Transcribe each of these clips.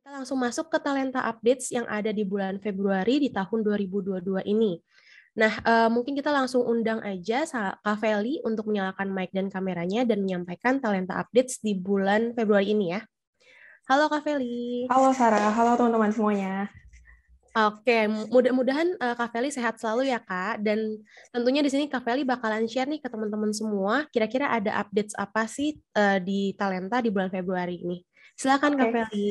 Kita langsung masuk ke talenta updates yang ada di bulan Februari di tahun 2022 ini. Nah, uh, mungkin kita langsung undang aja Kak Feli untuk menyalakan mic dan kameranya dan menyampaikan talenta updates di bulan Februari ini ya. Halo Kak Feli. Halo Sarah, halo teman-teman semuanya. Oke, mudah-mudahan uh, Kak Feli sehat selalu ya Kak. Dan tentunya di sini Kak Feli bakalan share nih ke teman-teman semua. Kira-kira ada updates apa sih uh, di talenta di bulan Februari ini? Silakan okay. Kak Feli.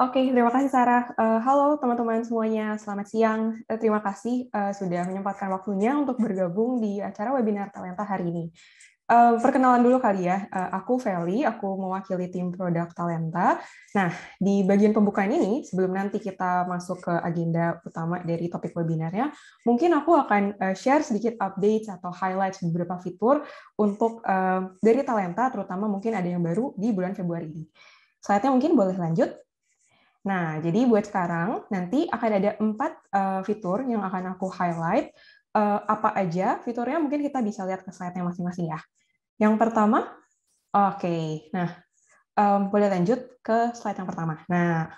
Oke, okay, terima kasih Sarah. Uh, halo teman-teman semuanya, selamat siang. Uh, terima kasih uh, sudah menyempatkan waktunya untuk bergabung di acara webinar Talenta hari ini. Uh, perkenalan dulu kali ya, uh, aku Feli, aku mewakili tim produk Talenta. Nah, di bagian pembukaan ini, sebelum nanti kita masuk ke agenda utama dari topik webinarnya, mungkin aku akan uh, share sedikit update atau highlight beberapa fitur untuk uh, dari Talenta, terutama mungkin ada yang baru di bulan Februari ini. Saatnya mungkin boleh lanjut. Nah, jadi buat sekarang nanti akan ada empat uh, fitur yang akan aku highlight. Uh, apa aja fiturnya mungkin kita bisa lihat ke slide-nya masing-masing ya. Yang pertama, oke. Okay, nah, um, boleh lanjut ke slide yang pertama. Nah,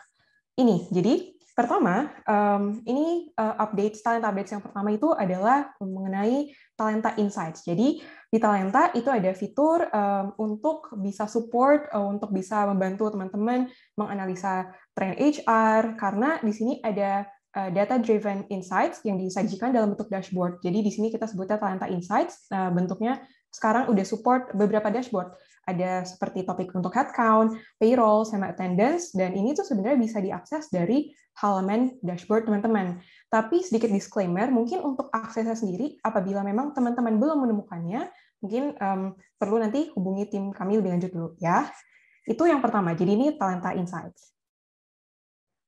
ini. Jadi pertama, um, ini uh, update talent update yang pertama itu adalah mengenai Talenta Insights. Jadi di Talenta itu ada fitur um, untuk bisa support, uh, untuk bisa membantu teman-teman menganalisa tren HR karena di sini ada uh, eh, data driven insights yang disajikan dalam bentuk dashboard. Jadi di sini kita sebutnya Talenta Insights, uh, bentuknya sekarang udah support beberapa dashboard. Ada seperti topik untuk headcount, payroll, sama attendance, dan ini tuh sebenarnya bisa diakses dari halaman dashboard teman-teman. Tapi sedikit disclaimer, mungkin untuk aksesnya sendiri, apabila memang teman-teman belum menemukannya, mungkin um, perlu nanti hubungi tim kami lebih lanjut dulu ya. Itu yang pertama. Jadi ini Talenta Insights.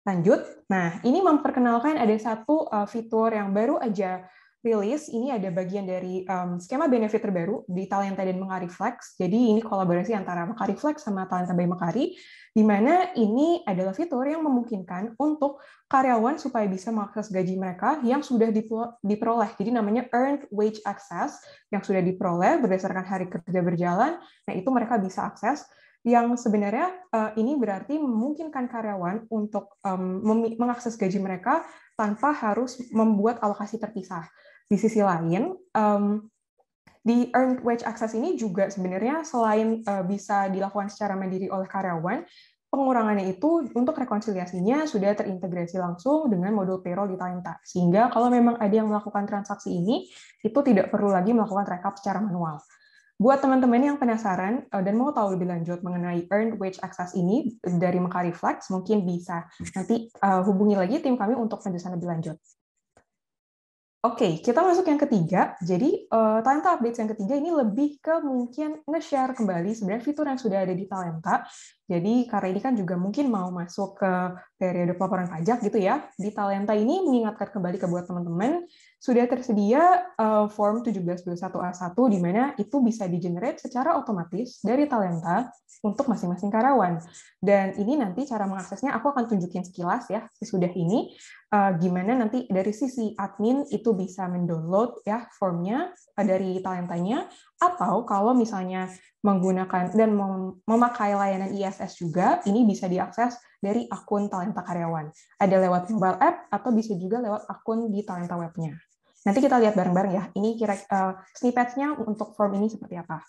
Lanjut. Nah, ini memperkenalkan ada satu eh, fitur yang baru aja rilis ini ada bagian dari um, skema benefit terbaru di Talenta dan Mekari Flex. Jadi ini kolaborasi antara Mekari Flex sama Talenta by Mekari, di mana ini adalah fitur yang memungkinkan untuk karyawan supaya bisa mengakses gaji mereka yang sudah diperoleh. Jadi namanya Earned Wage Access yang sudah diperoleh berdasarkan hari kerja berjalan. Nah itu mereka bisa akses yang sebenarnya uh, ini berarti memungkinkan karyawan untuk um, mengakses gaji mereka tanpa harus membuat alokasi terpisah. Di sisi lain, um, di earned wage access ini juga sebenarnya selain uh, bisa dilakukan secara mandiri oleh karyawan, pengurangannya itu untuk rekonsiliasinya sudah terintegrasi langsung dengan modul payroll di Talenta. Sehingga kalau memang ada yang melakukan transaksi ini, itu tidak perlu lagi melakukan rekap secara manual. Buat teman-teman yang penasaran e, dan mau tahu lebih lanjut mengenai earned wage access ini dari Mekariflex, mungkin bisa nanti e, hubungi lagi tim kami untuk penjelasan lebih lanjut. Oke, okay, kita masuk yang ketiga. Jadi, uh, Talenta update yang ketiga ini lebih ke mungkin nge-share kembali sebenarnya fitur yang sudah ada di Talenta, jadi karena ini kan juga mungkin mau masuk ke periode pelaporan pajak gitu ya. Di Talenta ini mengingatkan kembali ke buat teman-teman, sudah tersedia eh, form 1721A1 di mana itu bisa di generate secara otomatis dari Talenta untuk masing-masing karyawan. Dan ini nanti cara mengaksesnya aku akan tunjukin sekilas ya sesudah ini eh, gimana nanti dari sisi admin itu bisa mendownload ya formnya eh, dari Talentanya atau kalau misalnya menggunakan dan memakai layanan ISS juga, ini bisa diakses dari akun Talenta Karyawan. Ada lewat mobile app atau bisa juga lewat akun di Talenta webnya. Nanti kita lihat bareng-bareng ya, ini kira uh, eh, snippets untuk form ini seperti apa.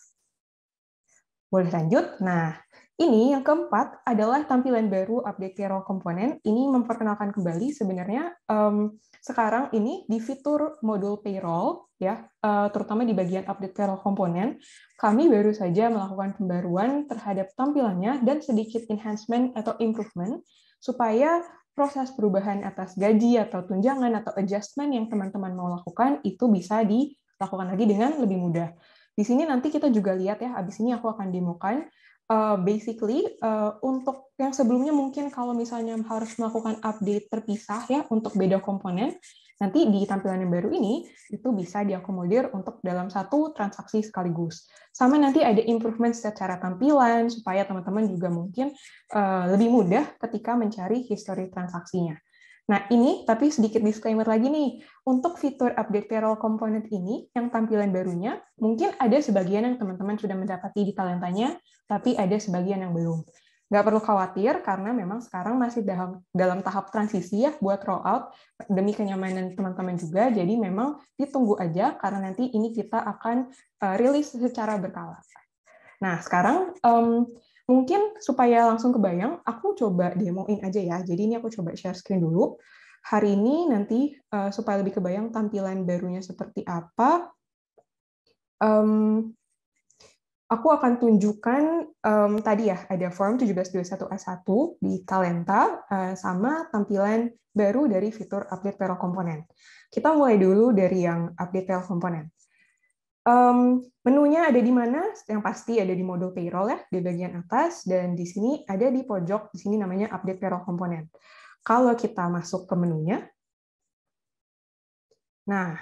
Boleh lanjut? Nah, ini yang keempat adalah tampilan baru update Kero komponen. Ini memperkenalkan kembali sebenarnya um, sekarang ini di fitur modul payroll ya, uh, terutama di bagian update payroll komponen, kami baru saja melakukan pembaruan terhadap tampilannya dan sedikit enhancement atau improvement supaya proses perubahan atas gaji atau tunjangan atau adjustment yang teman-teman mau lakukan itu bisa dilakukan lagi dengan lebih mudah. Di sini nanti kita juga lihat ya, habis ini aku akan demokan uh, basically uh, untuk yang sebelumnya mungkin kalau misalnya harus melakukan update terpisah ya untuk beda komponen nanti di tampilan yang baru ini itu bisa diakomodir untuk dalam satu transaksi sekaligus sama nanti ada improvement secara tampilan supaya teman-teman juga mungkin uh, lebih mudah ketika mencari histori transaksinya Nah, ini tapi sedikit disclaimer lagi nih. Untuk fitur update payroll component ini, yang tampilan barunya, mungkin ada sebagian yang teman-teman sudah mendapati di talentanya, tapi ada sebagian yang belum. Nggak perlu khawatir, karena memang sekarang masih dalam, dalam tahap transisi ya buat rollout demi kenyamanan teman-teman juga, jadi memang ditunggu aja, karena nanti ini kita akan uh, rilis secara berkala. Nah, sekarang um, Mungkin supaya langsung kebayang, aku coba demoin aja ya. Jadi ini aku coba share screen dulu. Hari ini nanti uh, supaya lebih kebayang tampilan barunya seperti apa. Um, aku akan tunjukkan um, tadi ya ada form 1721A1 di Talenta uh, sama tampilan baru dari fitur update payroll komponen. Kita mulai dulu dari yang update payroll komponen. Um, menunya ada di mana? Yang pasti ada di modul payroll ya, di bagian atas, dan di sini ada di pojok, di sini namanya update payroll komponen. Kalau kita masuk ke menunya, nah,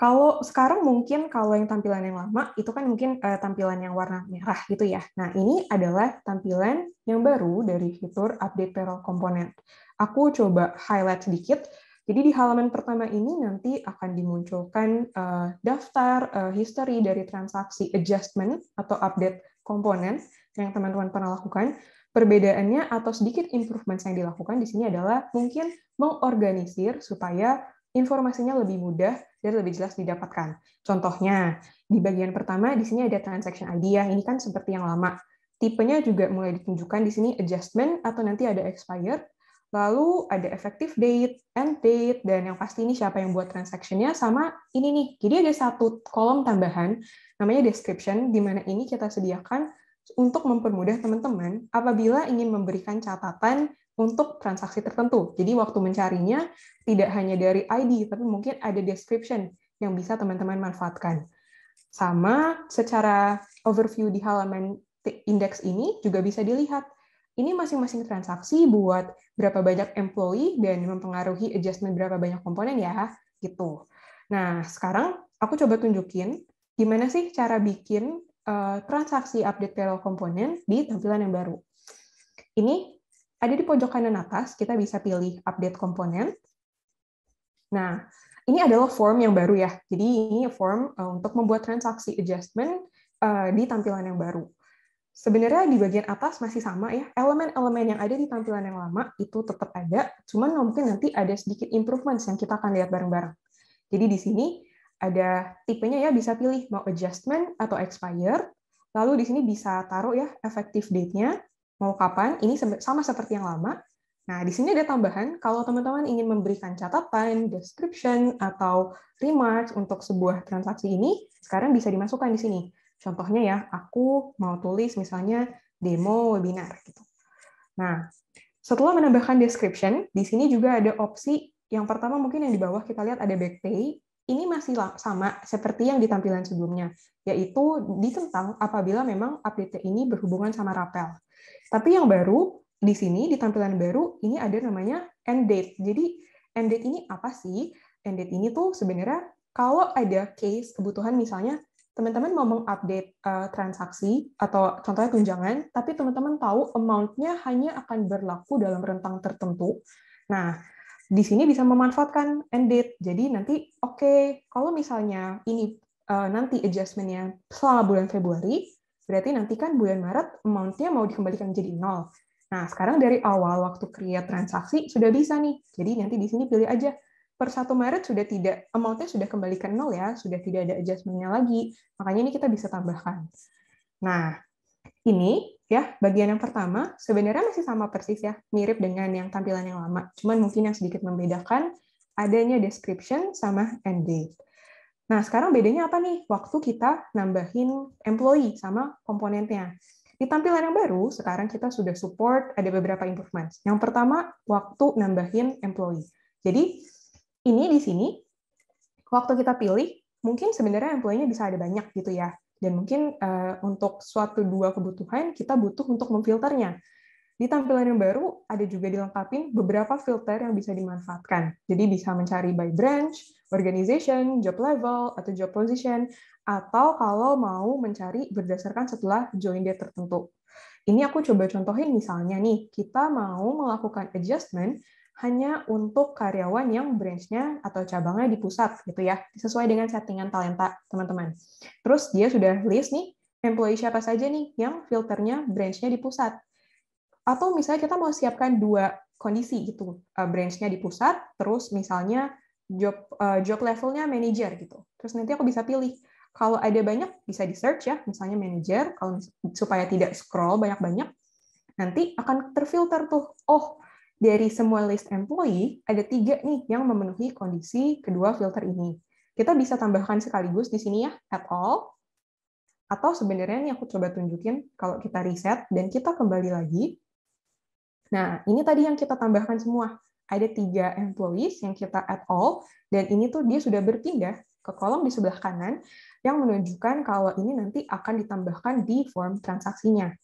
kalau sekarang mungkin kalau yang tampilan yang lama, itu kan mungkin uh, tampilan yang warna merah gitu ya. Nah, ini adalah tampilan yang baru dari fitur update payroll komponen. Aku coba highlight sedikit, jadi di halaman pertama ini nanti akan dimunculkan eh, daftar eh, history dari transaksi adjustment atau update komponen yang teman-teman pernah lakukan. Perbedaannya atau sedikit improvement yang dilakukan di sini adalah mungkin mengorganisir supaya informasinya lebih mudah dan lebih jelas didapatkan. Contohnya, di bagian pertama di sini ada transaction ID ya. ini kan seperti yang lama. Tipenya juga mulai ditunjukkan di sini adjustment atau nanti ada expired Lalu ada effective date, end date, dan yang pasti ini siapa yang buat transaksinya sama ini nih. Jadi ada satu kolom tambahan namanya description di mana ini kita sediakan untuk mempermudah teman-teman apabila ingin memberikan catatan untuk transaksi tertentu. Jadi waktu mencarinya tidak hanya dari ID tapi mungkin ada description yang bisa teman-teman manfaatkan. Sama secara overview di halaman indeks ini juga bisa dilihat ini masing-masing transaksi buat berapa banyak employee dan mempengaruhi adjustment berapa banyak komponen ya, gitu. Nah, sekarang aku coba tunjukin gimana sih cara bikin uh, transaksi update payroll komponen di tampilan yang baru. Ini ada di pojok kanan atas, kita bisa pilih update komponen. Nah, ini adalah form yang baru ya. Jadi ini form uh, untuk membuat transaksi adjustment uh, di tampilan yang baru sebenarnya di bagian atas masih sama ya. Elemen-elemen yang ada di tampilan yang lama itu tetap ada, cuman mungkin nanti ada sedikit improvements yang kita akan lihat bareng-bareng. Jadi di sini ada tipenya ya bisa pilih mau adjustment atau expire. Lalu di sini bisa taruh ya effective date-nya mau kapan. Ini sama seperti yang lama. Nah, di sini ada tambahan kalau teman-teman ingin memberikan catatan, description atau remarks untuk sebuah transaksi ini, sekarang bisa dimasukkan di sini Contohnya ya, aku mau tulis misalnya demo webinar gitu. Nah, setelah menambahkan description, di sini juga ada opsi yang pertama mungkin yang di bawah kita lihat ada back pay. Ini masih sama seperti yang di sebelumnya, yaitu ditentang apabila memang update ini berhubungan sama rapel. Tapi yang baru di sini di tampilan baru ini ada namanya end date. Jadi end date ini apa sih? End date ini tuh sebenarnya kalau ada case kebutuhan misalnya teman-teman mau mengupdate uh, transaksi atau contohnya tunjangan, tapi teman-teman tahu amount-nya hanya akan berlaku dalam rentang tertentu. Nah, di sini bisa memanfaatkan end date. Jadi nanti oke, okay, kalau misalnya ini uh, nanti adjustment-nya selama bulan Februari, berarti nanti kan bulan Maret amount-nya mau dikembalikan jadi nol. Nah, sekarang dari awal waktu create transaksi sudah bisa nih. Jadi nanti di sini pilih aja per 1 Maret sudah tidak, amountnya sudah kembali ke nol ya, sudah tidak ada adjustmentnya lagi, makanya ini kita bisa tambahkan. Nah, ini ya bagian yang pertama sebenarnya masih sama persis ya, mirip dengan yang tampilan yang lama, cuman mungkin yang sedikit membedakan adanya description sama end date. Nah, sekarang bedanya apa nih? Waktu kita nambahin employee sama komponennya. Di tampilan yang baru, sekarang kita sudah support ada beberapa improvements. Yang pertama, waktu nambahin employee. Jadi, ini di sini waktu kita pilih mungkin sebenarnya employee-nya bisa ada banyak gitu ya. Dan mungkin uh, untuk suatu dua kebutuhan kita butuh untuk memfilternya. Di tampilan yang baru ada juga dilengkapi beberapa filter yang bisa dimanfaatkan. Jadi bisa mencari by branch, organization, job level, atau job position, atau kalau mau mencari berdasarkan setelah join date tertentu. Ini aku coba contohin misalnya nih, kita mau melakukan adjustment hanya untuk karyawan yang branch-nya atau cabangnya di pusat gitu ya, sesuai dengan settingan talenta teman-teman. Terus dia sudah list nih employee siapa saja nih yang filternya branch-nya di pusat. Atau misalnya kita mau siapkan dua kondisi gitu, eh, branch-nya di pusat, terus misalnya job eh, job levelnya manager gitu. Terus nanti aku bisa pilih kalau ada banyak bisa di search ya, misalnya manager, kalau supaya tidak scroll banyak-banyak, nanti akan terfilter tuh. Oh, dari semua list employee, ada tiga nih yang memenuhi kondisi kedua filter ini. Kita bisa tambahkan sekaligus di sini ya, at all, atau sebenarnya ini aku coba tunjukin kalau kita reset dan kita kembali lagi. Nah, ini tadi yang kita tambahkan semua. Ada tiga employees yang kita at all, dan ini tuh dia sudah berpindah ke kolom di sebelah kanan yang menunjukkan kalau ini nanti akan ditambahkan di form transaksinya.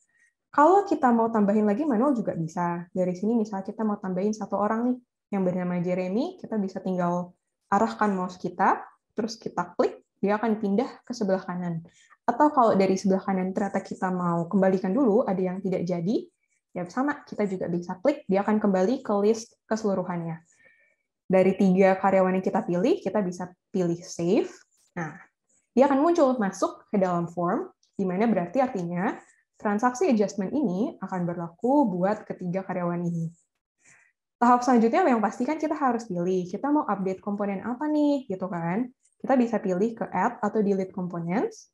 Kalau kita mau tambahin lagi manual juga bisa. Dari sini misalnya kita mau tambahin satu orang nih yang bernama Jeremy, kita bisa tinggal arahkan mouse kita, terus kita klik, dia akan pindah ke sebelah kanan. Atau kalau dari sebelah kanan ternyata kita mau kembalikan dulu, ada yang tidak jadi, ya sama, kita juga bisa klik, dia akan kembali ke list keseluruhannya. Dari tiga karyawan yang kita pilih, kita bisa pilih save. Nah, dia akan muncul masuk ke dalam form, di mana berarti artinya Transaksi adjustment ini akan berlaku buat ketiga karyawan ini. Tahap selanjutnya yang pasti kan kita harus pilih, kita mau update komponen apa nih, gitu kan. Kita bisa pilih ke add atau delete components,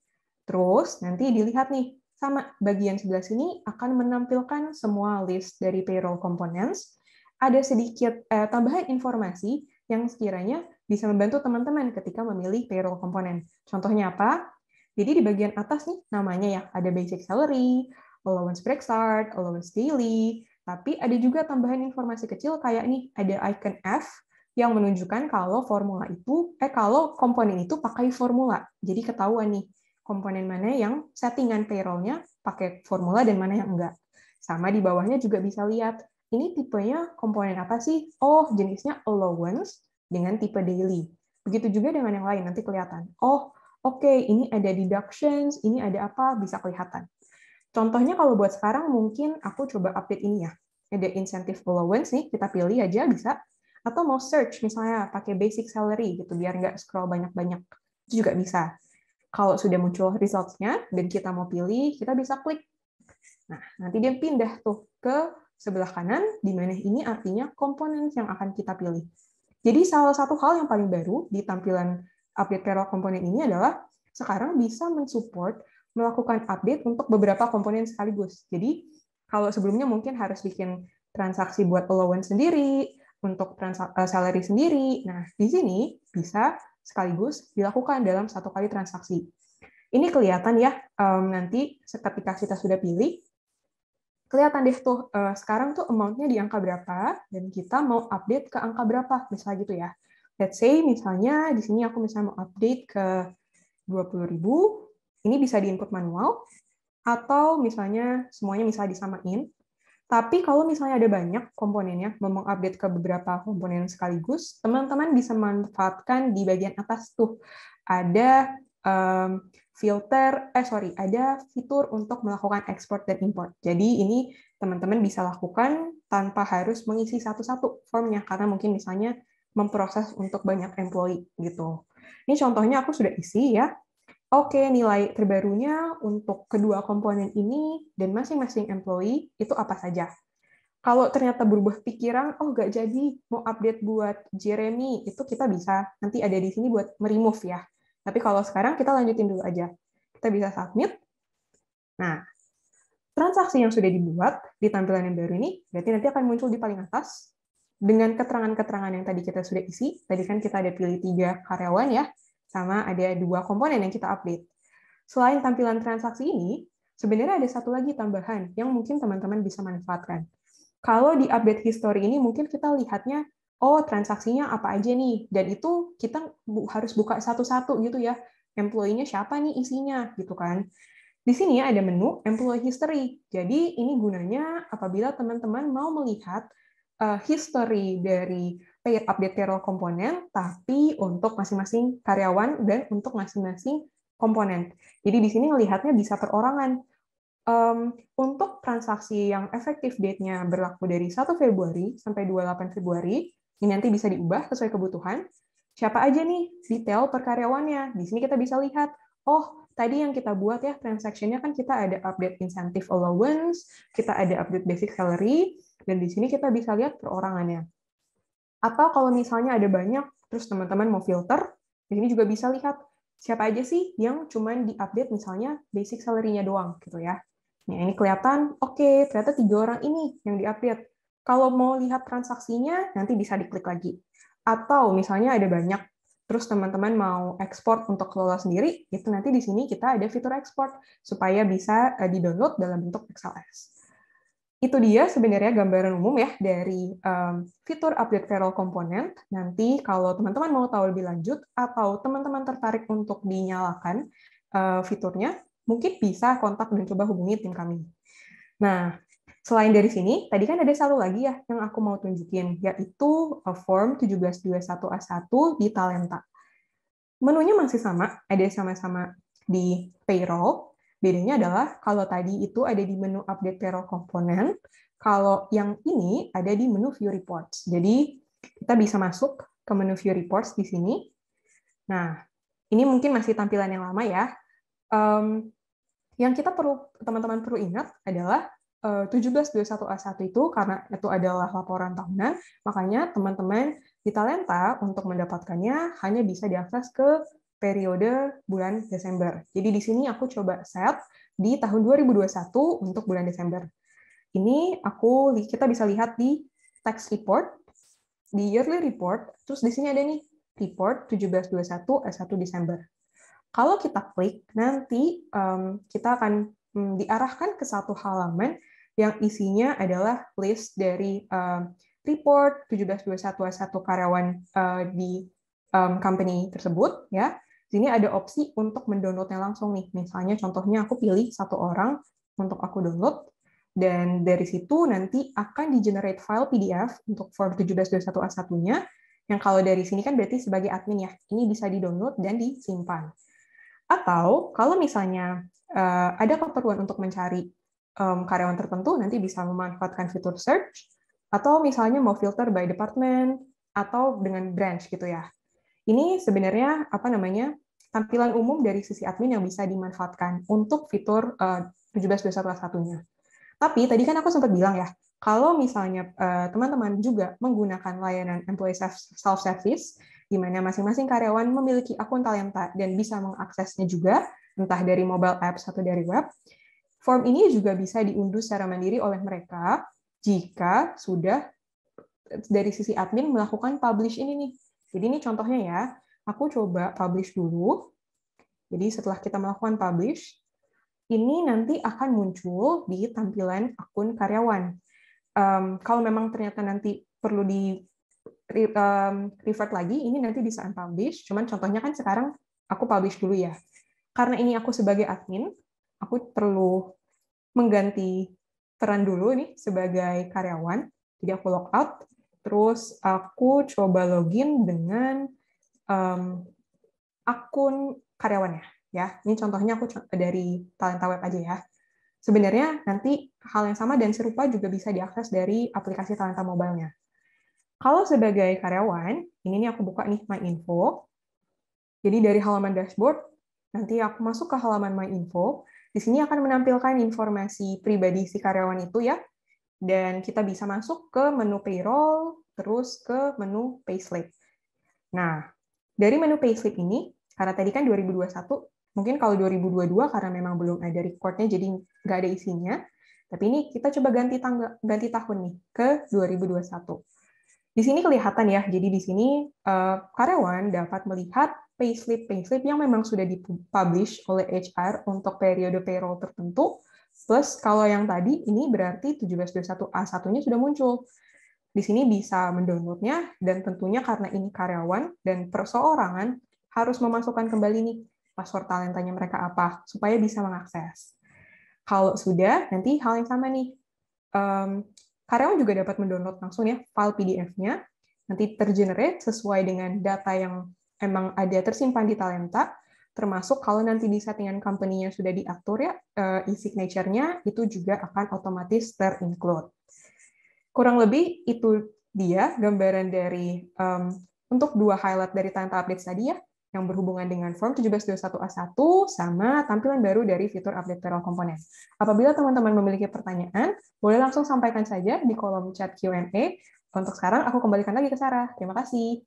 terus nanti dilihat nih, sama bagian sebelah sini akan menampilkan semua list dari payroll components, ada sedikit eh, tambahan informasi yang sekiranya bisa membantu teman-teman ketika memilih payroll component. Contohnya apa? Jadi di bagian atas nih namanya ya ada basic salary, allowance break start, allowance daily, tapi ada juga tambahan informasi kecil kayak nih ada icon F yang menunjukkan kalau formula itu eh kalau komponen itu pakai formula. Jadi ketahuan nih komponen mana yang settingan payrollnya pakai formula dan mana yang enggak. Sama di bawahnya juga bisa lihat ini tipenya komponen apa sih? Oh, jenisnya allowance dengan tipe daily. Begitu juga dengan yang lain nanti kelihatan. Oh, oke, okay, ini ada deductions, ini ada apa, bisa kelihatan. Contohnya kalau buat sekarang mungkin aku coba update ini ya. Ada incentive allowance nih, kita pilih aja bisa. Atau mau search misalnya pakai basic salary gitu, biar nggak scroll banyak-banyak. Itu juga bisa. Kalau sudah muncul results dan kita mau pilih, kita bisa klik. Nah, nanti dia pindah tuh ke sebelah kanan, di mana ini artinya komponen yang akan kita pilih. Jadi salah satu hal yang paling baru di tampilan update payroll komponen ini adalah sekarang bisa mensupport melakukan update untuk beberapa komponen sekaligus. Jadi kalau sebelumnya mungkin harus bikin transaksi buat allowance sendiri, untuk eh, salary sendiri. Nah, di sini bisa sekaligus dilakukan dalam satu kali transaksi. Ini kelihatan ya nanti ketika kita sudah pilih, kelihatan deh tuh eh, sekarang tuh amount-nya di angka berapa dan kita mau update ke angka berapa, misalnya gitu ya let's say misalnya di sini aku misalnya mau update ke 20.000, ini bisa diinput manual, atau misalnya semuanya bisa disamain. Tapi kalau misalnya ada banyak komponennya, mau mengupdate ke beberapa komponen sekaligus, teman-teman bisa manfaatkan di bagian atas tuh ada um, filter, eh sorry, ada fitur untuk melakukan ekspor dan import. Jadi ini teman-teman bisa lakukan tanpa harus mengisi satu-satu formnya, karena mungkin misalnya memproses untuk banyak employee gitu. Ini contohnya aku sudah isi ya. Oke, nilai terbarunya untuk kedua komponen ini dan masing-masing employee itu apa saja? Kalau ternyata berubah pikiran, oh nggak jadi, mau update buat Jeremy, itu kita bisa nanti ada di sini buat meremove ya. Tapi kalau sekarang kita lanjutin dulu aja. Kita bisa submit. Nah, transaksi yang sudah dibuat di tampilan yang baru ini berarti nanti akan muncul di paling atas dengan keterangan-keterangan yang tadi kita sudah isi, tadi kan kita ada pilih tiga karyawan ya, sama ada dua komponen yang kita update. Selain tampilan transaksi ini, sebenarnya ada satu lagi tambahan yang mungkin teman-teman bisa manfaatkan. Kalau di update history ini mungkin kita lihatnya, oh transaksinya apa aja nih, dan itu kita harus buka satu-satu gitu ya, employee-nya siapa nih isinya gitu kan. Di sini ada menu employee history. Jadi ini gunanya apabila teman-teman mau melihat uh, history dari pay update payroll komponen, tapi untuk masing-masing karyawan dan untuk masing-masing komponen. Jadi di sini melihatnya bisa perorangan. Um, untuk transaksi yang efektif date-nya berlaku dari 1 Februari sampai 28 Februari, ini nanti bisa diubah sesuai kebutuhan. Siapa aja nih detail per karyawannya? Di sini kita bisa lihat, oh tadi yang kita buat ya transaksinya kan kita ada update incentive allowance, kita ada update basic salary, dan di sini kita bisa lihat perorangannya. Atau kalau misalnya ada banyak, terus teman-teman mau filter, di sini juga bisa lihat siapa aja sih yang cuman diupdate misalnya basic salary-nya doang gitu ya. Nah, ini kelihatan, oke, okay, ternyata tiga orang ini yang diupdate. Kalau mau lihat transaksinya, nanti bisa diklik lagi. Atau misalnya ada banyak, terus teman-teman mau ekspor untuk kelola sendiri, itu nanti di sini kita ada fitur ekspor, supaya bisa eh, di-download dalam bentuk XLS itu dia sebenarnya gambaran umum ya dari um, fitur update viral Component. Nanti kalau teman-teman mau tahu lebih lanjut atau teman-teman tertarik untuk dinyalakan uh, fiturnya, mungkin bisa kontak dan coba hubungi tim kami. Nah, selain dari sini, tadi kan ada satu lagi ya yang aku mau tunjukin, yaitu eh, form 1721A1 di Talenta. Menunya masih sama, ada sama-sama di payroll, Bedanya adalah kalau tadi itu ada di menu update payroll component, kalau yang ini ada di menu view reports. Jadi kita bisa masuk ke menu view reports di sini. Nah, ini mungkin masih tampilan yang lama ya. Um, yang kita perlu teman-teman perlu ingat adalah 1721A1 eh, itu karena itu adalah laporan tahunan, makanya teman-teman di Talenta untuk mendapatkannya hanya bisa diakses ke periode bulan Desember. Jadi di sini aku coba set di tahun 2021 untuk bulan Desember. Ini aku kita bisa lihat di tax report, di yearly report, terus di sini ada nih report 1721 S1 eh, Desember. Kalau kita klik, nanti kita akan mm, diarahkan ke satu halaman yang isinya adalah list dari um, report 1721 S1 eh, karyawan eh, di company tersebut ya sini ada opsi untuk mendownloadnya langsung nih. Misalnya contohnya aku pilih satu orang untuk aku download, dan dari situ nanti akan di-generate file PDF untuk form 1721A1-nya, yang kalau dari sini kan berarti sebagai admin ya, ini bisa di-download dan disimpan. Atau kalau misalnya uh, ada keperluan untuk mencari karyawan tertentu, nanti bisa memanfaatkan fitur search, atau misalnya mau filter by department, atau dengan branch gitu ya. Ini sebenarnya apa namanya tampilan umum dari sisi admin yang bisa dimanfaatkan untuk fitur eh, uh, 17.21.1-nya. Tapi tadi kan aku sempat bilang ya, kalau misalnya eh, teman-teman uh, juga menggunakan layanan employee self-service, di mana masing-masing karyawan memiliki akun talenta dan bisa mengaksesnya juga, entah dari mobile apps atau dari web, form ini juga bisa diunduh secara mandiri oleh mereka jika sudah eh, dari sisi admin melakukan publish ini nih. Jadi ini contohnya ya, aku coba publish dulu. Jadi setelah kita melakukan publish, ini nanti akan muncul di tampilan akun karyawan. Um, kalau memang ternyata nanti perlu di um, revert lagi, ini nanti bisa unpublish. Cuman contohnya kan sekarang aku publish dulu ya. Karena ini aku sebagai admin, aku perlu mengganti peran dulu nih sebagai karyawan. Jadi aku log out, Terus aku coba login dengan um, akun karyawannya. Ya, ini contohnya aku dari talenta web aja ya. Sebenarnya nanti hal yang sama dan serupa juga bisa diakses dari aplikasi talenta mobile Kalau sebagai karyawan, ini nih aku buka nih My Info. Jadi dari halaman dashboard, nanti aku masuk ke halaman My Info. Di sini akan menampilkan informasi pribadi si karyawan itu ya, dan kita bisa masuk ke menu payroll, terus ke menu payslip. Nah, dari menu payslip ini, karena tadi kan 2021, mungkin kalau 2022 karena memang belum ada recordnya, jadi nggak ada isinya. Tapi ini kita coba ganti tangga, ganti tahun nih ke 2021. Di sini kelihatan ya, jadi di sini eh, karyawan dapat melihat payslip payslip yang memang sudah dipublish oleh HR untuk periode payroll tertentu Plus kalau yang tadi ini berarti 1721A1-nya sudah muncul. Di sini bisa mendownloadnya dan tentunya karena ini karyawan dan perseorangan harus memasukkan kembali nih password talentanya mereka apa supaya bisa mengakses. Kalau sudah, nanti hal yang sama nih. Um, karyawan juga dapat mendownload langsung ya file PDF-nya, nanti tergenerate sesuai dengan data yang emang ada tersimpan di Talenta, termasuk kalau nanti di settingan company-nya sudah diatur ya eh, e-signature-nya itu juga akan otomatis terinclude. Kurang lebih itu dia gambaran dari um, untuk dua highlight dari tanda Update tadi ya yang berhubungan dengan form 1721A1 sama tampilan baru dari fitur update payroll komponen. Apabila teman-teman memiliki pertanyaan, boleh langsung sampaikan saja di kolom chat Q&A. Untuk sekarang, aku kembalikan lagi ke Sarah. Terima kasih.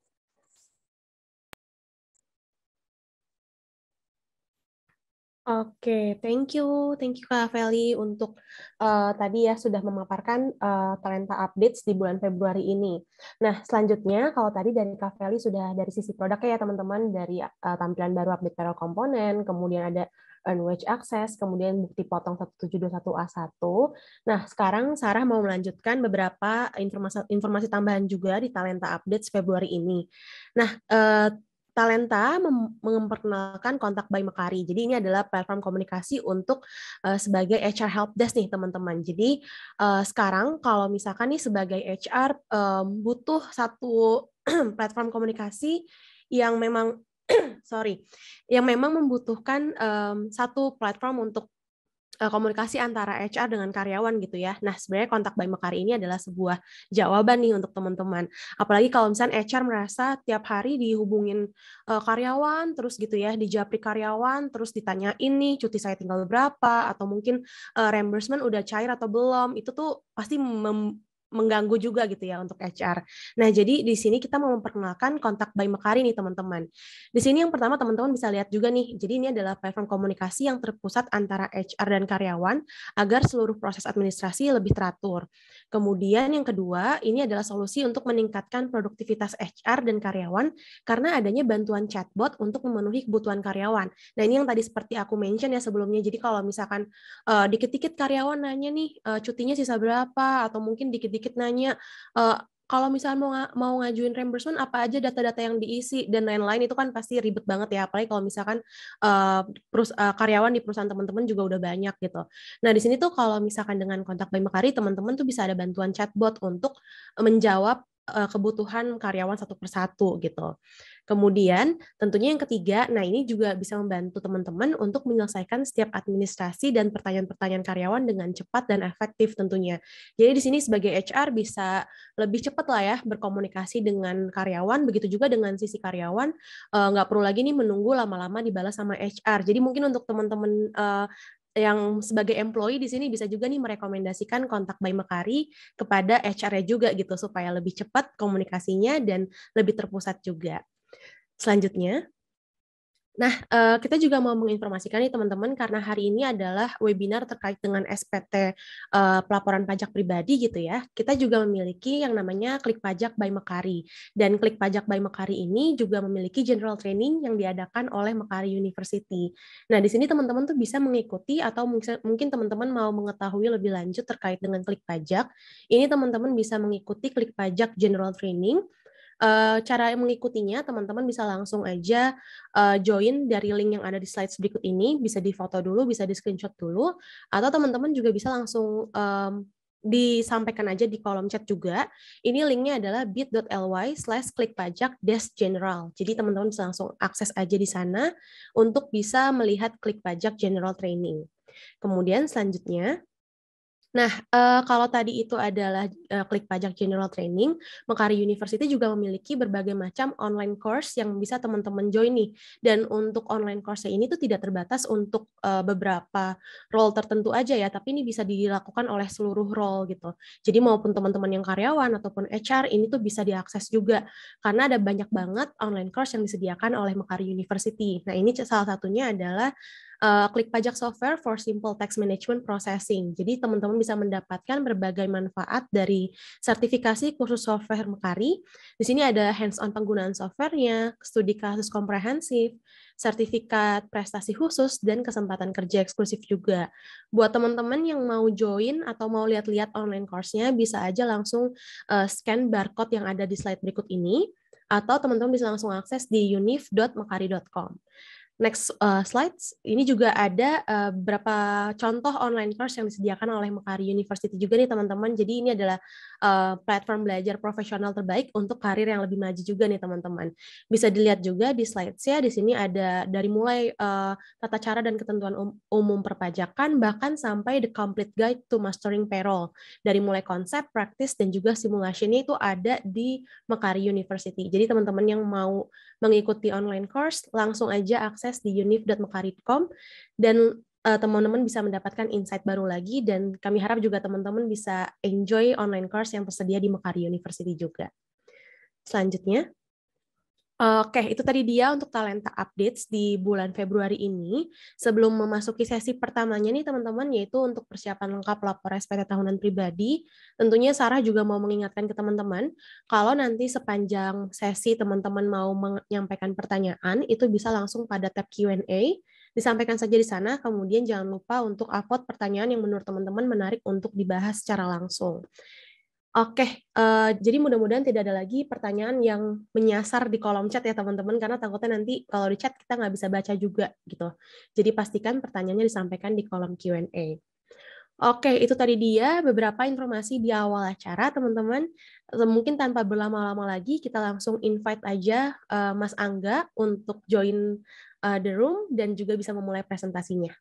Oke, okay, thank you, thank you Kak Feli untuk uh, tadi ya sudah memaparkan uh, talenta updates di bulan Februari ini. Nah, selanjutnya kalau tadi dari Kak Feli sudah dari sisi produknya ya teman-teman dari uh, tampilan baru update peril komponen, kemudian ada earn wage access, kemudian bukti potong 1721A1. Nah, sekarang Sarah mau melanjutkan beberapa informasi informasi tambahan juga di talenta updates Februari ini. Nah, uh, Talenta memperkenalkan kontak by Mekari. Jadi ini adalah platform komunikasi untuk uh, sebagai HR help desk nih teman-teman. Jadi uh, sekarang kalau misalkan nih sebagai HR um, butuh satu platform komunikasi yang memang sorry, yang memang membutuhkan um, satu platform untuk Eh, komunikasi antara HR dengan karyawan gitu ya. Nah, sebenarnya kontak by Mekar ini adalah sebuah jawaban nih untuk teman-teman. Apalagi kalau misalnya HR merasa tiap hari dihubungin uh, karyawan terus gitu ya, dijapri karyawan terus ditanya ini cuti saya tinggal berapa atau mungkin uh, reimbursement udah cair atau belum, itu tuh pasti mem mengganggu juga gitu ya untuk HR. Nah, jadi di sini kita mau memperkenalkan kontak by Mekari nih teman-teman. Di sini yang pertama teman-teman bisa lihat juga nih. Jadi ini adalah platform komunikasi yang terpusat antara HR dan karyawan agar seluruh proses administrasi lebih teratur. Kemudian yang kedua, ini adalah solusi untuk meningkatkan produktivitas HR dan karyawan karena adanya bantuan chatbot untuk memenuhi kebutuhan karyawan. Nah, ini yang tadi seperti aku mention ya sebelumnya. Jadi kalau misalkan eh, dikit-dikit uh, karyawan nanya nih uh, cutinya sisa berapa atau mungkin dikit-dikit sedikit nanya uh, kalau misalnya mau mau ngajuin reimbursement apa aja data-data yang diisi dan lain-lain itu kan pasti ribet banget ya apalagi kalau misalkan uh, perus uh, karyawan di perusahaan teman-teman juga udah banyak gitu. Nah di sini tuh kalau misalkan dengan kontak by Mekari teman-teman tuh bisa ada bantuan chatbot untuk menjawab uh, kebutuhan karyawan satu persatu gitu. Kemudian tentunya yang ketiga, nah ini juga bisa membantu teman-teman untuk menyelesaikan setiap administrasi dan pertanyaan-pertanyaan karyawan dengan cepat dan efektif tentunya. Jadi di sini sebagai HR bisa lebih cepat lah ya berkomunikasi dengan karyawan, begitu juga dengan sisi karyawan eh, nggak perlu lagi nih menunggu lama-lama dibalas sama HR. Jadi mungkin untuk teman-teman eh, yang sebagai employee di sini bisa juga nih merekomendasikan kontak by Mekari kepada HR-nya juga gitu supaya lebih cepat komunikasinya dan lebih terpusat juga selanjutnya. Nah, eh, kita juga mau menginformasikan nih teman-teman karena hari ini adalah webinar terkait dengan SPT eh, pelaporan pajak pribadi gitu ya. Kita juga memiliki yang namanya Klik Pajak by Mekari. Dan Klik Pajak by Mekari ini juga memiliki general training yang diadakan oleh Mekari University. Nah, di sini teman-teman tuh bisa mengikuti atau mungkin teman-teman mau mengetahui lebih lanjut terkait dengan Klik Pajak. Ini teman-teman bisa mengikuti Klik Pajak General Training Uh, cara mengikutinya, teman-teman bisa langsung aja uh, join dari link yang ada di slide berikut ini. Bisa difoto dulu, bisa di screenshot dulu, atau teman-teman juga bisa langsung um, disampaikan aja di kolom chat juga. Ini linknya adalah bit.ly slash klik pajak desk general. Jadi teman-teman bisa langsung akses aja di sana untuk bisa melihat klik pajak general training. Kemudian selanjutnya, Nah, uh, kalau tadi itu adalah uh, klik pajak general training, Mekari University juga memiliki berbagai macam online course yang bisa teman-teman join nih. Dan untuk online course ini tuh tidak terbatas untuk uh, beberapa role tertentu aja ya, tapi ini bisa dilakukan oleh seluruh role gitu. Jadi maupun teman-teman yang karyawan ataupun HR ini tuh bisa diakses juga karena ada banyak banget online course yang disediakan oleh Mekari University. Nah, ini salah satunya adalah uh, klik pajak software for simple tax management processing. Jadi teman-teman bisa mendapatkan berbagai manfaat dari sertifikasi kursus software Mekari. Di sini ada hands-on penggunaan softwarenya, studi kasus komprehensif, sertifikat prestasi khusus, dan kesempatan kerja eksklusif juga. Buat teman-teman yang mau join atau mau lihat-lihat online course-nya, bisa aja langsung uh, scan barcode yang ada di slide berikut ini atau teman-teman bisa langsung akses di unif.mekari.com. Next uh, slides, ini juga ada uh, eh, beberapa contoh online course yang disediakan oleh Mekari University juga nih teman-teman. Jadi ini adalah uh, platform belajar profesional terbaik untuk karir yang lebih maju juga nih teman-teman. Bisa dilihat juga di slide ya, di sini ada dari mulai uh, tata cara dan ketentuan um umum perpajakan bahkan sampai the complete guide to mastering payroll. Dari mulai konsep, praktis dan juga simulasi ini itu ada di Mekari University. Jadi teman-teman yang mau mengikuti online course langsung aja akses di univ.mekari.com dan Eh, teman-teman bisa mendapatkan insight baru lagi dan kami harap juga teman-teman bisa enjoy online course yang tersedia di Mekari University juga. Selanjutnya, Oke, itu tadi dia untuk talenta updates di bulan Februari ini. Sebelum memasuki sesi pertamanya nih teman-teman, yaitu untuk persiapan lengkap lapor SPT tahunan pribadi, tentunya Sarah juga mau mengingatkan ke teman-teman, kalau nanti sepanjang sesi teman-teman mau menyampaikan pertanyaan, itu bisa langsung pada tab Q&A, Disampaikan saja di sana, kemudian jangan lupa untuk upload pertanyaan yang menurut teman-teman menarik untuk dibahas secara langsung. Oke, uh, jadi mudah-mudahan tidak ada lagi pertanyaan yang menyasar di kolom chat ya teman-teman, karena takutnya nanti kalau di chat kita nggak bisa baca juga gitu. Jadi pastikan pertanyaannya disampaikan di kolom Q&A. Oke, itu tadi dia beberapa informasi di awal acara, teman-teman. Eh, mungkin tanpa berlama-lama lagi, kita langsung invite aja uh, Mas Angga untuk join uh, the room dan juga bisa memulai presentasinya.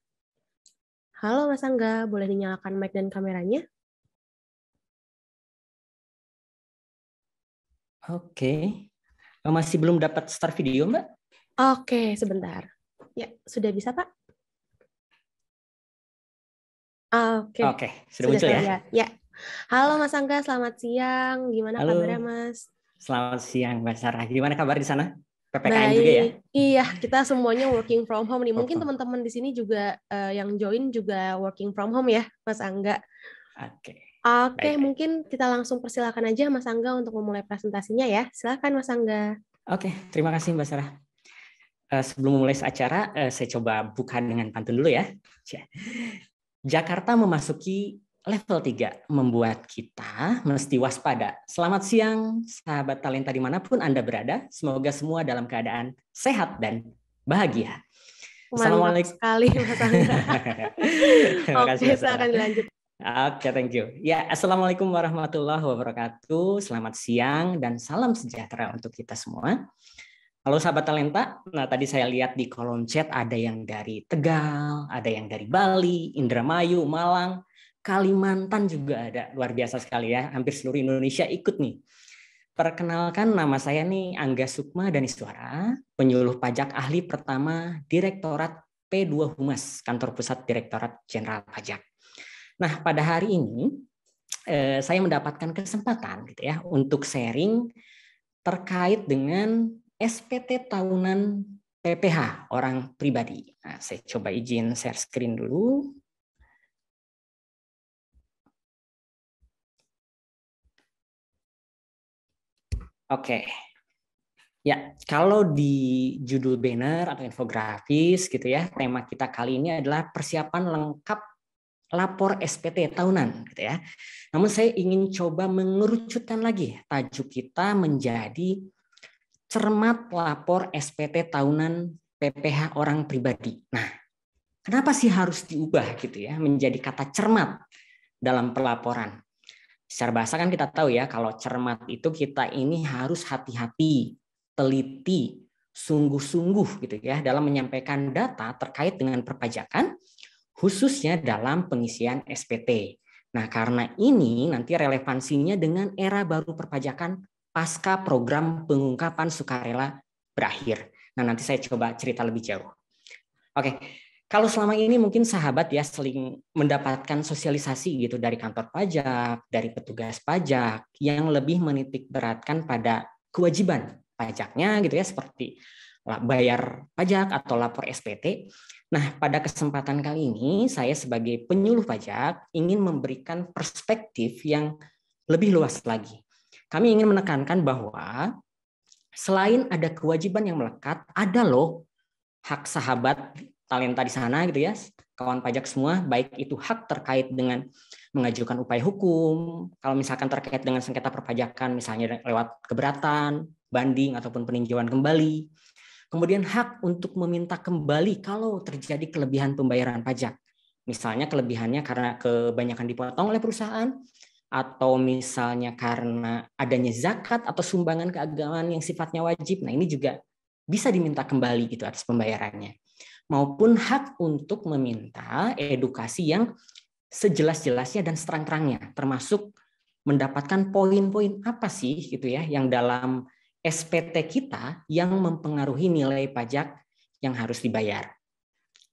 Halo Mas Angga, boleh dinyalakan mic dan kameranya? Oke, okay. Oh, masih belum dapat start video Mbak? Oke, okay, sebentar. Ya, sudah bisa Pak? Oke, okay. okay, sudah, sudah muncul ya? ya? Halo Mas Angga, selamat siang. Gimana Halo. kabarnya Mas? Selamat siang Mbak Sarah. Gimana kabar di sana? PPKM Baik. juga ya? Iya, kita hmm. semuanya working from home nih. Mungkin teman-teman di sini juga uh, yang join juga working from home ya, Mas Angga. Oke. Okay. Oke, okay, mungkin kita langsung persilakan aja Mas Angga untuk memulai presentasinya ya. Silakan Mas Angga. Oke, okay, terima kasih Mbak Sarah. Uh, sebelum memulai acara, uh, saya coba buka dengan pantun dulu ya. Jakarta memasuki Level 3 membuat kita mesti waspada. Selamat siang, sahabat talenta dimanapun Anda berada. Semoga semua dalam keadaan sehat dan bahagia. Assalamualaikum. sekali, Mas Oke, akan lanjut. Oke, okay, thank you. Ya, assalamualaikum warahmatullahi wabarakatuh. Selamat siang dan salam sejahtera untuk kita semua. Halo sahabat talenta. Nah, tadi saya lihat di kolom chat ada yang dari Tegal, ada yang dari Bali, Indramayu, Malang, Kalimantan juga ada, luar biasa sekali ya. Hampir seluruh Indonesia ikut nih. Perkenalkan nama saya nih Angga Sukma Dani Suara, penyuluh pajak ahli pertama Direktorat P2 Humas, Kantor Pusat Direktorat Jenderal Pajak. Nah, pada hari ini eh, saya mendapatkan kesempatan gitu ya untuk sharing terkait dengan SPT tahunan PPH orang pribadi. Nah, saya coba izin share screen dulu. Oke. Okay. Ya, kalau di judul banner atau infografis gitu ya, tema kita kali ini adalah persiapan lengkap lapor SPT tahunan gitu ya. Namun saya ingin coba mengerucutkan lagi tajuk kita menjadi cermat lapor SPT tahunan PPH orang pribadi. Nah, kenapa sih harus diubah gitu ya menjadi kata cermat dalam pelaporan? Secara bahasa kan kita tahu ya, kalau cermat itu kita ini harus hati-hati, teliti, sungguh-sungguh gitu ya dalam menyampaikan data terkait dengan perpajakan khususnya dalam pengisian SPT. Nah, karena ini nanti relevansinya dengan era baru perpajakan pasca program pengungkapan sukarela berakhir. Nah, nanti saya coba cerita lebih jauh. Oke, kalau selama ini mungkin sahabat ya seling mendapatkan sosialisasi gitu dari kantor pajak, dari petugas pajak yang lebih menitik beratkan pada kewajiban pajaknya gitu ya seperti bayar pajak atau lapor SPT. Nah, pada kesempatan kali ini saya sebagai penyuluh pajak ingin memberikan perspektif yang lebih luas lagi. Kami ingin menekankan bahwa selain ada kewajiban yang melekat, ada loh hak sahabat talenta di sana gitu ya, kawan pajak semua, baik itu hak terkait dengan mengajukan upaya hukum, kalau misalkan terkait dengan sengketa perpajakan misalnya lewat keberatan, banding ataupun peninjauan kembali. Kemudian hak untuk meminta kembali kalau terjadi kelebihan pembayaran pajak. Misalnya kelebihannya karena kebanyakan dipotong oleh perusahaan atau misalnya karena adanya zakat atau sumbangan keagamaan yang sifatnya wajib. Nah, ini juga bisa diminta kembali gitu atas pembayarannya maupun hak untuk meminta edukasi yang sejelas-jelasnya dan terang-terangnya, termasuk mendapatkan poin-poin apa sih gitu ya yang dalam SPT kita yang mempengaruhi nilai pajak yang harus dibayar.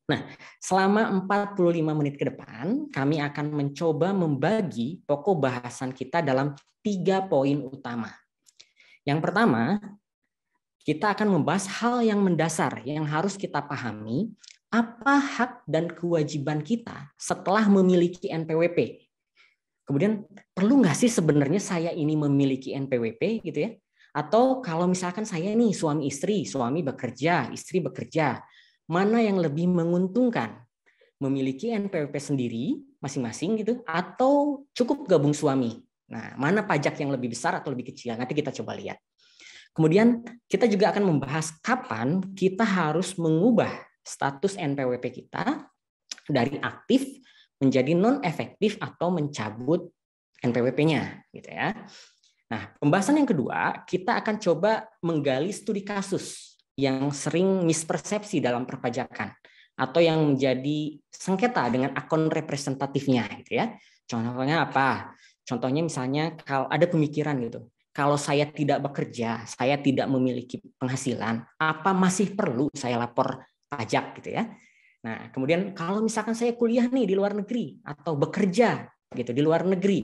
Nah, selama 45 menit ke depan, kami akan mencoba membagi pokok bahasan kita dalam tiga poin utama. Yang pertama, kita akan membahas hal yang mendasar yang harus kita pahami apa hak dan kewajiban kita setelah memiliki NPWP. Kemudian perlu nggak sih sebenarnya saya ini memiliki NPWP gitu ya? Atau kalau misalkan saya nih suami istri, suami bekerja, istri bekerja, mana yang lebih menguntungkan? Memiliki NPWP sendiri masing-masing gitu atau cukup gabung suami? Nah, mana pajak yang lebih besar atau lebih kecil? Nanti kita coba lihat. Kemudian kita juga akan membahas kapan kita harus mengubah status NPWP kita dari aktif menjadi non efektif atau mencabut NPWP-nya gitu ya. Nah, pembahasan yang kedua, kita akan coba menggali studi kasus yang sering mispersepsi dalam perpajakan atau yang menjadi sengketa dengan akun representatifnya gitu ya. Contohnya apa? Contohnya misalnya kalau ada pemikiran gitu, kalau saya tidak bekerja, saya tidak memiliki penghasilan, apa masih perlu saya lapor pajak gitu ya. Nah, kemudian kalau misalkan saya kuliah nih di luar negeri atau bekerja gitu di luar negeri,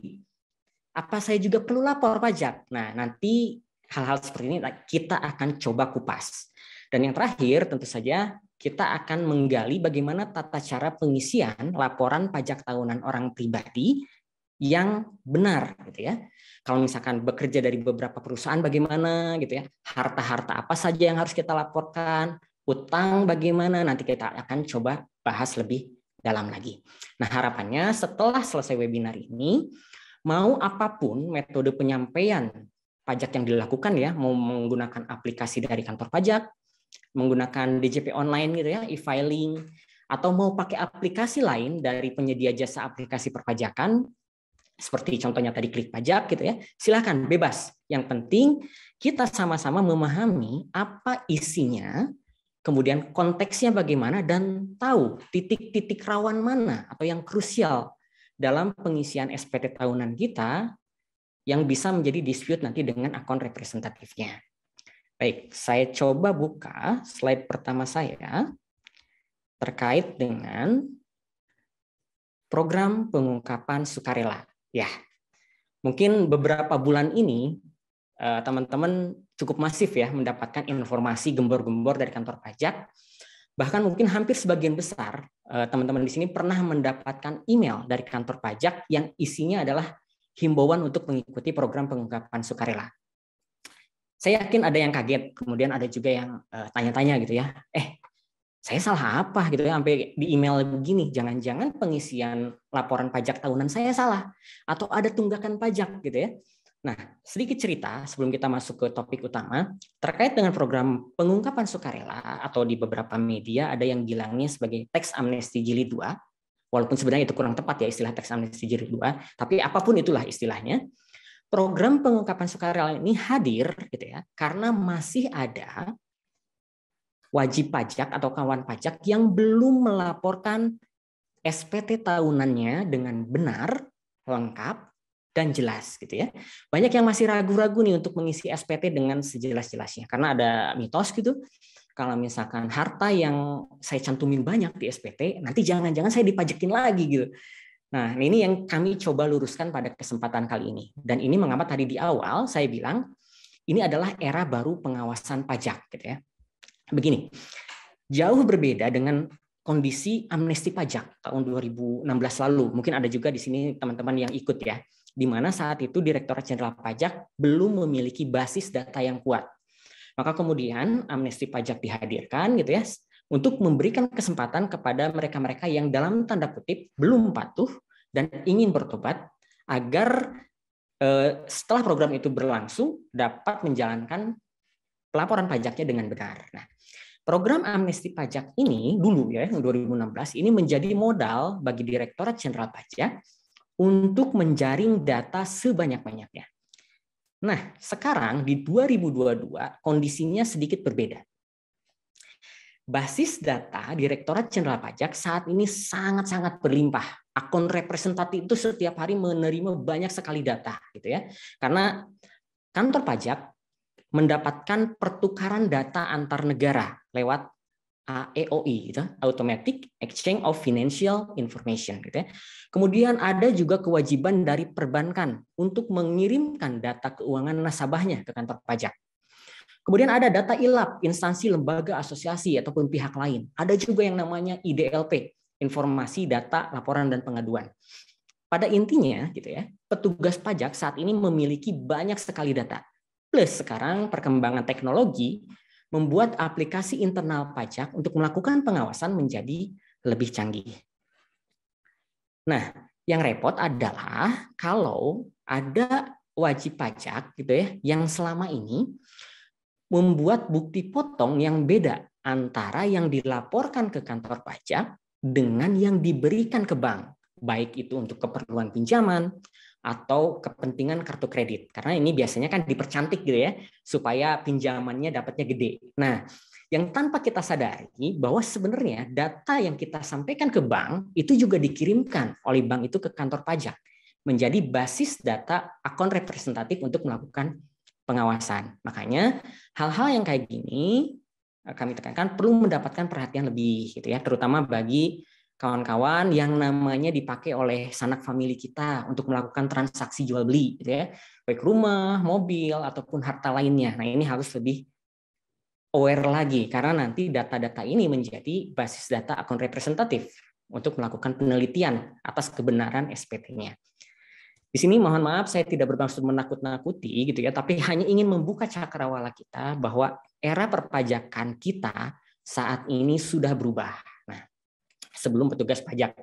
apa saya juga perlu lapor pajak? Nah, nanti hal-hal seperti ini kita akan coba kupas. Dan yang terakhir tentu saja kita akan menggali bagaimana tata cara pengisian laporan pajak tahunan orang pribadi yang benar gitu ya. Kalau misalkan bekerja dari beberapa perusahaan bagaimana gitu ya. Harta-harta apa saja yang harus kita laporkan, utang bagaimana nanti kita akan coba bahas lebih dalam lagi. Nah, harapannya setelah selesai webinar ini mau apapun metode penyampaian pajak yang dilakukan ya, mau menggunakan aplikasi dari kantor pajak, menggunakan DJP online gitu ya, e-filing atau mau pakai aplikasi lain dari penyedia jasa aplikasi perpajakan, seperti contohnya tadi klik pajak gitu ya. Silahkan bebas. Yang penting kita sama-sama memahami apa isinya, kemudian konteksnya bagaimana dan tahu titik-titik rawan mana atau yang krusial dalam pengisian SPT tahunan kita yang bisa menjadi dispute nanti dengan akun representatifnya. Baik, saya coba buka slide pertama saya terkait dengan program pengungkapan sukarela. Ya, mungkin beberapa bulan ini eh, teman-teman cukup masif ya mendapatkan informasi gembor-gembor dari kantor pajak. Bahkan mungkin hampir sebagian besar eh, teman-teman di sini pernah mendapatkan email dari kantor pajak yang isinya adalah himbauan untuk mengikuti program pengungkapan sukarela. Saya yakin ada yang kaget, kemudian ada juga yang eh, tanya-tanya gitu ya. Eh, saya salah apa gitu ya sampai di email begini jangan-jangan pengisian laporan pajak tahunan saya salah atau ada tunggakan pajak gitu ya nah sedikit cerita sebelum kita masuk ke topik utama terkait dengan program pengungkapan sukarela atau di beberapa media ada yang bilangnya sebagai teks amnesti jilid 2 walaupun sebenarnya itu kurang tepat ya istilah teks amnesti jilid 2 tapi apapun itulah istilahnya program pengungkapan sukarela ini hadir gitu ya karena masih ada wajib pajak atau kawan pajak yang belum melaporkan SPT tahunannya dengan benar, lengkap, dan jelas gitu ya. Banyak yang masih ragu-ragu nih untuk mengisi SPT dengan sejelas-jelasnya karena ada mitos gitu. Kalau misalkan harta yang saya cantumin banyak di SPT, nanti jangan-jangan saya dipajekin lagi gitu. Nah, ini yang kami coba luruskan pada kesempatan kali ini. Dan ini mengapa tadi di awal saya bilang ini adalah era baru pengawasan pajak gitu ya begini, jauh berbeda dengan kondisi amnesti pajak tahun 2016 lalu. Mungkin ada juga di sini teman-teman yang ikut ya, di mana saat itu Direktorat Jenderal Pajak belum memiliki basis data yang kuat. Maka kemudian amnesti pajak dihadirkan gitu ya untuk memberikan kesempatan kepada mereka-mereka yang dalam tanda kutip belum patuh dan ingin bertobat agar eh, setelah program itu berlangsung dapat menjalankan pelaporan pajaknya dengan benar. Nah, program amnesti pajak ini dulu ya 2016 ini menjadi modal bagi Direktorat Jenderal Pajak untuk menjaring data sebanyak-banyaknya. Nah, sekarang di 2022 kondisinya sedikit berbeda. Basis data Direktorat Jenderal Pajak saat ini sangat-sangat berlimpah. Akun representatif itu setiap hari menerima banyak sekali data gitu ya. Karena kantor pajak mendapatkan pertukaran data antar negara lewat AEOI, gitu, Automatic Exchange of Financial Information gitu ya. Kemudian ada juga kewajiban dari perbankan untuk mengirimkan data keuangan nasabahnya ke kantor pajak. Kemudian ada data ILAP, instansi, lembaga, asosiasi ataupun pihak lain. Ada juga yang namanya IDLP, informasi, data, laporan dan pengaduan. Pada intinya gitu ya, petugas pajak saat ini memiliki banyak sekali data Plus sekarang perkembangan teknologi membuat aplikasi internal pajak untuk melakukan pengawasan menjadi lebih canggih. Nah, yang repot adalah kalau ada wajib pajak gitu ya yang selama ini membuat bukti potong yang beda antara yang dilaporkan ke kantor pajak dengan yang diberikan ke bank, baik itu untuk keperluan pinjaman, atau kepentingan kartu kredit karena ini biasanya kan dipercantik gitu ya supaya pinjamannya dapatnya gede. Nah, yang tanpa kita sadari bahwa sebenarnya data yang kita sampaikan ke bank itu juga dikirimkan oleh bank itu ke kantor pajak menjadi basis data akun representatif untuk melakukan pengawasan. Makanya hal-hal yang kayak gini eh, kami tekankan perlu mendapatkan perhatian lebih gitu ya terutama bagi kawan-kawan yang namanya dipakai oleh sanak famili kita untuk melakukan transaksi jual beli gitu ya baik rumah mobil ataupun harta lainnya nah ini harus lebih aware lagi karena nanti data-data ini menjadi basis data akun representatif untuk melakukan penelitian atas kebenaran SPT-nya di sini mohon maaf saya tidak bermaksud menakut-nakuti gitu ya tapi hanya ingin membuka cakrawala kita bahwa era perpajakan kita saat ini sudah berubah sebelum petugas pajak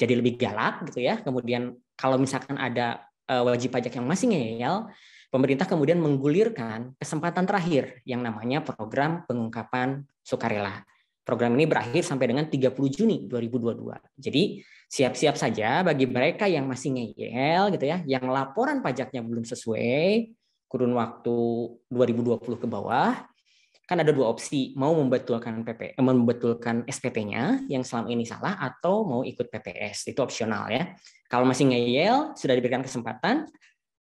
jadi lebih galak gitu ya. Kemudian kalau misalkan ada eh, wajib pajak yang masih ngeyel, pemerintah kemudian menggulirkan kesempatan terakhir yang namanya program pengungkapan sukarela. Program ini berakhir sampai dengan 30 Juni 2022. Jadi siap-siap saja bagi mereka yang masih ngeyel gitu ya, yang laporan pajaknya belum sesuai kurun waktu 2020 ke bawah, kan ada dua opsi, mau membetulkan PP, eh, membetulkan SPT-nya yang selama ini salah atau mau ikut PPS. Itu opsional ya. Kalau masih ngeyel, sudah diberikan kesempatan,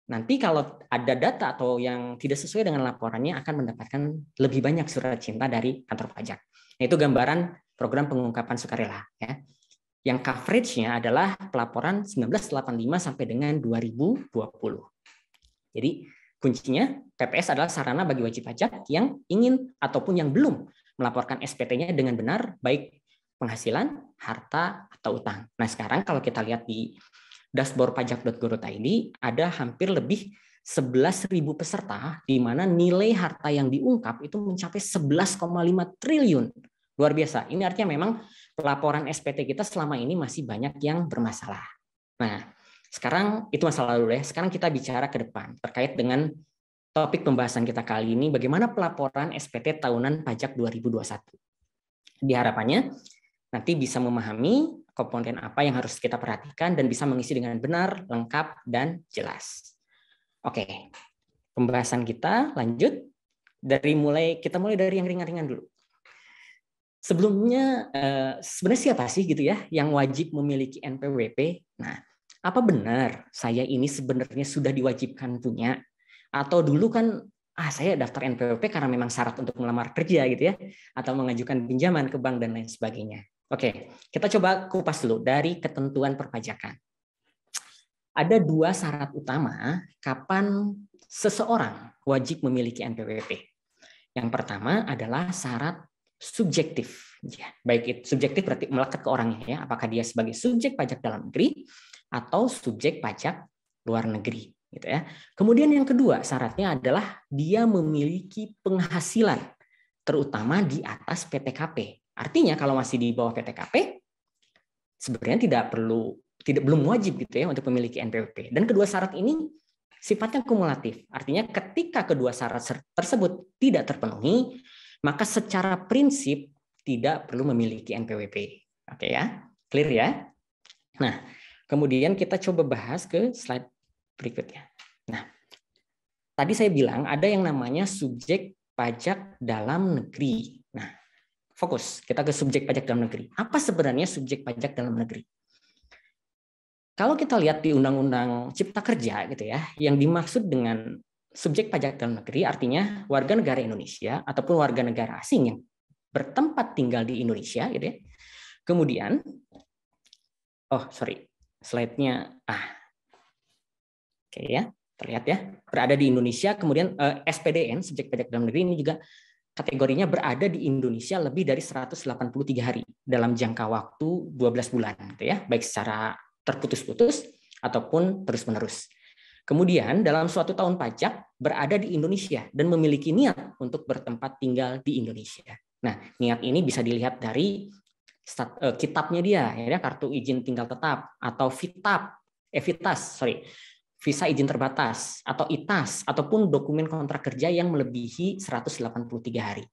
nanti kalau ada data atau yang tidak sesuai dengan laporannya akan mendapatkan lebih banyak surat cinta dari kantor pajak. Nah, itu gambaran program pengungkapan sukarela ya. Yang coveragenya adalah pelaporan 1985 sampai dengan 2020. Jadi Kuncinya, TPS adalah sarana bagi wajib pajak yang ingin ataupun yang belum melaporkan SPT-nya dengan benar, baik penghasilan, harta, atau utang. Nah, sekarang kalau kita lihat di dashboard pajak.go.id, ada hampir lebih 11.000 peserta, di mana nilai harta yang diungkap itu mencapai 11,5 triliun. Luar biasa. Ini artinya memang pelaporan SPT kita selama ini masih banyak yang bermasalah. Nah, sekarang itu masa lalu ya. Sekarang kita bicara ke depan terkait dengan topik pembahasan kita kali ini bagaimana pelaporan SPT tahunan pajak 2021. Diharapannya nanti bisa memahami komponen apa yang harus kita perhatikan dan bisa mengisi dengan benar, lengkap, dan jelas. Oke, pembahasan kita lanjut dari mulai kita mulai dari yang ringan-ringan dulu. Sebelumnya eh, sebenarnya siapa sih gitu ya yang wajib memiliki NPWP? Nah, apa benar saya ini sebenarnya sudah diwajibkan punya atau dulu kan ah saya daftar NPWP karena memang syarat untuk melamar kerja gitu ya atau mengajukan pinjaman ke bank dan lain sebagainya. Oke, kita coba kupas dulu dari ketentuan perpajakan. Ada dua syarat utama kapan seseorang wajib memiliki NPWP. Yang pertama adalah syarat subjektif. Ya, baik itu subjektif berarti melekat ke orangnya ya, apakah dia sebagai subjek pajak dalam negeri atau subjek pajak luar negeri gitu ya. Kemudian yang kedua, syaratnya adalah dia memiliki penghasilan terutama di atas PTKP. Artinya kalau masih di bawah PTKP sebenarnya tidak perlu tidak belum wajib gitu ya untuk memiliki NPWP. Dan kedua syarat ini sifatnya kumulatif. Artinya ketika kedua syarat tersebut tidak terpenuhi, maka secara prinsip tidak perlu memiliki NPWP. Oke ya? Clear ya? Nah, Kemudian kita coba bahas ke slide berikutnya. Nah, tadi saya bilang ada yang namanya subjek pajak dalam negeri. Nah, fokus kita ke subjek pajak dalam negeri. Apa sebenarnya subjek pajak dalam negeri? Kalau kita lihat di Undang-Undang Cipta Kerja gitu ya, yang dimaksud dengan subjek pajak dalam negeri artinya warga negara Indonesia ataupun warga negara asing yang bertempat tinggal di Indonesia gitu ya. Kemudian oh sorry slide-nya. Ah. Oke ya, terlihat ya. Berada di Indonesia, kemudian eh, SPDN, subjek pajak dalam negeri ini juga kategorinya berada di Indonesia lebih dari 183 hari dalam jangka waktu 12 bulan gitu ya, baik secara terputus-putus ataupun terus-menerus. Kemudian dalam suatu tahun pajak berada di Indonesia dan memiliki niat untuk bertempat tinggal di Indonesia. Nah, niat ini bisa dilihat dari Eh, kitabnya dia, ya kartu izin tinggal tetap atau VITAP, eh, sorry, visa izin terbatas atau ITAS ataupun dokumen kontrak kerja yang melebihi 183 hari.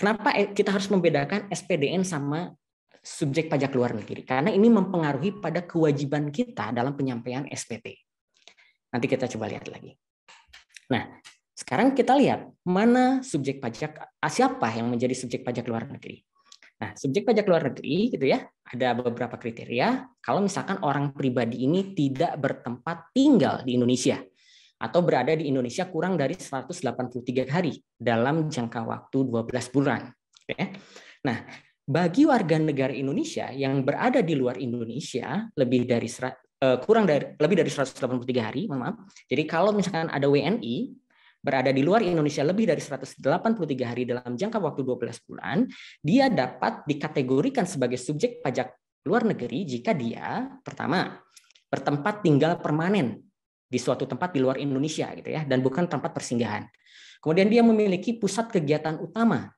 Kenapa eh, kita harus membedakan SPDN sama subjek pajak luar negeri? Karena ini mempengaruhi pada kewajiban kita dalam penyampaian SPT. Nanti kita coba lihat lagi. Nah, sekarang kita lihat mana subjek pajak ah, siapa yang menjadi subjek pajak luar negeri. Nah, subjek pajak luar negeri gitu ya, ada beberapa kriteria. Kalau misalkan orang pribadi ini tidak bertempat tinggal di Indonesia atau berada di Indonesia kurang dari 183 hari dalam jangka waktu 12 bulan. Oke. Gitu ya. Nah, bagi warga negara Indonesia yang berada di luar Indonesia lebih dari eh, kurang dari lebih dari 183 hari, maaf. Jadi kalau misalkan ada WNI berada di luar Indonesia lebih dari 183 hari dalam jangka waktu 12 bulan, dia dapat dikategorikan sebagai subjek pajak luar negeri jika dia pertama bertempat tinggal permanen di suatu tempat di luar Indonesia gitu ya dan bukan tempat persinggahan. Kemudian dia memiliki pusat kegiatan utama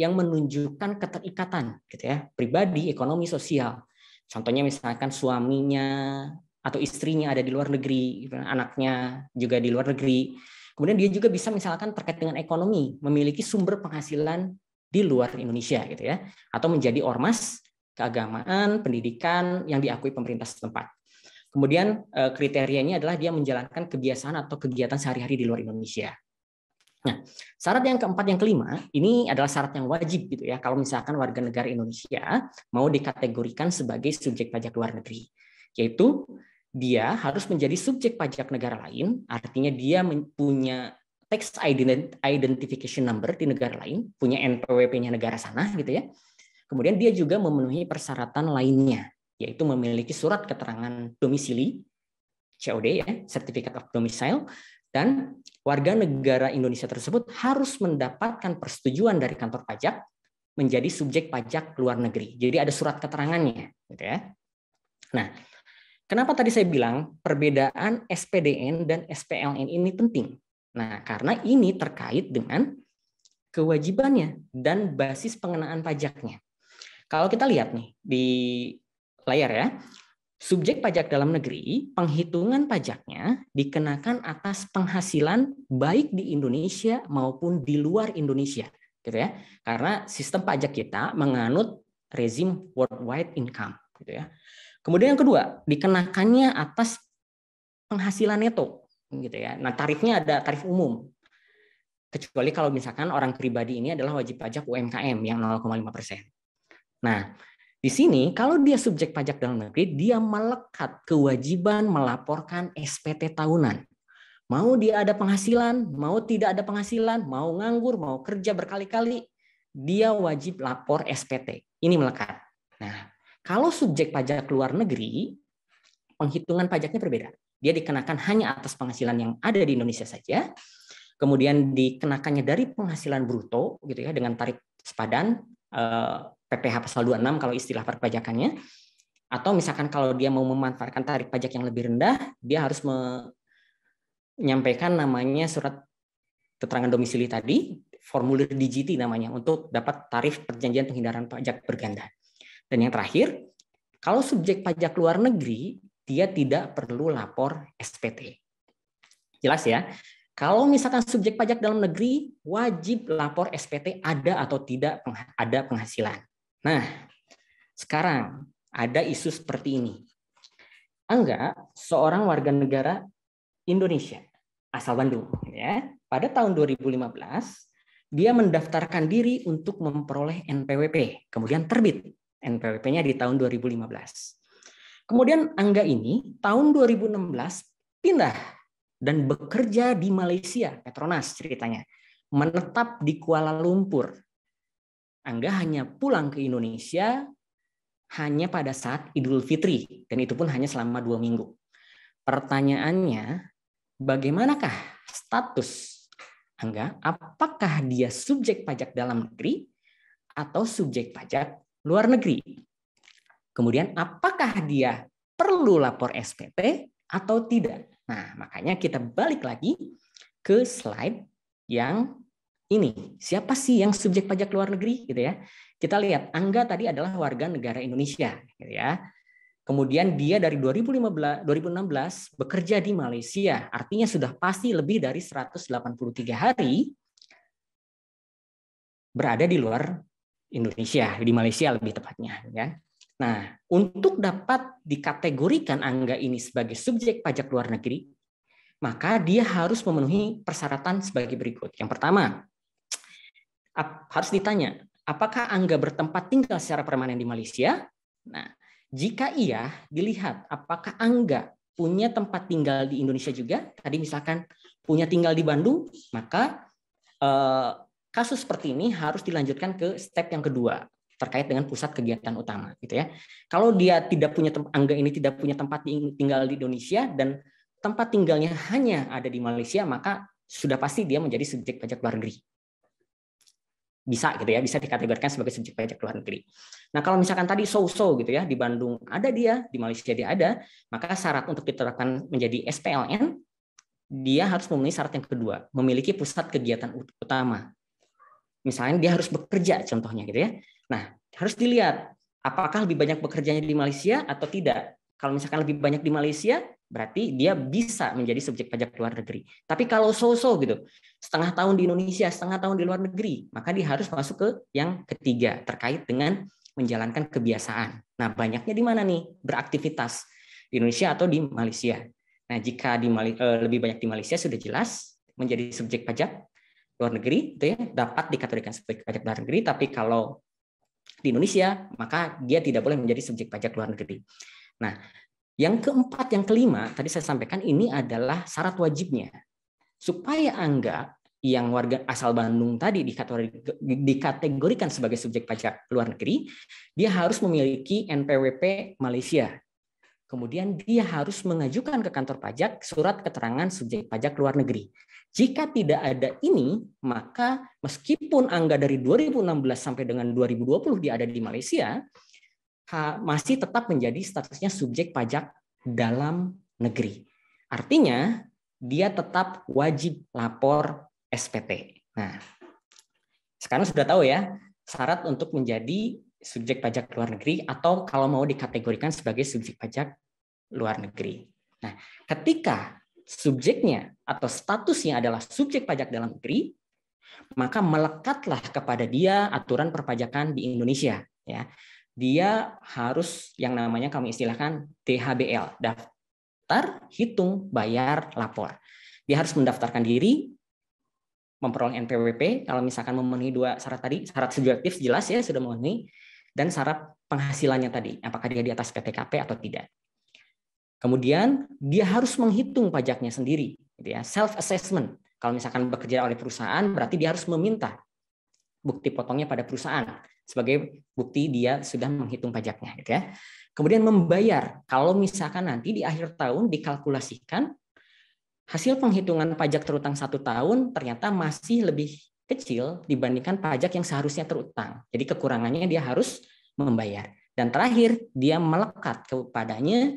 yang menunjukkan keterikatan gitu ya, pribadi, ekonomi, sosial. Contohnya misalkan suaminya atau istrinya ada di luar negeri, anaknya juga di luar negeri. Kemudian dia juga bisa misalkan terkait dengan ekonomi, memiliki sumber penghasilan di luar Indonesia gitu ya, atau menjadi ormas keagamaan, pendidikan yang diakui pemerintah setempat. Kemudian eh, kriterianya adalah dia menjalankan kebiasaan atau kegiatan sehari-hari di luar Indonesia. Nah, syarat yang keempat yang kelima ini adalah syarat yang wajib gitu ya kalau misalkan warga negara Indonesia mau dikategorikan sebagai subjek pajak luar negeri, yaitu dia harus menjadi subjek pajak negara lain, artinya dia punya tax identification number di negara lain, punya NPWP-nya negara sana gitu ya. Kemudian dia juga memenuhi persyaratan lainnya, yaitu memiliki surat keterangan domisili COD ya, Certificate of Domicile, dan warga negara Indonesia tersebut harus mendapatkan persetujuan dari kantor pajak menjadi subjek pajak luar negeri. Jadi ada surat keterangannya gitu ya. Nah, Kenapa tadi saya bilang perbedaan SPDN dan SPLN ini penting? Nah, karena ini terkait dengan kewajibannya dan basis pengenaan pajaknya. Kalau kita lihat nih di layar ya, subjek pajak dalam negeri, penghitungan pajaknya dikenakan atas penghasilan baik di Indonesia maupun di luar Indonesia, gitu ya. Karena sistem pajak kita menganut rezim worldwide income, gitu ya. Kemudian yang kedua, dikenakannya atas penghasilan neto gitu ya. Nah, tarifnya ada tarif umum. Kecuali kalau misalkan orang pribadi ini adalah wajib pajak UMKM yang 0,5%. Nah, di sini kalau dia subjek pajak dalam negeri, dia melekat kewajiban melaporkan SPT tahunan. Mau dia ada penghasilan, mau tidak ada penghasilan, mau nganggur, mau kerja berkali-kali, dia wajib lapor SPT. Ini melekat. Nah, kalau subjek pajak luar negeri, penghitungan pajaknya berbeda. Dia dikenakan hanya atas penghasilan yang ada di Indonesia saja. Kemudian dikenakannya dari penghasilan bruto gitu ya dengan tarif sepadan PPh eh, pasal 26 kalau istilah perpajakannya. Atau misalkan kalau dia mau memanfaatkan tarif pajak yang lebih rendah, dia harus menyampaikan namanya surat keterangan domisili tadi, formulir DGT namanya, untuk dapat tarif perjanjian penghindaran pajak berganda. Dan yang terakhir, kalau subjek pajak luar negeri, dia tidak perlu lapor SPT. Jelas ya? Kalau misalkan subjek pajak dalam negeri wajib lapor SPT ada atau tidak ada penghasilan. Nah, sekarang ada isu seperti ini. Angga, seorang warga negara Indonesia asal Bandung gitu ya. Pada tahun 2015 dia mendaftarkan diri untuk memperoleh NPWP, kemudian terbit NPWP-nya di tahun 2015. Kemudian Angga ini tahun 2016 pindah dan bekerja di Malaysia, Petronas ceritanya. Menetap di Kuala Lumpur. Angga hanya pulang ke Indonesia hanya pada saat Idul Fitri, dan itu pun hanya selama dua minggu. Pertanyaannya, bagaimanakah status Angga? Apakah dia subjek pajak dalam negeri atau subjek pajak luar negeri. Kemudian apakah dia perlu lapor SPT atau tidak? Nah, makanya kita balik lagi ke slide yang ini. Siapa sih yang subjek pajak luar negeri gitu ya? Kita lihat Angga tadi adalah warga negara Indonesia gitu ya. Kemudian dia dari 2015 2016 bekerja di Malaysia. Artinya sudah pasti lebih dari 183 hari berada di luar Indonesia, di Malaysia lebih tepatnya. Ya. Nah, untuk dapat dikategorikan Angga ini sebagai subjek pajak luar negeri, maka dia harus memenuhi persyaratan sebagai berikut. Yang pertama, harus ditanya, apakah Angga bertempat tinggal secara permanen di Malaysia? Nah, jika iya, dilihat apakah Angga punya tempat tinggal di Indonesia juga. Tadi misalkan punya tinggal di Bandung, maka eh, Kasus seperti ini harus dilanjutkan ke step yang kedua terkait dengan pusat kegiatan utama gitu ya. Kalau dia tidak punya angga ini tidak punya tempat tinggal di Indonesia dan tempat tinggalnya hanya ada di Malaysia maka sudah pasti dia menjadi subjek pajak luar negeri. Bisa gitu ya, bisa dikategorikan sebagai subjek pajak luar negeri. Nah, kalau misalkan tadi so-so gitu ya, di Bandung ada dia, di Malaysia dia ada, maka syarat untuk diterapkan menjadi SPLN dia harus memenuhi syarat yang kedua, memiliki pusat kegiatan utama Misalnya dia harus bekerja contohnya gitu ya. Nah, harus dilihat apakah lebih banyak bekerjanya di Malaysia atau tidak. Kalau misalkan lebih banyak di Malaysia, berarti dia bisa menjadi subjek pajak luar negeri. Tapi kalau so-so gitu, setengah tahun di Indonesia, setengah tahun di luar negeri, maka dia harus masuk ke yang ketiga terkait dengan menjalankan kebiasaan. Nah, banyaknya di mana nih? Beraktivitas di Indonesia atau di Malaysia. Nah, jika di Mali, eh, lebih banyak di Malaysia sudah jelas menjadi subjek pajak luar negeri itu ya dapat dikategorikan sebagai pajak luar negeri tapi kalau di Indonesia maka dia tidak boleh menjadi subjek pajak luar negeri. Nah, yang keempat, yang kelima tadi saya sampaikan ini adalah syarat wajibnya supaya angga yang warga asal Bandung tadi dikategorikan sebagai subjek pajak luar negeri, dia harus memiliki NPWP Malaysia kemudian dia harus mengajukan ke kantor pajak surat keterangan subjek pajak luar negeri. Jika tidak ada ini, maka meskipun angka dari 2016 sampai dengan 2020 dia ada di Malaysia, masih tetap menjadi statusnya subjek pajak dalam negeri. Artinya, dia tetap wajib lapor SPT. Nah, sekarang sudah tahu ya, syarat untuk menjadi subjek pajak luar negeri atau kalau mau dikategorikan sebagai subjek pajak luar negeri. Nah, ketika subjeknya atau statusnya adalah subjek pajak dalam negeri, maka melekatlah kepada dia aturan perpajakan di Indonesia. Ya, dia harus yang namanya kami istilahkan THBL, daftar, hitung, bayar, lapor. Dia harus mendaftarkan diri, memperoleh NPWP, kalau misalkan memenuhi dua syarat tadi, syarat subjektif jelas ya sudah memenuhi, dan syarat penghasilannya tadi, apakah dia di atas PTKP atau tidak. Kemudian dia harus menghitung pajaknya sendiri, gitu ya, self assessment. Kalau misalkan bekerja oleh perusahaan, berarti dia harus meminta bukti potongnya pada perusahaan sebagai bukti dia sudah menghitung pajaknya, gitu ya. Kemudian membayar. Kalau misalkan nanti di akhir tahun dikalkulasikan hasil penghitungan pajak terutang satu tahun ternyata masih lebih kecil dibandingkan pajak yang seharusnya terutang. Jadi kekurangannya dia harus membayar. Dan terakhir, dia melekat kepadanya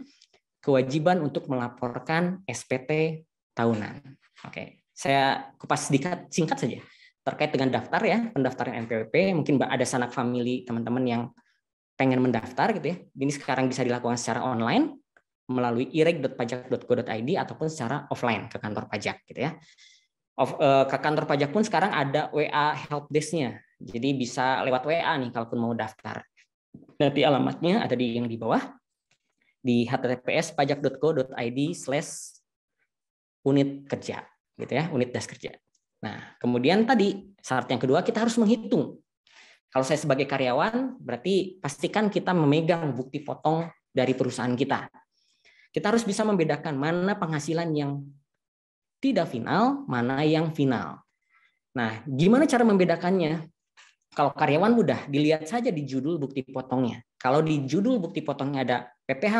kewajiban untuk melaporkan SPT tahunan. Oke, saya kupas sedikit singkat saja terkait dengan daftar ya pendaftaran NPWP. Mungkin ada sanak famili teman-teman yang pengen mendaftar gitu ya. Ini sekarang bisa dilakukan secara online melalui ireg.pajak.go.id ataupun secara offline ke kantor pajak gitu ya. Of, eh, ke kantor pajak pun sekarang ada WA helpdesk-nya. Jadi bisa lewat WA nih kalaupun mau daftar. Nanti alamatnya ada di yang di bawah di https pajak.go.id slash unit kerja gitu ya unit das kerja nah kemudian tadi syarat yang kedua kita harus menghitung kalau saya sebagai karyawan berarti pastikan kita memegang bukti potong dari perusahaan kita kita harus bisa membedakan mana penghasilan yang tidak final mana yang final nah gimana cara membedakannya kalau karyawan mudah, dilihat saja di judul bukti potongnya. Kalau di judul bukti potongnya ada PPH,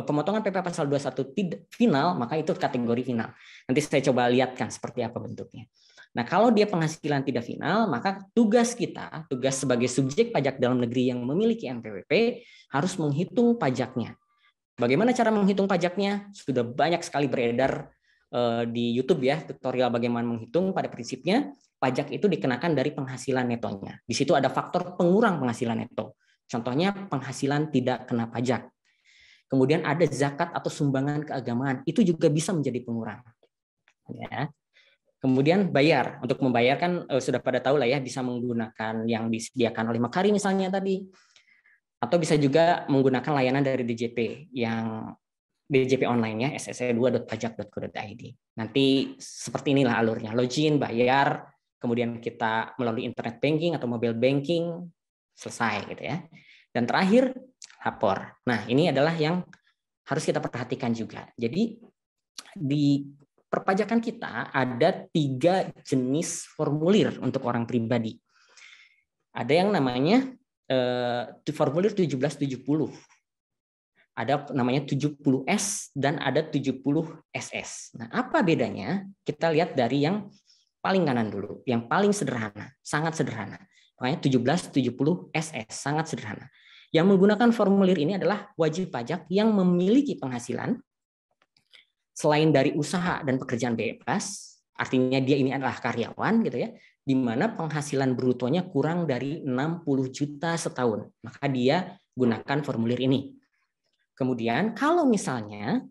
eh, pemotongan PPH pasal 21 final, maka itu kategori final. Nanti saya coba lihatkan seperti apa bentuknya. Nah, kalau dia penghasilan tidak final, maka tugas kita, tugas sebagai subjek pajak dalam negeri yang memiliki NPWP harus menghitung pajaknya. Bagaimana cara menghitung pajaknya? Sudah banyak sekali beredar eh, di YouTube ya tutorial bagaimana menghitung pada prinsipnya pajak itu dikenakan dari penghasilan netonya. Di situ ada faktor pengurang penghasilan neto. Contohnya penghasilan tidak kena pajak. Kemudian ada zakat atau sumbangan keagamaan, itu juga bisa menjadi pengurang. Ya. Kemudian bayar. Untuk membayarkan eh, sudah pada tahu lah ya bisa menggunakan yang disediakan oleh Makari misalnya tadi. Atau bisa juga menggunakan layanan dari DJP yang DJP online ya sse2.pajak.go.id. Nanti seperti inilah alurnya, login, bayar, kemudian kita melalui internet banking atau mobile banking, selesai gitu ya. Dan terakhir, lapor. Nah, ini adalah yang harus kita perhatikan juga. Jadi di perpajakan kita ada tiga jenis formulir untuk orang pribadi. Ada yang namanya eh, formulir 1770. Ada namanya 70S dan ada 70SS. Nah, apa bedanya? Kita lihat dari yang paling kanan dulu, yang paling sederhana, sangat sederhana. Makanya 1770 SS sangat sederhana. Yang menggunakan formulir ini adalah wajib pajak yang memiliki penghasilan selain dari usaha dan pekerjaan bebas, artinya dia ini adalah karyawan gitu ya, di mana penghasilan brutonya kurang dari 60 juta setahun. Maka dia gunakan formulir ini. Kemudian kalau misalnya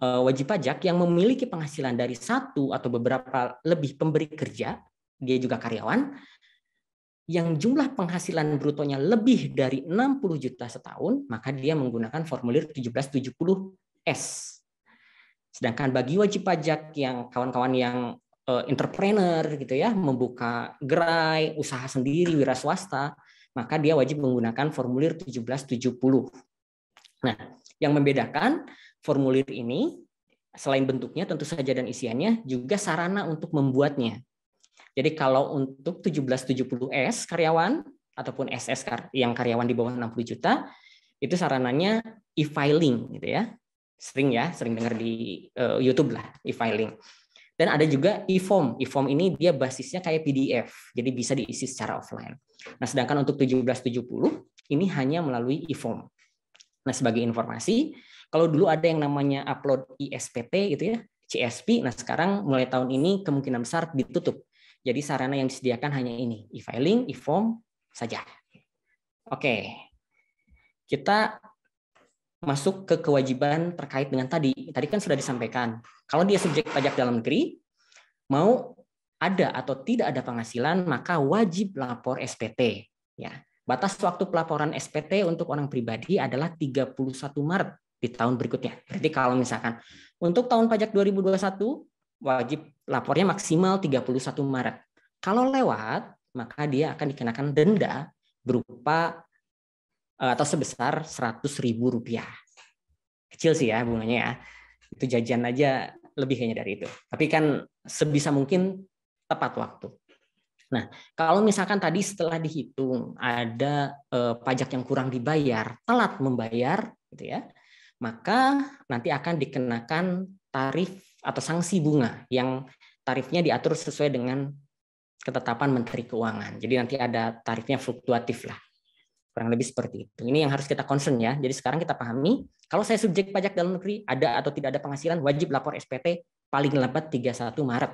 Eh, wajib pajak yang memiliki penghasilan dari satu atau beberapa lebih pemberi kerja, dia juga karyawan, yang jumlah penghasilan brutonya lebih dari 60 juta setahun, maka dia menggunakan formulir 1770S. Sedangkan bagi wajib pajak yang kawan-kawan yang uh, entrepreneur gitu ya, membuka gerai, usaha sendiri, wira swasta, maka dia wajib menggunakan formulir 1770. Nah, yang membedakan formulir ini selain bentuknya tentu saja dan isiannya juga sarana untuk membuatnya. Jadi kalau untuk 1770S karyawan ataupun SS yang karyawan di bawah 60 juta itu sarananya e-filing gitu ya. Sering ya, sering dengar di uh, YouTube lah e-filing. Dan ada juga e-form. E-form ini dia basisnya kayak PDF, jadi bisa diisi secara offline. Nah, sedangkan untuk 1770 ini hanya melalui e-form. Nah, sebagai informasi, kalau dulu ada yang namanya upload ISPT gitu ya, CSP. Nah sekarang mulai tahun ini kemungkinan besar ditutup. Jadi sarana yang disediakan hanya ini, e-filing, e-form saja. Oke, kita masuk ke kewajiban terkait dengan tadi. Tadi kan sudah disampaikan, kalau dia subjek pajak dalam negeri, mau ada atau tidak ada penghasilan, maka wajib lapor SPT. Ya, batas waktu pelaporan SPT untuk orang pribadi adalah 31 Maret di tahun berikutnya. Berarti kalau misalkan untuk tahun pajak 2021 wajib lapornya maksimal 31 Maret. Kalau lewat, maka dia akan dikenakan denda berupa eh, atau sebesar 100 ribu Kecil sih ya bunganya ya. Itu jajan aja lebih kayaknya dari itu. Tapi kan sebisa mungkin tepat waktu. Nah, kalau misalkan tadi setelah dihitung ada eh, pajak yang kurang dibayar, telat membayar, gitu ya, maka nanti akan dikenakan tarif atau sanksi bunga yang tarifnya diatur sesuai dengan ketetapan Menteri Keuangan. Jadi nanti ada tarifnya fluktuatif lah. Kurang lebih seperti itu. Ini yang harus kita concern ya. Jadi sekarang kita pahami, kalau saya subjek pajak dalam negeri, ada atau tidak ada penghasilan, wajib lapor SPT paling lambat 31 Maret.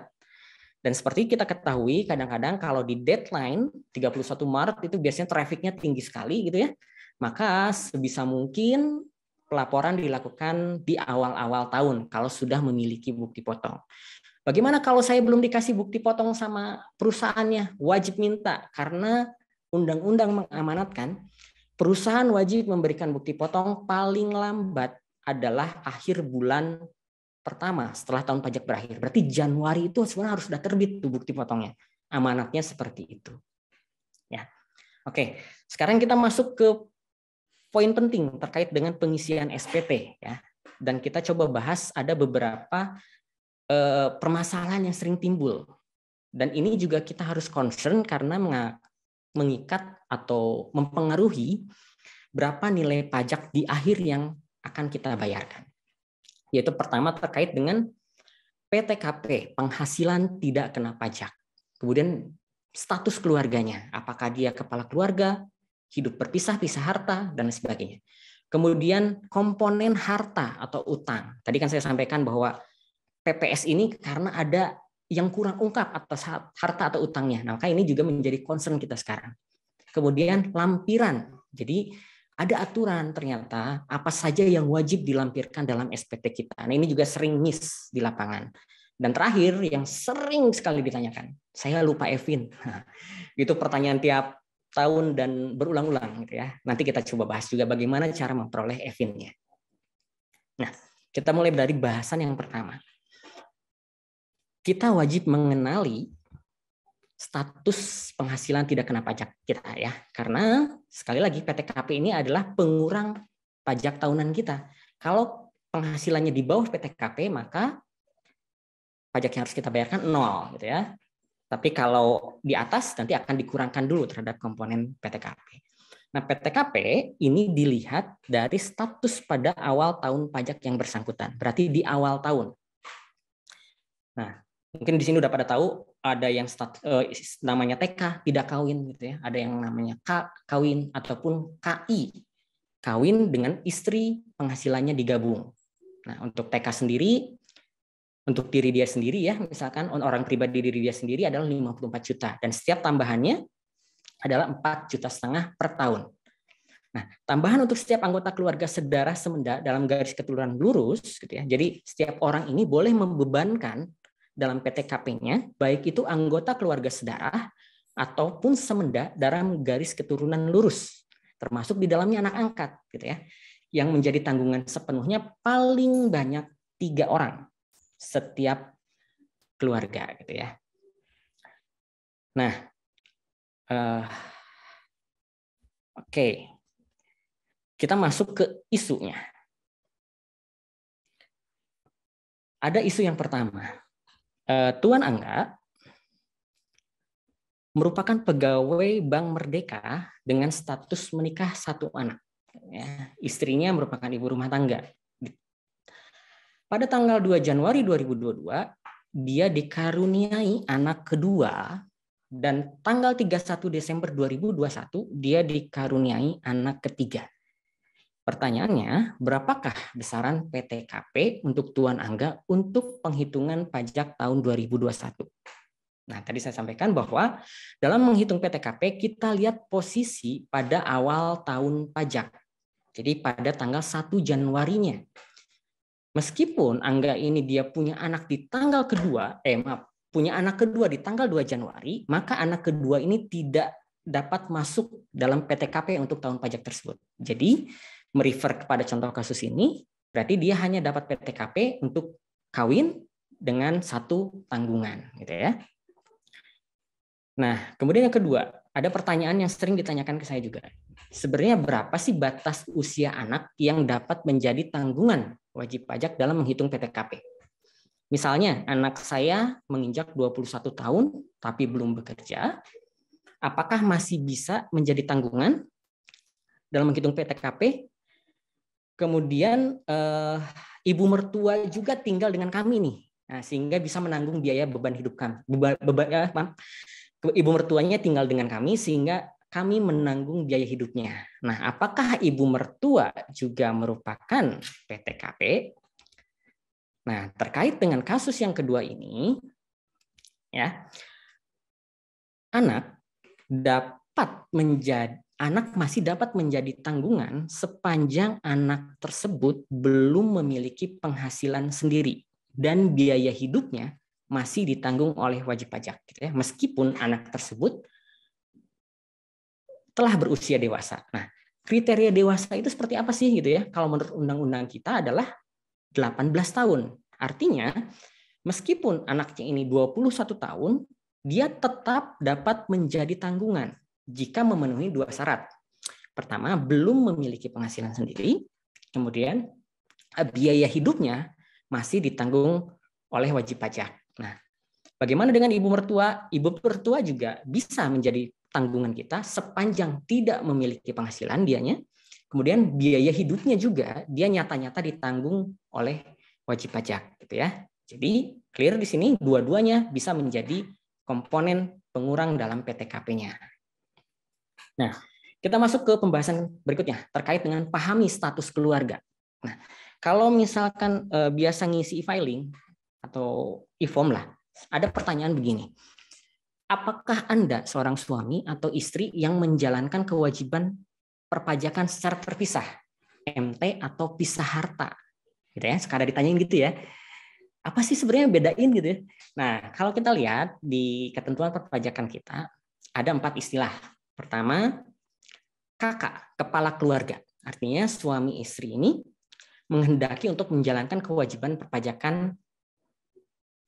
Dan seperti kita ketahui, kadang-kadang kalau di deadline 31 Maret itu biasanya trafiknya tinggi sekali gitu ya. Maka sebisa mungkin pelaporan dilakukan di awal-awal tahun kalau sudah memiliki bukti potong. Bagaimana kalau saya belum dikasih bukti potong sama perusahaannya? Wajib minta karena undang-undang mengamanatkan perusahaan wajib memberikan bukti potong paling lambat adalah akhir bulan pertama setelah tahun pajak berakhir. Berarti Januari itu sebenarnya harus sudah terbit tuh bukti potongnya. Amanatnya seperti itu. Ya. Oke, sekarang kita masuk ke poin penting terkait dengan pengisian SPT ya. Dan kita coba bahas ada beberapa eh, permasalahan yang sering timbul. Dan ini juga kita harus concern karena mengikat atau mempengaruhi berapa nilai pajak di akhir yang akan kita bayarkan. Yaitu pertama terkait dengan PTKP, penghasilan tidak kena pajak. Kemudian status keluarganya, apakah dia kepala keluarga, hidup berpisah-pisah harta dan sebagainya. Kemudian komponen harta atau utang. Tadi kan saya sampaikan bahwa PPS ini karena ada yang kurang ungkap atas harta atau utangnya. Nah, maka ini juga menjadi concern kita sekarang. Kemudian lampiran. Jadi ada aturan ternyata apa saja yang wajib dilampirkan dalam SPT kita. Nah, ini juga sering miss di lapangan. Dan terakhir yang sering sekali ditanyakan, saya lupa Evin. Nah, itu pertanyaan tiap tahun dan berulang-ulang gitu ya. Nanti kita coba bahas juga bagaimana cara memperoleh Evin-nya. Nah, kita mulai dari bahasan yang pertama. Kita wajib mengenali status penghasilan tidak kena pajak kita ya. Karena sekali lagi PTKP ini adalah pengurang pajak tahunan kita. Kalau penghasilannya di bawah PTKP maka pajak yang harus kita bayarkan nol gitu ya. Tapi kalau di atas nanti akan dikurangkan dulu terhadap komponen PTKP. Nah, PTKP ini dilihat dari status pada awal tahun pajak yang bersangkutan, berarti di awal tahun. Nah, mungkin di sini udah pada tahu ada yang stat, eh, namanya TK tidak kawin gitu ya, ada yang namanya K kawin ataupun KI kawin dengan istri penghasilannya digabung. Nah, untuk TK sendiri untuk diri dia sendiri ya, misalkan orang pribadi diri dia sendiri adalah 54 juta dan setiap tambahannya adalah 4 juta setengah per tahun. Nah, tambahan untuk setiap anggota keluarga sedara semenda dalam garis keturunan lurus gitu ya. Jadi setiap orang ini boleh membebankan dalam PTKP-nya baik itu anggota keluarga sedara ataupun semenda dalam garis keturunan lurus termasuk di dalamnya anak angkat gitu ya yang menjadi tanggungan sepenuhnya paling banyak tiga orang setiap keluarga gitu ya. Nah, uh, oke, okay. kita masuk ke isunya. Ada isu yang pertama, uh, Tuan Angga merupakan pegawai Bank Merdeka dengan status menikah satu anak. Ya, istrinya merupakan ibu rumah tangga. Pada tanggal 2 Januari 2022, dia dikaruniai anak kedua dan tanggal 31 Desember 2021 dia dikaruniai anak ketiga. Pertanyaannya, berapakah besaran PTKP untuk Tuan Angga untuk penghitungan pajak tahun 2021? Nah, tadi saya sampaikan bahwa dalam menghitung PTKP kita lihat posisi pada awal tahun pajak. Jadi pada tanggal 1 Januarinya Meskipun Angga ini dia punya anak di tanggal kedua, eh maaf, punya anak kedua di tanggal 2 Januari, maka anak kedua ini tidak dapat masuk dalam PTKP untuk tahun pajak tersebut. Jadi, merefer kepada contoh kasus ini, berarti dia hanya dapat PTKP untuk kawin dengan satu tanggungan, gitu ya. Nah, kemudian yang kedua, ada pertanyaan yang sering ditanyakan ke saya juga. Sebenarnya berapa sih batas usia anak yang dapat menjadi tanggungan wajib pajak dalam menghitung PTKP. Misalnya anak saya menginjak 21 tahun tapi belum bekerja, apakah masih bisa menjadi tanggungan dalam menghitung PTKP? Kemudian eh, ibu mertua juga tinggal dengan kami nih. Nah, sehingga bisa menanggung biaya beban hidup kami. Beba, beba, ya, Ibu mertuanya tinggal dengan kami sehingga kami menanggung biaya hidupnya. Nah, apakah ibu mertua juga merupakan PTKP? Nah, terkait dengan kasus yang kedua ini, ya, anak dapat menjadi anak masih dapat menjadi tanggungan sepanjang anak tersebut belum memiliki penghasilan sendiri dan biaya hidupnya masih ditanggung oleh wajib pajak gitu ya meskipun anak tersebut telah berusia dewasa. Nah, kriteria dewasa itu seperti apa sih gitu ya? Kalau menurut undang-undang kita adalah 18 tahun. Artinya, meskipun anaknya ini 21 tahun, dia tetap dapat menjadi tanggungan jika memenuhi dua syarat. Pertama, belum memiliki penghasilan sendiri, kemudian eh, biaya hidupnya masih ditanggung oleh wajib pajak. Nah, bagaimana dengan ibu mertua? Ibu mertua juga bisa menjadi tanggungan kita sepanjang tidak memiliki penghasilan dianya. Kemudian biaya hidupnya juga dia nyata-nyata ditanggung oleh wajib pajak gitu ya. Jadi clear di sini dua-duanya bisa menjadi komponen pengurang dalam PTKP-nya. Nah, kita masuk ke pembahasan berikutnya terkait dengan pahami status keluarga. Nah, kalau misalkan e, biasa ngisi e-filing atau e-form lah, ada pertanyaan begini apakah Anda seorang suami atau istri yang menjalankan kewajiban perpajakan secara terpisah, MT atau pisah harta? Gitu ya, sekarang ditanyain gitu ya. Apa sih sebenarnya bedain gitu ya? Nah, kalau kita lihat di ketentuan perpajakan kita, ada empat istilah. Pertama, kakak, kepala keluarga. Artinya suami istri ini menghendaki untuk menjalankan kewajiban perpajakan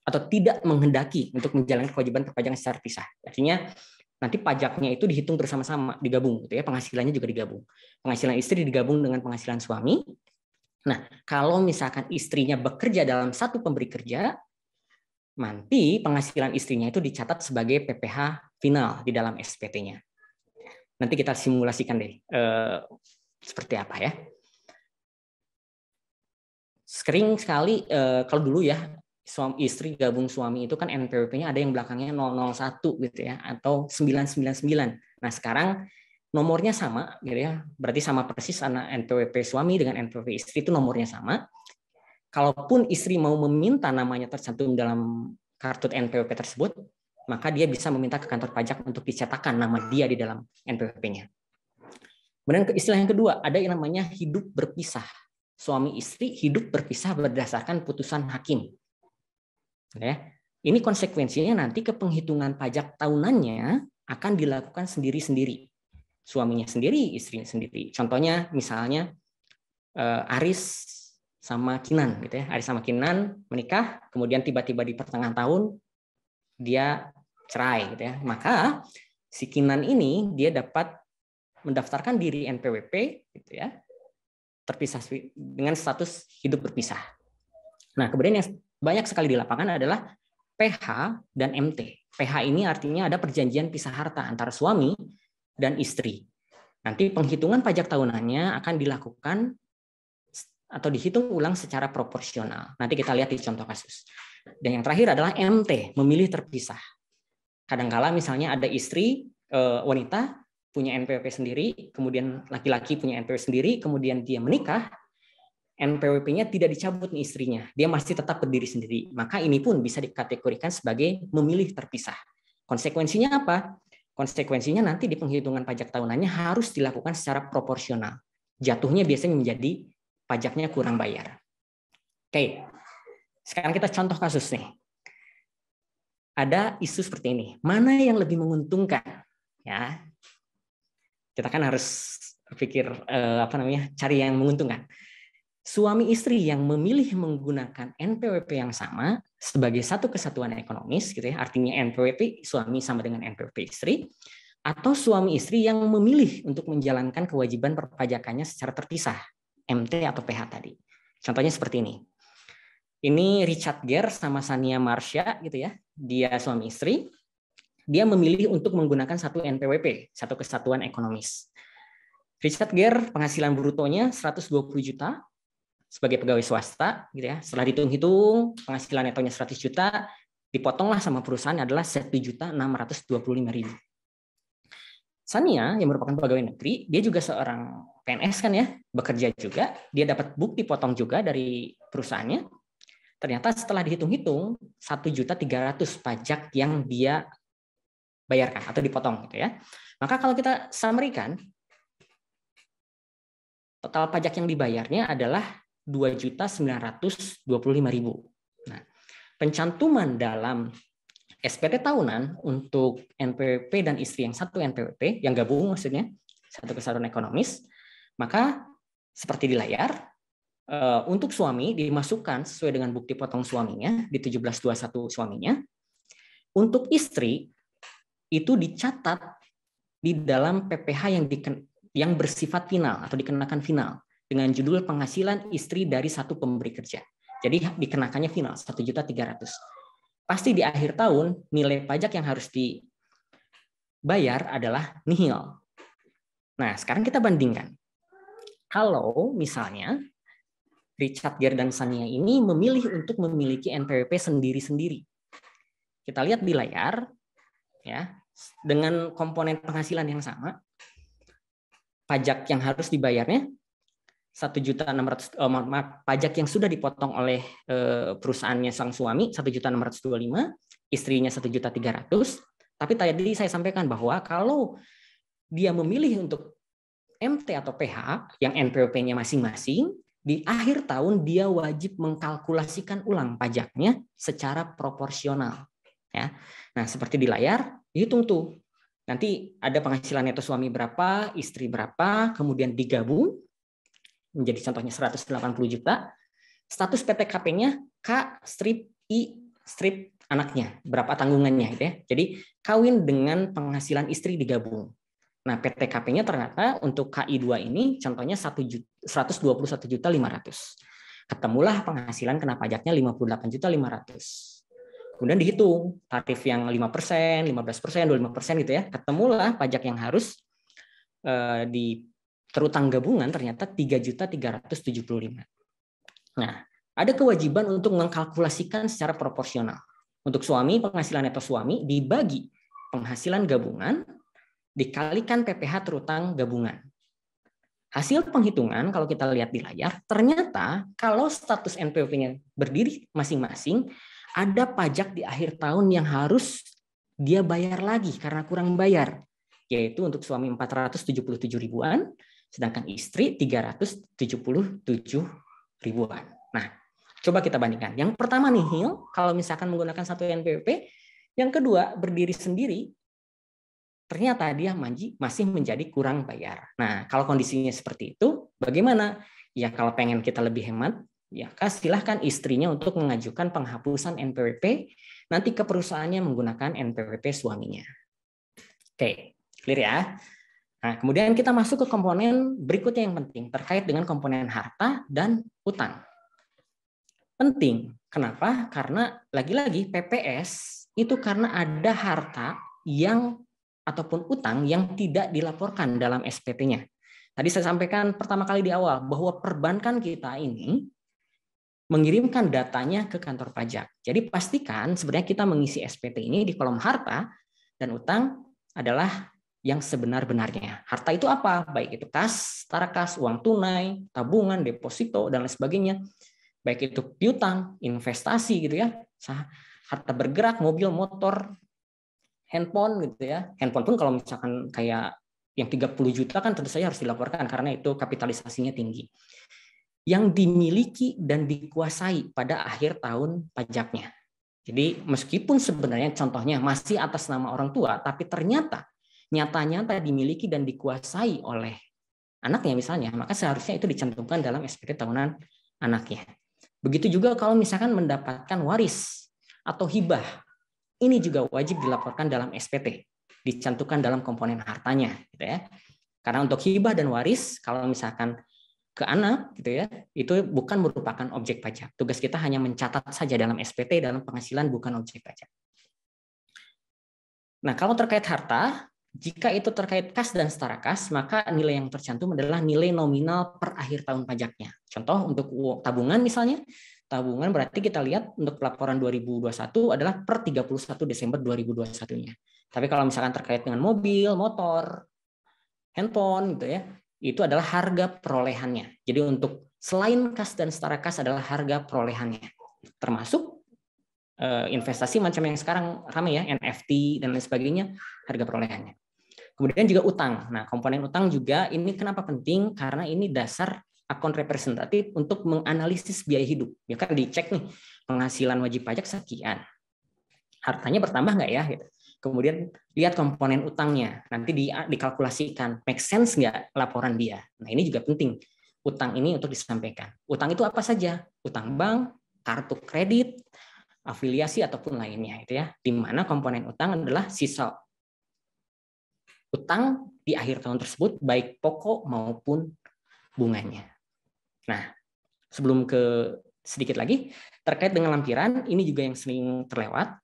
atau tidak menghendaki untuk menjalankan kewajiban perpajakan secara pisah. Artinya nanti pajaknya itu dihitung bersama-sama, digabung gitu ya, penghasilannya juga digabung. Penghasilan istri digabung dengan penghasilan suami. Nah, kalau misalkan istrinya bekerja dalam satu pemberi kerja, nanti penghasilan istrinya itu dicatat sebagai PPh final di dalam SPT-nya. Nanti kita simulasikan deh eh, seperti apa ya. Sering sekali eh, kalau dulu ya suami istri gabung suami itu kan NPWP-nya ada yang belakangnya 001 gitu ya atau 999. Nah, sekarang nomornya sama gitu ya. Berarti sama persis anak NPWP suami dengan NPWP istri itu nomornya sama. Kalaupun istri mau meminta namanya tercantum dalam kartu NPWP tersebut, maka dia bisa meminta ke kantor pajak untuk dicetakan nama dia di dalam NPWP-nya. Kemudian istilah yang kedua, ada yang namanya hidup berpisah. Suami istri hidup berpisah berdasarkan putusan hakim. Ya. Ini konsekuensinya nanti ke penghitungan pajak tahunannya akan dilakukan sendiri-sendiri. Suaminya sendiri, istrinya sendiri. Contohnya misalnya eh, Aris sama Kinan gitu ya. Aris sama Kinan menikah, kemudian tiba-tiba di pertengahan tahun dia cerai gitu ya. Maka si Kinan ini dia dapat mendaftarkan diri NPWP gitu ya terpisah dengan status hidup berpisah. Nah, kemudian yang banyak sekali di lapangan adalah PH dan MT. PH ini artinya ada perjanjian pisah harta antara suami dan istri. Nanti penghitungan pajak tahunannya akan dilakukan atau dihitung ulang secara proporsional. Nanti kita lihat di contoh kasus. Dan yang terakhir adalah MT, memilih terpisah. Kadangkala misalnya ada istri eh, wanita punya NPWP sendiri, kemudian laki-laki punya NPWP sendiri, kemudian dia menikah, NPWP-nya tidak dicabut nih istrinya, dia masih tetap berdiri sendiri. Maka ini pun bisa dikategorikan sebagai memilih terpisah. Konsekuensinya apa? Konsekuensinya nanti di penghitungan pajak tahunannya harus dilakukan secara proporsional. Jatuhnya biasanya menjadi pajaknya kurang bayar. Oke, sekarang kita contoh kasus nih. Ada isu seperti ini. Mana yang lebih menguntungkan? Ya, kita kan harus pikir eh, apa namanya cari yang menguntungkan suami istri yang memilih menggunakan NPWP yang sama sebagai satu kesatuan ekonomis gitu ya artinya NPWP suami sama dengan NPWP istri atau suami istri yang memilih untuk menjalankan kewajiban perpajakannya secara terpisah MT atau PH tadi contohnya seperti ini ini Richard Gere sama Sania Marsha gitu ya dia suami istri dia memilih untuk menggunakan satu NPWP satu kesatuan ekonomis Richard Gere penghasilan brutonya 120 juta sebagai pegawai swasta gitu ya setelah dihitung-hitung penghasilan netonya 100 juta dipotonglah sama perusahaan adalah 1 juta 625 ribu Sania yang merupakan pegawai negeri dia juga seorang PNS kan ya bekerja juga dia dapat bukti potong juga dari perusahaannya ternyata setelah dihitung-hitung 1 juta 300 pajak yang dia bayarkan atau dipotong gitu ya maka kalau kita samerikan total pajak yang dibayarnya adalah 2.925.000. Nah, pencantuman dalam SPT tahunan untuk NPWP dan istri yang satu NPWP yang gabung maksudnya satu kesatuan ekonomis, maka seperti di layar eh, untuk suami dimasukkan sesuai dengan bukti potong suaminya di 1721 suaminya. Untuk istri itu dicatat di dalam PPh yang di yang bersifat final atau dikenakan final dengan judul penghasilan istri dari satu pemberi kerja. Jadi dikenakannya final 1.300. juta Pasti di akhir tahun nilai pajak yang harus dibayar adalah nihil. Nah, sekarang kita bandingkan. Kalau misalnya Richard Gere dan Sania ini memilih untuk memiliki NPWP sendiri-sendiri. Kita lihat di layar ya, dengan komponen penghasilan yang sama, pajak yang harus dibayarnya satu juta enam ratus eh, maaf pajak yang sudah dipotong oleh uh, perusahaannya sang suami satu juta enam ratus dua lima istrinya satu juta tiga ratus tapi tadi saya sampaikan bahwa kalau dia memilih untuk MT atau PH yang NPWP-nya masing-masing di akhir tahun dia wajib mengkalkulasikan ulang pajaknya secara proporsional ya nah seperti di layar hitung tuh nanti ada penghasilan neto suami berapa istri berapa kemudian digabung menjadi contohnya 180 juta. Status PTKP-nya K strip I strip anaknya, berapa tanggungannya gitu ya. Jadi kawin dengan penghasilan istri digabung. Nah, PTKP-nya ternyata untuk KI2 ini contohnya 1 121 juta 500. Ketemulah penghasilan kena pajaknya 58 juta 500. Kemudian dihitung tarif yang 5%, 15%, 25% gitu ya. Ketemulah pajak yang harus eh, di terutang gabungan ternyata 3.375. Nah, ada kewajiban untuk mengkalkulasikan secara proporsional. Untuk suami, penghasilan neto suami dibagi penghasilan gabungan dikalikan PPH terutang gabungan. Hasil penghitungan kalau kita lihat di layar, ternyata kalau status NPWP-nya berdiri masing-masing, ada pajak di akhir tahun yang harus dia bayar lagi karena kurang bayar, yaitu untuk suami 477 ribuan, sedangkan istri 377 ribuan. Nah, coba kita bandingkan. Yang pertama nihil, kalau misalkan menggunakan satu NPWP, yang kedua berdiri sendiri, ternyata dia manji masih menjadi kurang bayar. Nah, kalau kondisinya seperti itu, bagaimana? Ya kalau pengen kita lebih hemat, ya silahkan istrinya untuk mengajukan penghapusan NPWP nanti ke perusahaannya menggunakan NPWP suaminya. Oke, clear ya? Nah, kemudian kita masuk ke komponen berikutnya yang penting terkait dengan komponen harta dan utang. Penting. Kenapa? Karena lagi-lagi PPS itu karena ada harta yang ataupun utang yang tidak dilaporkan dalam spt nya Tadi saya sampaikan pertama kali di awal bahwa perbankan kita ini mengirimkan datanya ke kantor pajak. Jadi pastikan sebenarnya kita mengisi SPT ini di kolom harta dan utang adalah yang sebenar-benarnya. Harta itu apa? Baik itu kas, tarakas, uang tunai, tabungan, deposito, dan lain sebagainya. Baik itu piutang, investasi gitu ya, harta bergerak, mobil, motor, handphone gitu ya. Handphone pun kalau misalkan kayak yang 30 juta kan tentu saja harus dilaporkan karena itu kapitalisasinya tinggi. Yang dimiliki dan dikuasai pada akhir tahun pajaknya. Jadi meskipun sebenarnya contohnya masih atas nama orang tua, tapi ternyata nyata-nyata dimiliki dan dikuasai oleh anaknya misalnya, maka seharusnya itu dicantumkan dalam SPT tahunan anaknya. Begitu juga kalau misalkan mendapatkan waris atau hibah, ini juga wajib dilaporkan dalam SPT, dicantumkan dalam komponen hartanya, gitu ya. Karena untuk hibah dan waris, kalau misalkan ke anak gitu ya itu bukan merupakan objek pajak tugas kita hanya mencatat saja dalam SPT dalam penghasilan bukan objek pajak nah kalau terkait harta jika itu terkait kas dan setara kas, maka nilai yang tercantum adalah nilai nominal per akhir tahun pajaknya. Contoh untuk tabungan misalnya, tabungan berarti kita lihat untuk pelaporan 2021 adalah per 31 Desember 2021-nya. Tapi kalau misalkan terkait dengan mobil, motor, handphone gitu ya, itu adalah harga perolehannya. Jadi untuk selain kas dan setara kas adalah harga perolehannya. Termasuk Eh, investasi macam yang sekarang ramai ya NFT dan lain sebagainya harga perolehannya. Kemudian juga utang. Nah, komponen utang juga ini kenapa penting? Karena ini dasar akun representatif untuk menganalisis biaya hidup. Ya kan dicek nih penghasilan wajib pajak sekian. Hartanya bertambah nggak ya? Gitu. Kemudian lihat komponen utangnya. Nanti di, dikalkulasikan make sense nggak laporan dia. Nah, ini juga penting. Utang ini untuk disampaikan. Utang itu apa saja? Utang bank, kartu kredit, afiliasi ataupun lainnya itu ya di mana komponen utang adalah sisa utang di akhir tahun tersebut baik pokok maupun bunganya. Nah, sebelum ke sedikit lagi terkait dengan lampiran ini juga yang sering terlewat.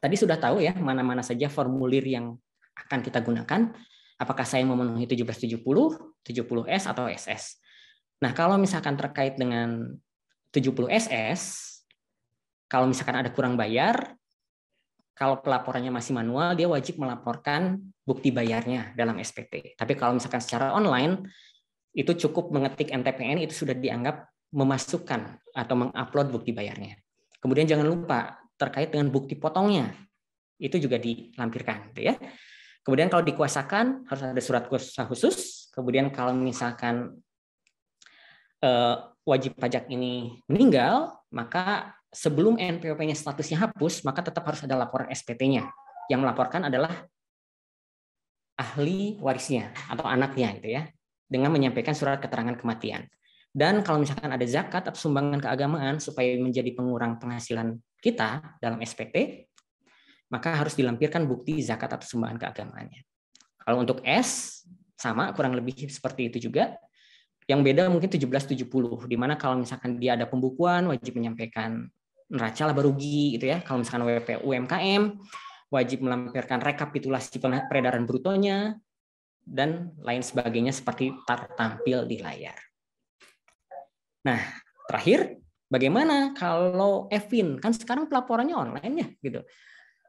Tadi sudah tahu ya mana-mana saja formulir yang akan kita gunakan. Apakah saya memenuhi 1770, 70S atau SS. Nah, kalau misalkan terkait dengan 70 SS kalau misalkan ada kurang bayar, kalau pelaporannya masih manual, dia wajib melaporkan bukti bayarnya dalam SPT. Tapi kalau misalkan secara online, itu cukup mengetik NTPN, itu sudah dianggap memasukkan atau mengupload bukti bayarnya. Kemudian jangan lupa terkait dengan bukti potongnya, itu juga dilampirkan. Gitu ya. Kemudian kalau dikuasakan, harus ada surat kuasa khusus. Kemudian kalau misalkan eh, wajib pajak ini meninggal, maka sebelum NPWP-nya statusnya hapus, maka tetap harus ada laporan SPT-nya. Yang melaporkan adalah ahli warisnya atau anaknya gitu ya, dengan menyampaikan surat keterangan kematian. Dan kalau misalkan ada zakat atau sumbangan keagamaan supaya menjadi pengurang penghasilan kita dalam SPT, maka harus dilampirkan bukti zakat atau sumbangan keagamaannya. Kalau untuk S, sama kurang lebih seperti itu juga. Yang beda mungkin 1770, di mana kalau misalkan dia ada pembukuan, wajib menyampaikan neraca laba rugi gitu ya. Kalau misalkan UMKM wajib melampirkan rekapitulasi peredaran brutonya dan lain sebagainya seperti tertampil di layar. Nah, terakhir bagaimana kalau Evin kan sekarang pelaporannya online ya gitu.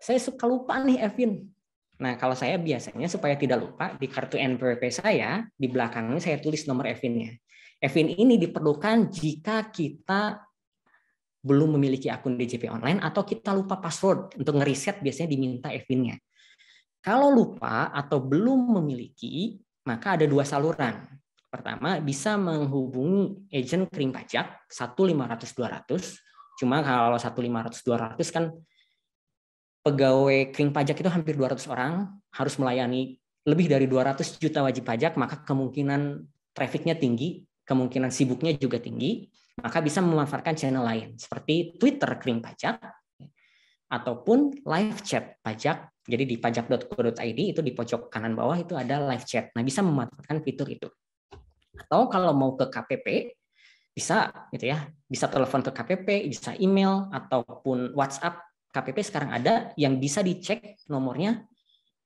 Saya suka lupa nih Evin. Nah, kalau saya biasanya supaya tidak lupa di kartu NPWP saya di belakangnya saya tulis nomor Evin-nya. Evin ini diperlukan jika kita belum memiliki akun DJP online atau kita lupa password untuk ngeriset biasanya diminta Evin-nya. Kalau lupa atau belum memiliki, maka ada dua saluran. Pertama, bisa menghubungi agent kering pajak 1.500-200. Cuma kalau 1.500-200 kan pegawai kering pajak itu hampir 200 orang harus melayani lebih dari 200 juta wajib pajak, maka kemungkinan trafficnya tinggi, kemungkinan sibuknya juga tinggi maka bisa memanfaatkan channel lain seperti Twitter kering pajak ataupun live chat pajak. Jadi di pajak.co.id itu di pojok kanan bawah itu ada live chat. Nah, bisa memanfaatkan fitur itu. Atau kalau mau ke KPP bisa gitu ya, bisa telepon ke KPP, bisa email ataupun WhatsApp KPP sekarang ada yang bisa dicek nomornya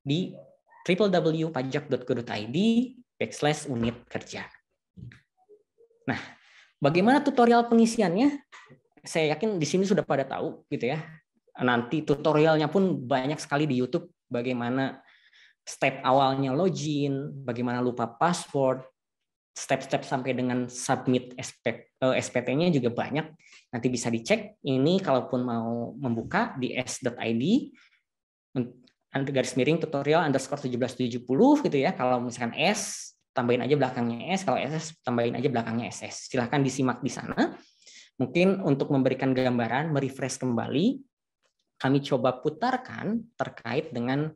di www.pajak.go.id backslash unit kerja. Nah, Bagaimana tutorial pengisiannya? Saya yakin di sini sudah pada tahu gitu ya. Nanti tutorialnya pun banyak sekali di YouTube bagaimana step awalnya login, bagaimana lupa password, step-step sampai dengan submit SPT-nya eh, juga banyak. Nanti bisa dicek ini kalaupun mau membuka di s.id garis miring tutorial underscore 1770 gitu ya. Kalau misalkan S tambahin aja belakangnya S, kalau SS tambahin aja belakangnya SS. Silahkan disimak di sana. Mungkin untuk memberikan gambaran, merefresh kembali, kami coba putarkan terkait dengan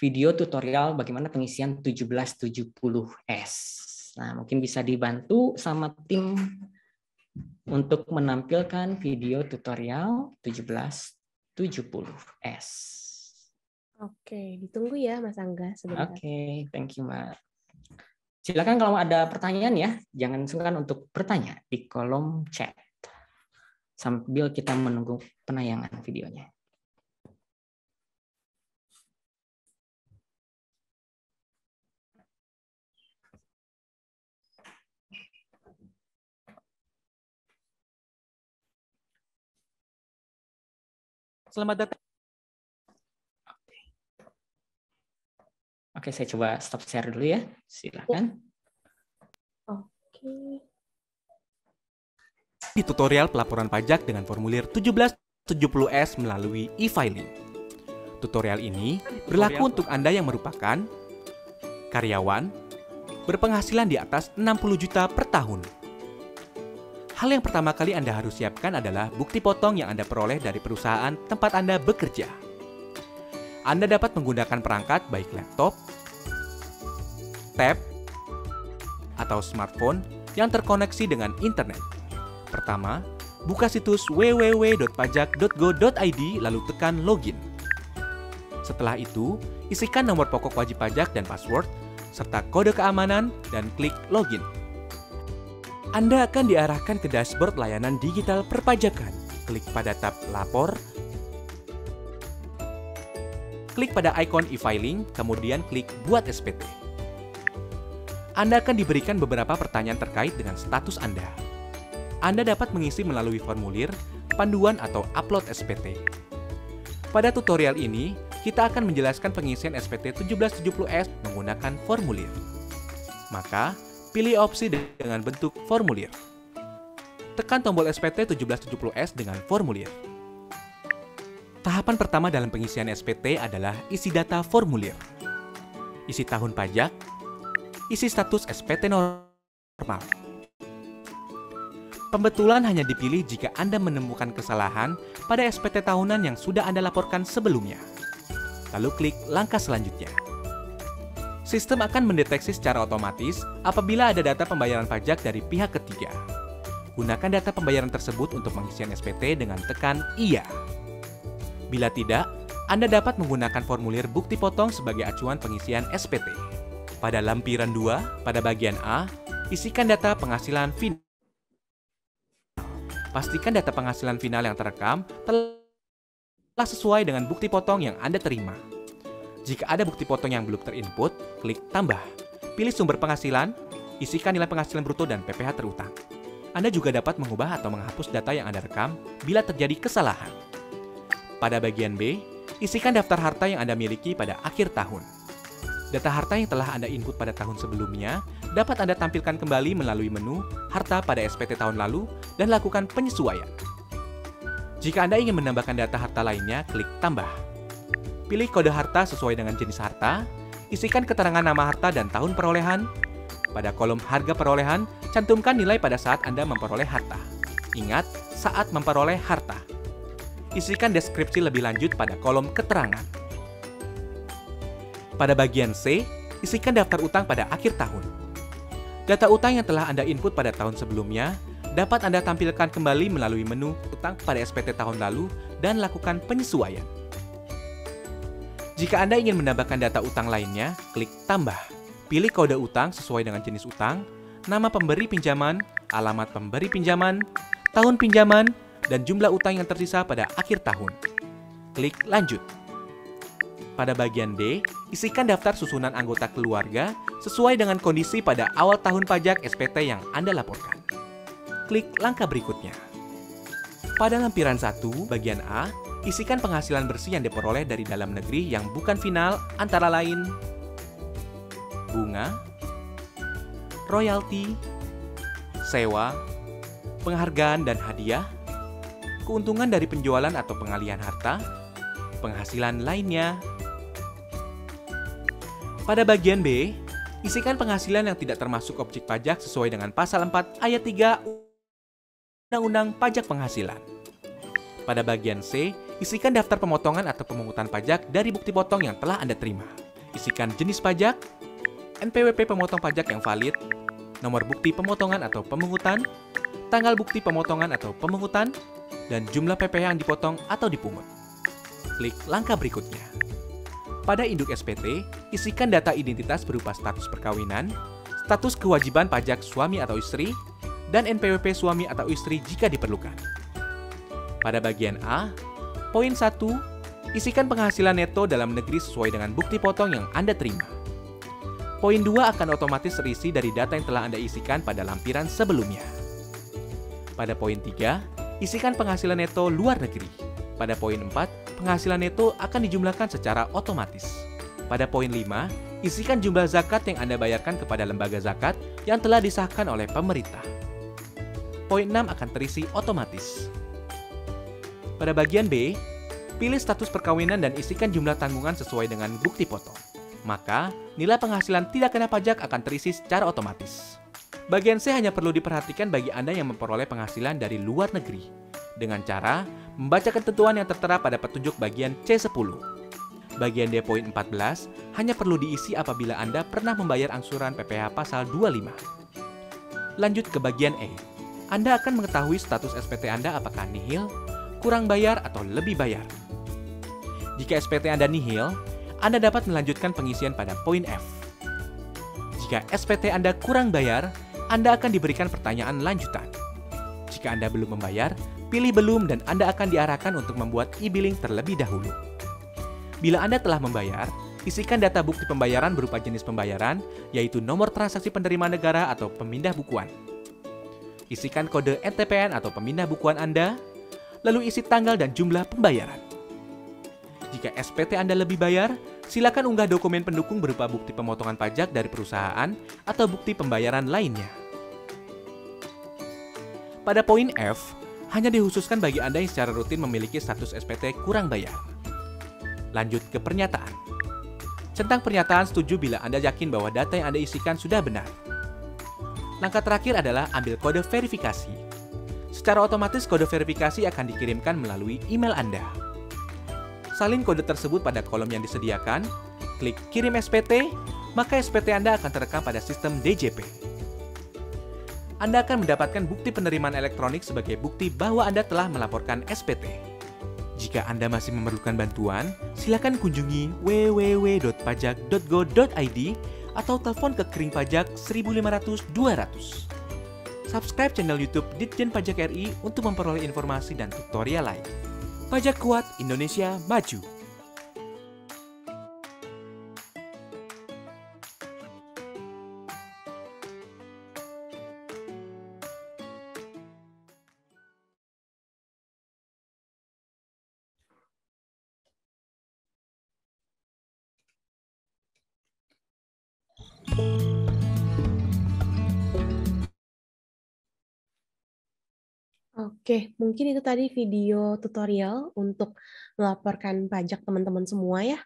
video tutorial bagaimana pengisian 1770S. Nah, mungkin bisa dibantu sama tim untuk menampilkan video tutorial 1770S. Oke, ditunggu ya Mas Angga sebentar. Oke, thank you, Mbak. Silakan kalau ada pertanyaan ya, jangan sungkan untuk bertanya di kolom chat sambil kita menunggu penayangan videonya. Selamat datang Oke, saya coba stop share dulu ya. Silakan. Oke. Di tutorial pelaporan pajak dengan formulir 1770S melalui e-filing. Tutorial ini berlaku untuk Anda yang merupakan karyawan berpenghasilan di atas 60 juta per tahun. Hal yang pertama kali Anda harus siapkan adalah bukti potong yang Anda peroleh dari perusahaan tempat Anda bekerja. Anda dapat menggunakan perangkat baik laptop, tab, atau smartphone yang terkoneksi dengan internet. Pertama, buka situs www.pajak.go.id lalu tekan login. Setelah itu, isikan nomor pokok wajib pajak dan password, serta kode keamanan dan klik login. Anda akan diarahkan ke dashboard layanan digital perpajakan. Klik pada tab Lapor Klik pada ikon e-filing, kemudian klik Buat SPT. Anda akan diberikan beberapa pertanyaan terkait dengan status Anda. Anda dapat mengisi melalui formulir, panduan, atau upload SPT. Pada tutorial ini, kita akan menjelaskan pengisian SPT 1770S menggunakan formulir. Maka, pilih opsi dengan bentuk formulir. Tekan tombol SPT 1770S dengan formulir. Tahapan pertama dalam pengisian SPT adalah isi data formulir, isi tahun pajak, isi status SPT normal. Pembetulan hanya dipilih jika Anda menemukan kesalahan pada SPT tahunan yang sudah Anda laporkan sebelumnya. Lalu klik langkah selanjutnya. Sistem akan mendeteksi secara otomatis apabila ada data pembayaran pajak dari pihak ketiga. Gunakan data pembayaran tersebut untuk pengisian SPT dengan tekan Iya. Bila tidak, Anda dapat menggunakan formulir bukti potong sebagai acuan pengisian SPT. Pada lampiran 2, pada bagian A, isikan data penghasilan final. Pastikan data penghasilan final yang terekam telah sesuai dengan bukti potong yang Anda terima. Jika ada bukti potong yang belum terinput, klik tambah. Pilih sumber penghasilan, isikan nilai penghasilan bruto dan PPh terutang. Anda juga dapat mengubah atau menghapus data yang Anda rekam bila terjadi kesalahan. Pada bagian B, isikan daftar harta yang Anda miliki pada akhir tahun. Data harta yang telah Anda input pada tahun sebelumnya dapat Anda tampilkan kembali melalui menu Harta pada SPT tahun lalu dan lakukan penyesuaian. Jika Anda ingin menambahkan data harta lainnya, klik Tambah. Pilih kode harta sesuai dengan jenis harta, isikan keterangan nama harta dan tahun perolehan. Pada kolom harga perolehan, cantumkan nilai pada saat Anda memperoleh harta. Ingat, saat memperoleh harta isikan deskripsi lebih lanjut pada kolom keterangan. Pada bagian C, isikan daftar utang pada akhir tahun. Data utang yang telah Anda input pada tahun sebelumnya dapat Anda tampilkan kembali melalui menu utang pada SPT tahun lalu dan lakukan penyesuaian. Jika Anda ingin menambahkan data utang lainnya, klik tambah. Pilih kode utang sesuai dengan jenis utang, nama pemberi pinjaman, alamat pemberi pinjaman, tahun pinjaman, dan jumlah utang yang tersisa pada akhir tahun. Klik lanjut. Pada bagian D, isikan daftar susunan anggota keluarga sesuai dengan kondisi pada awal tahun pajak SPT yang Anda laporkan. Klik langkah berikutnya. Pada lampiran 1, bagian A, isikan penghasilan bersih yang diperoleh dari dalam negeri yang bukan final antara lain bunga, royalti, sewa, penghargaan dan hadiah, keuntungan dari penjualan atau pengalihan harta, penghasilan lainnya. Pada bagian B, isikan penghasilan yang tidak termasuk objek pajak sesuai dengan pasal 4 ayat 3 Undang-Undang Pajak Penghasilan. Pada bagian C, isikan daftar pemotongan atau pemungutan pajak dari bukti potong yang telah Anda terima. Isikan jenis pajak, NPWP pemotong pajak yang valid, nomor bukti pemotongan atau pemungutan, tanggal bukti pemotongan atau pemungutan, dan jumlah PPh yang dipotong atau dipungut. Klik langkah berikutnya. Pada induk SPT, isikan data identitas berupa status perkawinan, status kewajiban pajak suami atau istri, dan NPWP suami atau istri jika diperlukan. Pada bagian A, poin 1, isikan penghasilan neto dalam negeri sesuai dengan bukti potong yang Anda terima. Poin 2 akan otomatis terisi dari data yang telah Anda isikan pada lampiran sebelumnya. Pada poin 3, Isikan penghasilan neto luar negeri. Pada poin 4, penghasilan neto akan dijumlahkan secara otomatis. Pada poin 5, isikan jumlah zakat yang Anda bayarkan kepada lembaga zakat yang telah disahkan oleh pemerintah. Poin 6 akan terisi otomatis. Pada bagian B, pilih status perkawinan dan isikan jumlah tanggungan sesuai dengan bukti potong. Maka, nilai penghasilan tidak kena pajak akan terisi secara otomatis. Bagian C hanya perlu diperhatikan bagi Anda yang memperoleh penghasilan dari luar negeri dengan cara membaca ketentuan yang tertera pada petunjuk bagian C10. Bagian D poin 14 hanya perlu diisi apabila Anda pernah membayar angsuran PPh pasal 25. Lanjut ke bagian E. Anda akan mengetahui status SPT Anda apakah nihil, kurang bayar, atau lebih bayar. Jika SPT Anda nihil, Anda dapat melanjutkan pengisian pada poin F. Jika SPT Anda kurang bayar, anda akan diberikan pertanyaan lanjutan. Jika Anda belum membayar, pilih belum dan Anda akan diarahkan untuk membuat e-billing terlebih dahulu. Bila Anda telah membayar, isikan data bukti pembayaran berupa jenis pembayaran, yaitu nomor transaksi penerima negara atau pemindah bukuan. Isikan kode NTPN e atau pemindah bukuan Anda, lalu isi tanggal dan jumlah pembayaran. Jika SPT Anda lebih bayar, silakan unggah dokumen pendukung berupa bukti pemotongan pajak dari perusahaan atau bukti pembayaran lainnya. Pada poin F, hanya dikhususkan bagi Anda yang secara rutin memiliki status SPT kurang bayar. Lanjut ke pernyataan. Centang pernyataan setuju bila Anda yakin bahwa data yang Anda isikan sudah benar. Langkah terakhir adalah ambil kode verifikasi. Secara otomatis kode verifikasi akan dikirimkan melalui email Anda salin kode tersebut pada kolom yang disediakan, klik kirim SPT, maka SPT Anda akan terekam pada sistem DJP. Anda akan mendapatkan bukti penerimaan elektronik sebagai bukti bahwa Anda telah melaporkan SPT. Jika Anda masih memerlukan bantuan, silakan kunjungi www.pajak.go.id atau telepon ke kering pajak 1500 200. Subscribe channel YouTube Ditjen Pajak RI untuk memperoleh informasi dan tutorial lain. Pajak Kuat Indonesia Maju. Oke, mungkin itu tadi video tutorial untuk melaporkan pajak teman-teman semua ya.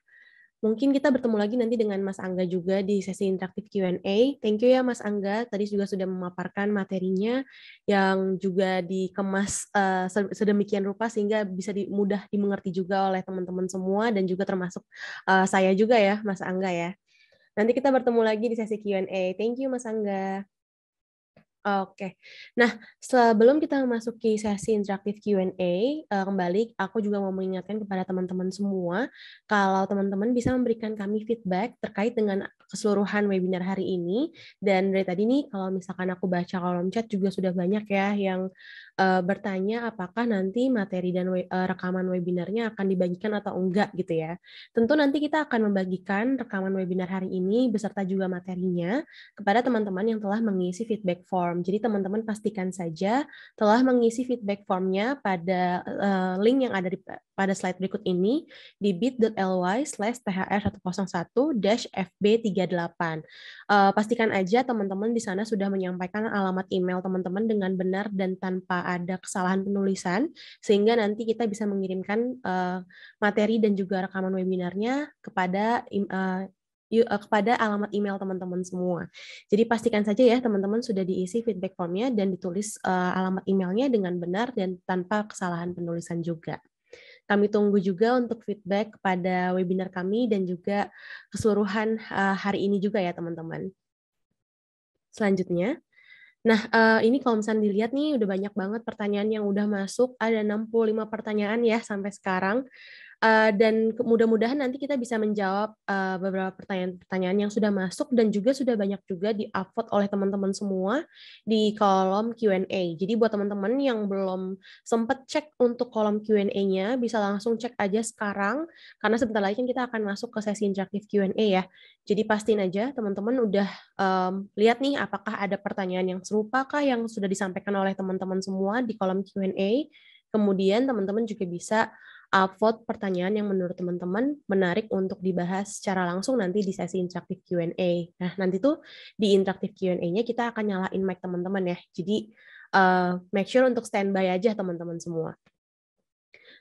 Mungkin kita bertemu lagi nanti dengan Mas Angga juga di sesi interaktif Q&A. Thank you ya Mas Angga, tadi juga sudah memaparkan materinya yang juga dikemas uh, sedemikian rupa sehingga bisa di, mudah dimengerti juga oleh teman-teman semua dan juga termasuk uh, saya juga ya Mas Angga ya. Nanti kita bertemu lagi di sesi Q&A. Thank you Mas Angga. Oke. Nah, sebelum kita memasuki sesi interaktif Q&A, eh, kembali aku juga mau mengingatkan kepada teman-teman semua kalau teman-teman bisa memberikan kami feedback terkait dengan keseluruhan webinar hari ini dan dari tadi nih kalau misalkan aku baca kolom chat juga sudah banyak ya yang uh, bertanya apakah nanti materi dan we, uh, rekaman webinarnya akan dibagikan atau enggak gitu ya. Tentu nanti kita akan membagikan rekaman webinar hari ini beserta juga materinya kepada teman-teman yang telah mengisi feedback form. Jadi teman-teman pastikan saja telah mengisi feedback formnya pada uh, link yang ada di pada slide berikut ini di bit.ly slash thr101-fb38. Uh, pastikan aja teman-teman di sana sudah menyampaikan alamat email teman-teman dengan benar dan tanpa ada kesalahan penulisan sehingga nanti kita bisa mengirimkan uh, materi dan juga rekaman webinarnya kepada uh, kepada alamat email teman-teman semua. Jadi pastikan saja ya teman-teman sudah diisi feedback formnya dan ditulis uh, alamat emailnya dengan benar dan tanpa kesalahan penulisan juga. Kami tunggu juga untuk feedback kepada webinar kami dan juga keseluruhan hari ini juga ya teman-teman. Selanjutnya, Nah, uh, ini kalau misalnya dilihat nih udah banyak banget pertanyaan yang udah masuk, ada 65 pertanyaan ya sampai sekarang. Eh, dan mudah-mudahan nanti kita bisa menjawab uh, beberapa pertanyaan-pertanyaan yang sudah masuk dan juga sudah banyak juga di-upload oleh teman-teman semua di kolom Q&A. Jadi buat teman-teman yang belum sempat cek untuk kolom Q&A-nya bisa langsung cek aja sekarang karena sebentar lagi kan kita akan masuk ke sesi interaktif Q&A ya. Jadi pastiin aja teman-teman udah um, lihat nih apakah ada pertanyaan yang serupa kah yang sudah disampaikan oleh teman-teman semua di kolom Q&A. Kemudian teman-teman juga bisa upvote pertanyaan yang menurut teman-teman menarik untuk dibahas secara langsung nanti di sesi interaktif Q&A. Nah, nanti tuh di interaktif Q&A-nya kita akan nyalain mic teman-teman ya. Jadi, uh, make sure untuk standby aja teman-teman semua.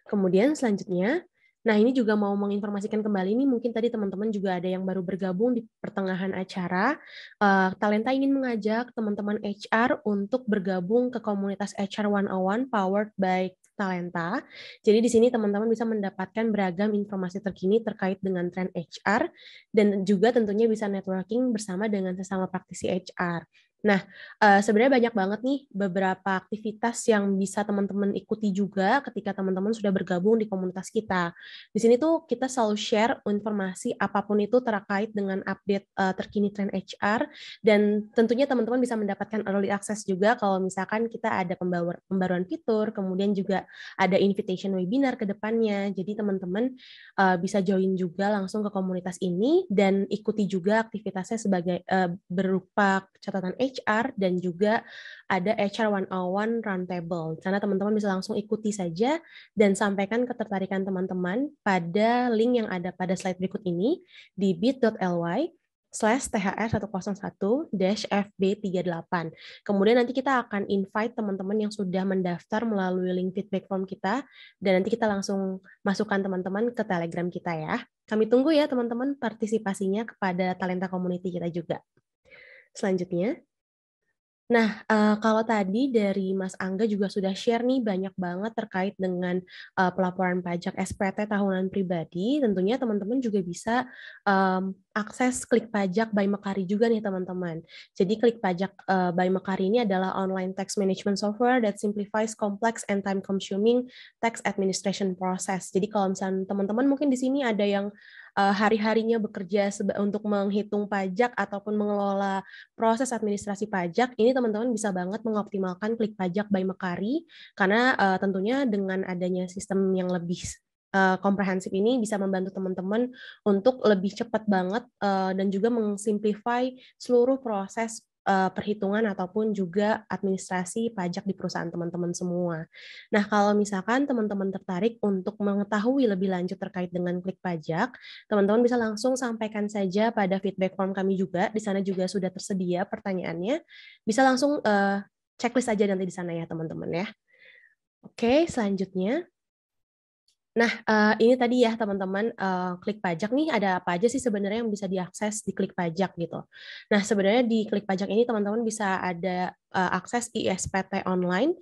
Kemudian selanjutnya, nah ini juga mau menginformasikan kembali ini mungkin tadi teman-teman juga ada yang baru bergabung di pertengahan acara. Uh, Talenta ingin mengajak teman-teman HR untuk bergabung ke komunitas HR 101 powered by Talenta. Jadi di sini teman-teman bisa mendapatkan beragam informasi terkini terkait dengan tren HR dan juga tentunya bisa networking bersama dengan sesama praktisi HR. Nah, uh, sebenarnya banyak banget nih beberapa aktivitas yang bisa teman-teman ikuti juga ketika teman-teman sudah bergabung di komunitas kita. Di sini tuh kita selalu share informasi apapun itu terkait dengan update uh, terkini tren HR dan tentunya teman-teman bisa mendapatkan early access juga kalau misalkan kita ada pembaruan fitur, kemudian juga ada invitation webinar ke depannya. Jadi teman-teman uh, bisa join juga langsung ke komunitas ini dan ikuti juga aktivitasnya sebagai uh, berupa catatan HR HR dan juga ada HR 101 Roundtable. Di sana teman-teman bisa langsung ikuti saja dan sampaikan ketertarikan teman-teman pada link yang ada pada slide berikut ini di bit.ly slash THR 101 dash FB38. Kemudian nanti kita akan invite teman-teman yang sudah mendaftar melalui link feedback form kita, dan nanti kita langsung masukkan teman-teman ke Telegram kita ya. Kami tunggu ya teman-teman partisipasinya kepada talenta community kita juga. Selanjutnya, Nah, uh, kalau tadi dari Mas Angga juga sudah share nih banyak banget terkait dengan uh, pelaporan pajak SPT tahunan pribadi. Tentunya teman-teman juga bisa um, akses klik pajak by Mekari juga nih teman-teman. Jadi klik pajak uh, by Mekari ini adalah online tax management software that simplifies complex and time-consuming tax administration process. Jadi kalau misalnya teman-teman mungkin di sini ada yang uh, hari-harinya bekerja untuk menghitung pajak ataupun mengelola proses administrasi pajak, ini teman-teman bisa banget mengoptimalkan klik pajak by Mekari karena uh, tentunya dengan adanya sistem yang lebih uh, komprehensif ini bisa membantu teman-teman untuk lebih cepat banget uh, dan juga mengsimplify seluruh proses uh, perhitungan ataupun juga administrasi pajak di perusahaan teman-teman semua. Nah, kalau misalkan teman-teman tertarik untuk mengetahui lebih lanjut terkait dengan klik pajak, teman-teman bisa langsung sampaikan saja pada feedback form kami juga. Di sana juga sudah tersedia pertanyaannya. Bisa langsung uh, checklist aja nanti di sana ya, teman-teman ya. Oke, selanjutnya. Nah, eh, ini tadi ya teman-teman, eh, klik pajak nih ada apa aja sih sebenarnya yang bisa diakses di klik pajak gitu. Nah, sebenarnya di klik pajak ini teman-teman bisa ada uh, akses ISPT online,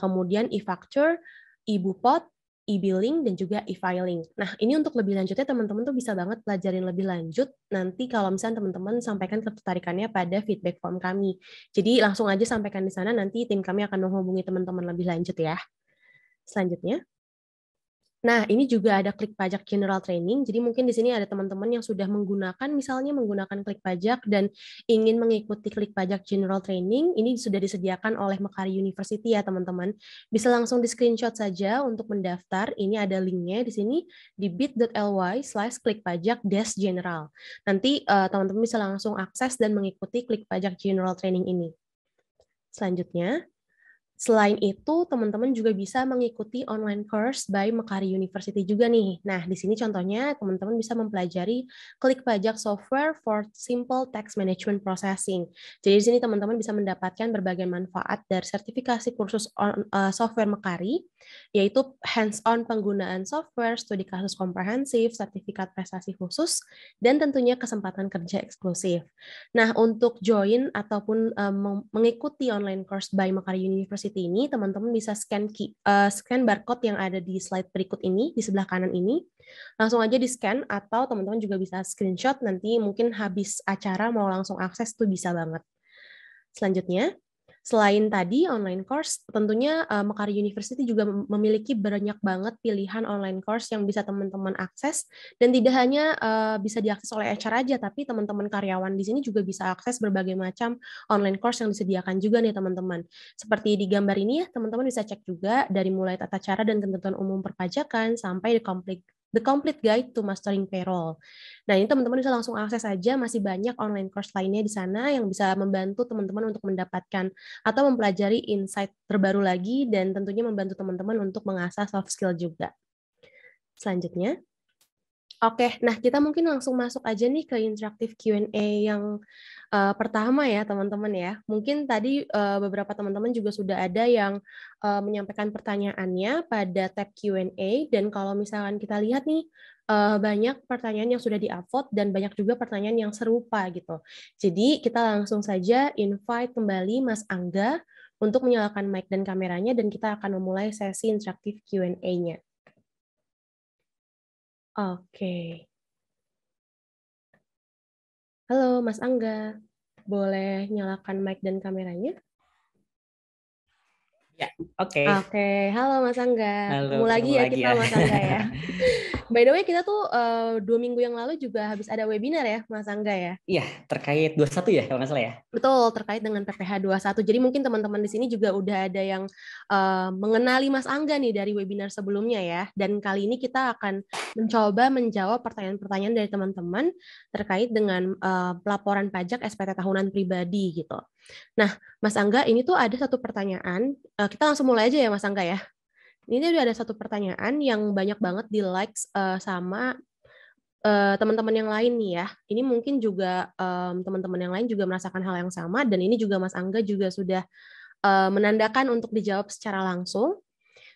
kemudian e-facture, e-bupot, e-billing, dan juga e-filing. Nah, ini untuk lebih lanjutnya teman-teman tuh bisa banget pelajarin lebih lanjut nanti kalau misalnya teman-teman sampaikan ketertarikannya pada feedback form kami. Jadi langsung aja sampaikan di sana, nanti tim kami akan menghubungi teman-teman lebih lanjut ya. Selanjutnya. Nah, ini juga ada klik pajak general training. Jadi mungkin di sini ada teman-teman yang sudah menggunakan misalnya menggunakan klik pajak dan ingin mengikuti klik pajak general training. Ini sudah disediakan oleh Mekari University ya, teman-teman. Bisa langsung di screenshot saja untuk mendaftar. Ini ada linknya di sini di bit.ly slash klik pajak dash general. Nanti uh, eh, teman -teman bisa langsung akses dan mengikuti klik pajak general training ini. Selanjutnya, Selain itu, teman-teman juga bisa mengikuti online course by Mekari University juga nih. Nah, di sini contohnya teman-teman bisa mempelajari klik pajak software for simple tax management processing. Jadi di sini teman-teman bisa mendapatkan berbagai manfaat dari sertifikasi kursus on, uh, software Mekari, yaitu hands-on penggunaan software, studi kasus komprehensif, sertifikat prestasi khusus, dan tentunya kesempatan kerja eksklusif. Nah, untuk join ataupun um, mengikuti online course by Mekari University University ini, teman-teman bisa scan key, uh, scan barcode yang ada di slide berikut ini, di sebelah kanan ini. Langsung aja di-scan atau teman-teman juga bisa screenshot nanti mungkin habis acara mau langsung akses tuh bisa banget. Selanjutnya, Selain tadi online course, tentunya uh, eh, Mekar University juga memiliki banyak banget pilihan online course yang bisa teman-teman akses dan tidak hanya uh, bisa diakses oleh HR aja, tapi teman-teman karyawan di sini juga bisa akses berbagai macam online course yang disediakan juga nih teman-teman. Seperti di gambar ini ya, teman-teman bisa cek juga dari mulai tata cara dan ketentuan umum perpajakan sampai di komplik The Complete Guide to Mastering Payroll. Nah, ini teman-teman bisa langsung akses aja, masih banyak online course lainnya di sana yang bisa membantu teman-teman untuk mendapatkan atau mempelajari insight terbaru lagi dan tentunya membantu teman-teman untuk mengasah soft skill juga. Selanjutnya, Oke, nah kita mungkin langsung masuk aja nih ke interaktif Q&A yang uh, pertama ya teman-teman ya. Mungkin tadi uh, beberapa teman-teman juga sudah ada yang uh, menyampaikan pertanyaannya pada tab Q&A dan kalau misalkan kita lihat nih uh, banyak pertanyaan yang sudah di-upvote dan banyak juga pertanyaan yang serupa gitu. Jadi kita langsung saja invite kembali Mas Angga untuk menyalakan mic dan kameranya dan kita akan memulai sesi interaktif Q&A-nya. Oke. Halo Mas Angga, boleh nyalakan mic dan kameranya? Ya, oke. Okay. Oke, okay. halo Mas Angga. Halo, ketemu lagi ya lagi kita ya. Mas Angga ya. By the way, kita tuh uh, dua minggu yang lalu juga habis ada webinar ya, Mas Angga ya? Iya, terkait 21 ya kalau nggak salah ya? Betul, terkait dengan PPH 21. Jadi mungkin teman-teman di sini juga udah ada yang uh, mengenali Mas Angga nih dari webinar sebelumnya ya. Dan kali ini kita akan mencoba menjawab pertanyaan-pertanyaan dari teman-teman terkait dengan uh, pelaporan pajak SPT tahunan pribadi gitu. Nah, Mas Angga, ini tuh ada satu pertanyaan. Uh, kita langsung mulai aja ya, Mas Angga ya. Ini udah ada satu pertanyaan yang banyak banget di likes uh, sama uh, teman-teman yang lain nih ya. Ini mungkin juga um, teman-teman yang lain juga merasakan hal yang sama dan ini juga Mas Angga juga sudah uh, menandakan untuk dijawab secara langsung.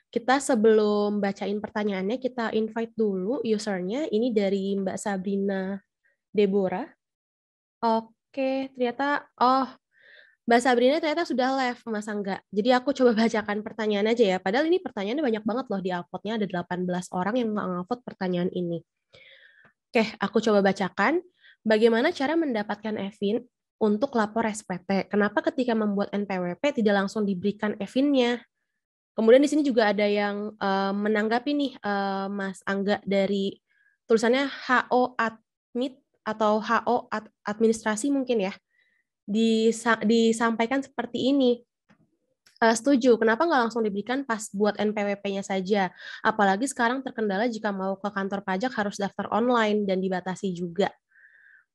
Kita sebelum bacain pertanyaannya kita invite dulu usernya. Ini dari Mbak Sabrina Debora. Oke, ternyata oh Mbak Sabrina ternyata sudah live, Mas Angga. Jadi aku coba bacakan pertanyaan aja ya. Padahal ini pertanyaannya banyak banget loh di upvote-nya. Ada 18 orang yang nge-upvote pertanyaan ini. Oke, aku coba bacakan. Bagaimana cara mendapatkan EVIN untuk lapor SPT? Kenapa ketika membuat NPWP tidak langsung diberikan EVIN-nya? Kemudian di sini juga ada yang uh, menanggapi nih uh, Mas Angga dari tulisannya HO Admit atau HO Administrasi mungkin ya disampaikan seperti ini uh, setuju. Kenapa nggak langsung diberikan pas buat NPWP-nya saja? Apalagi sekarang terkendala jika mau ke kantor pajak harus daftar online dan dibatasi juga.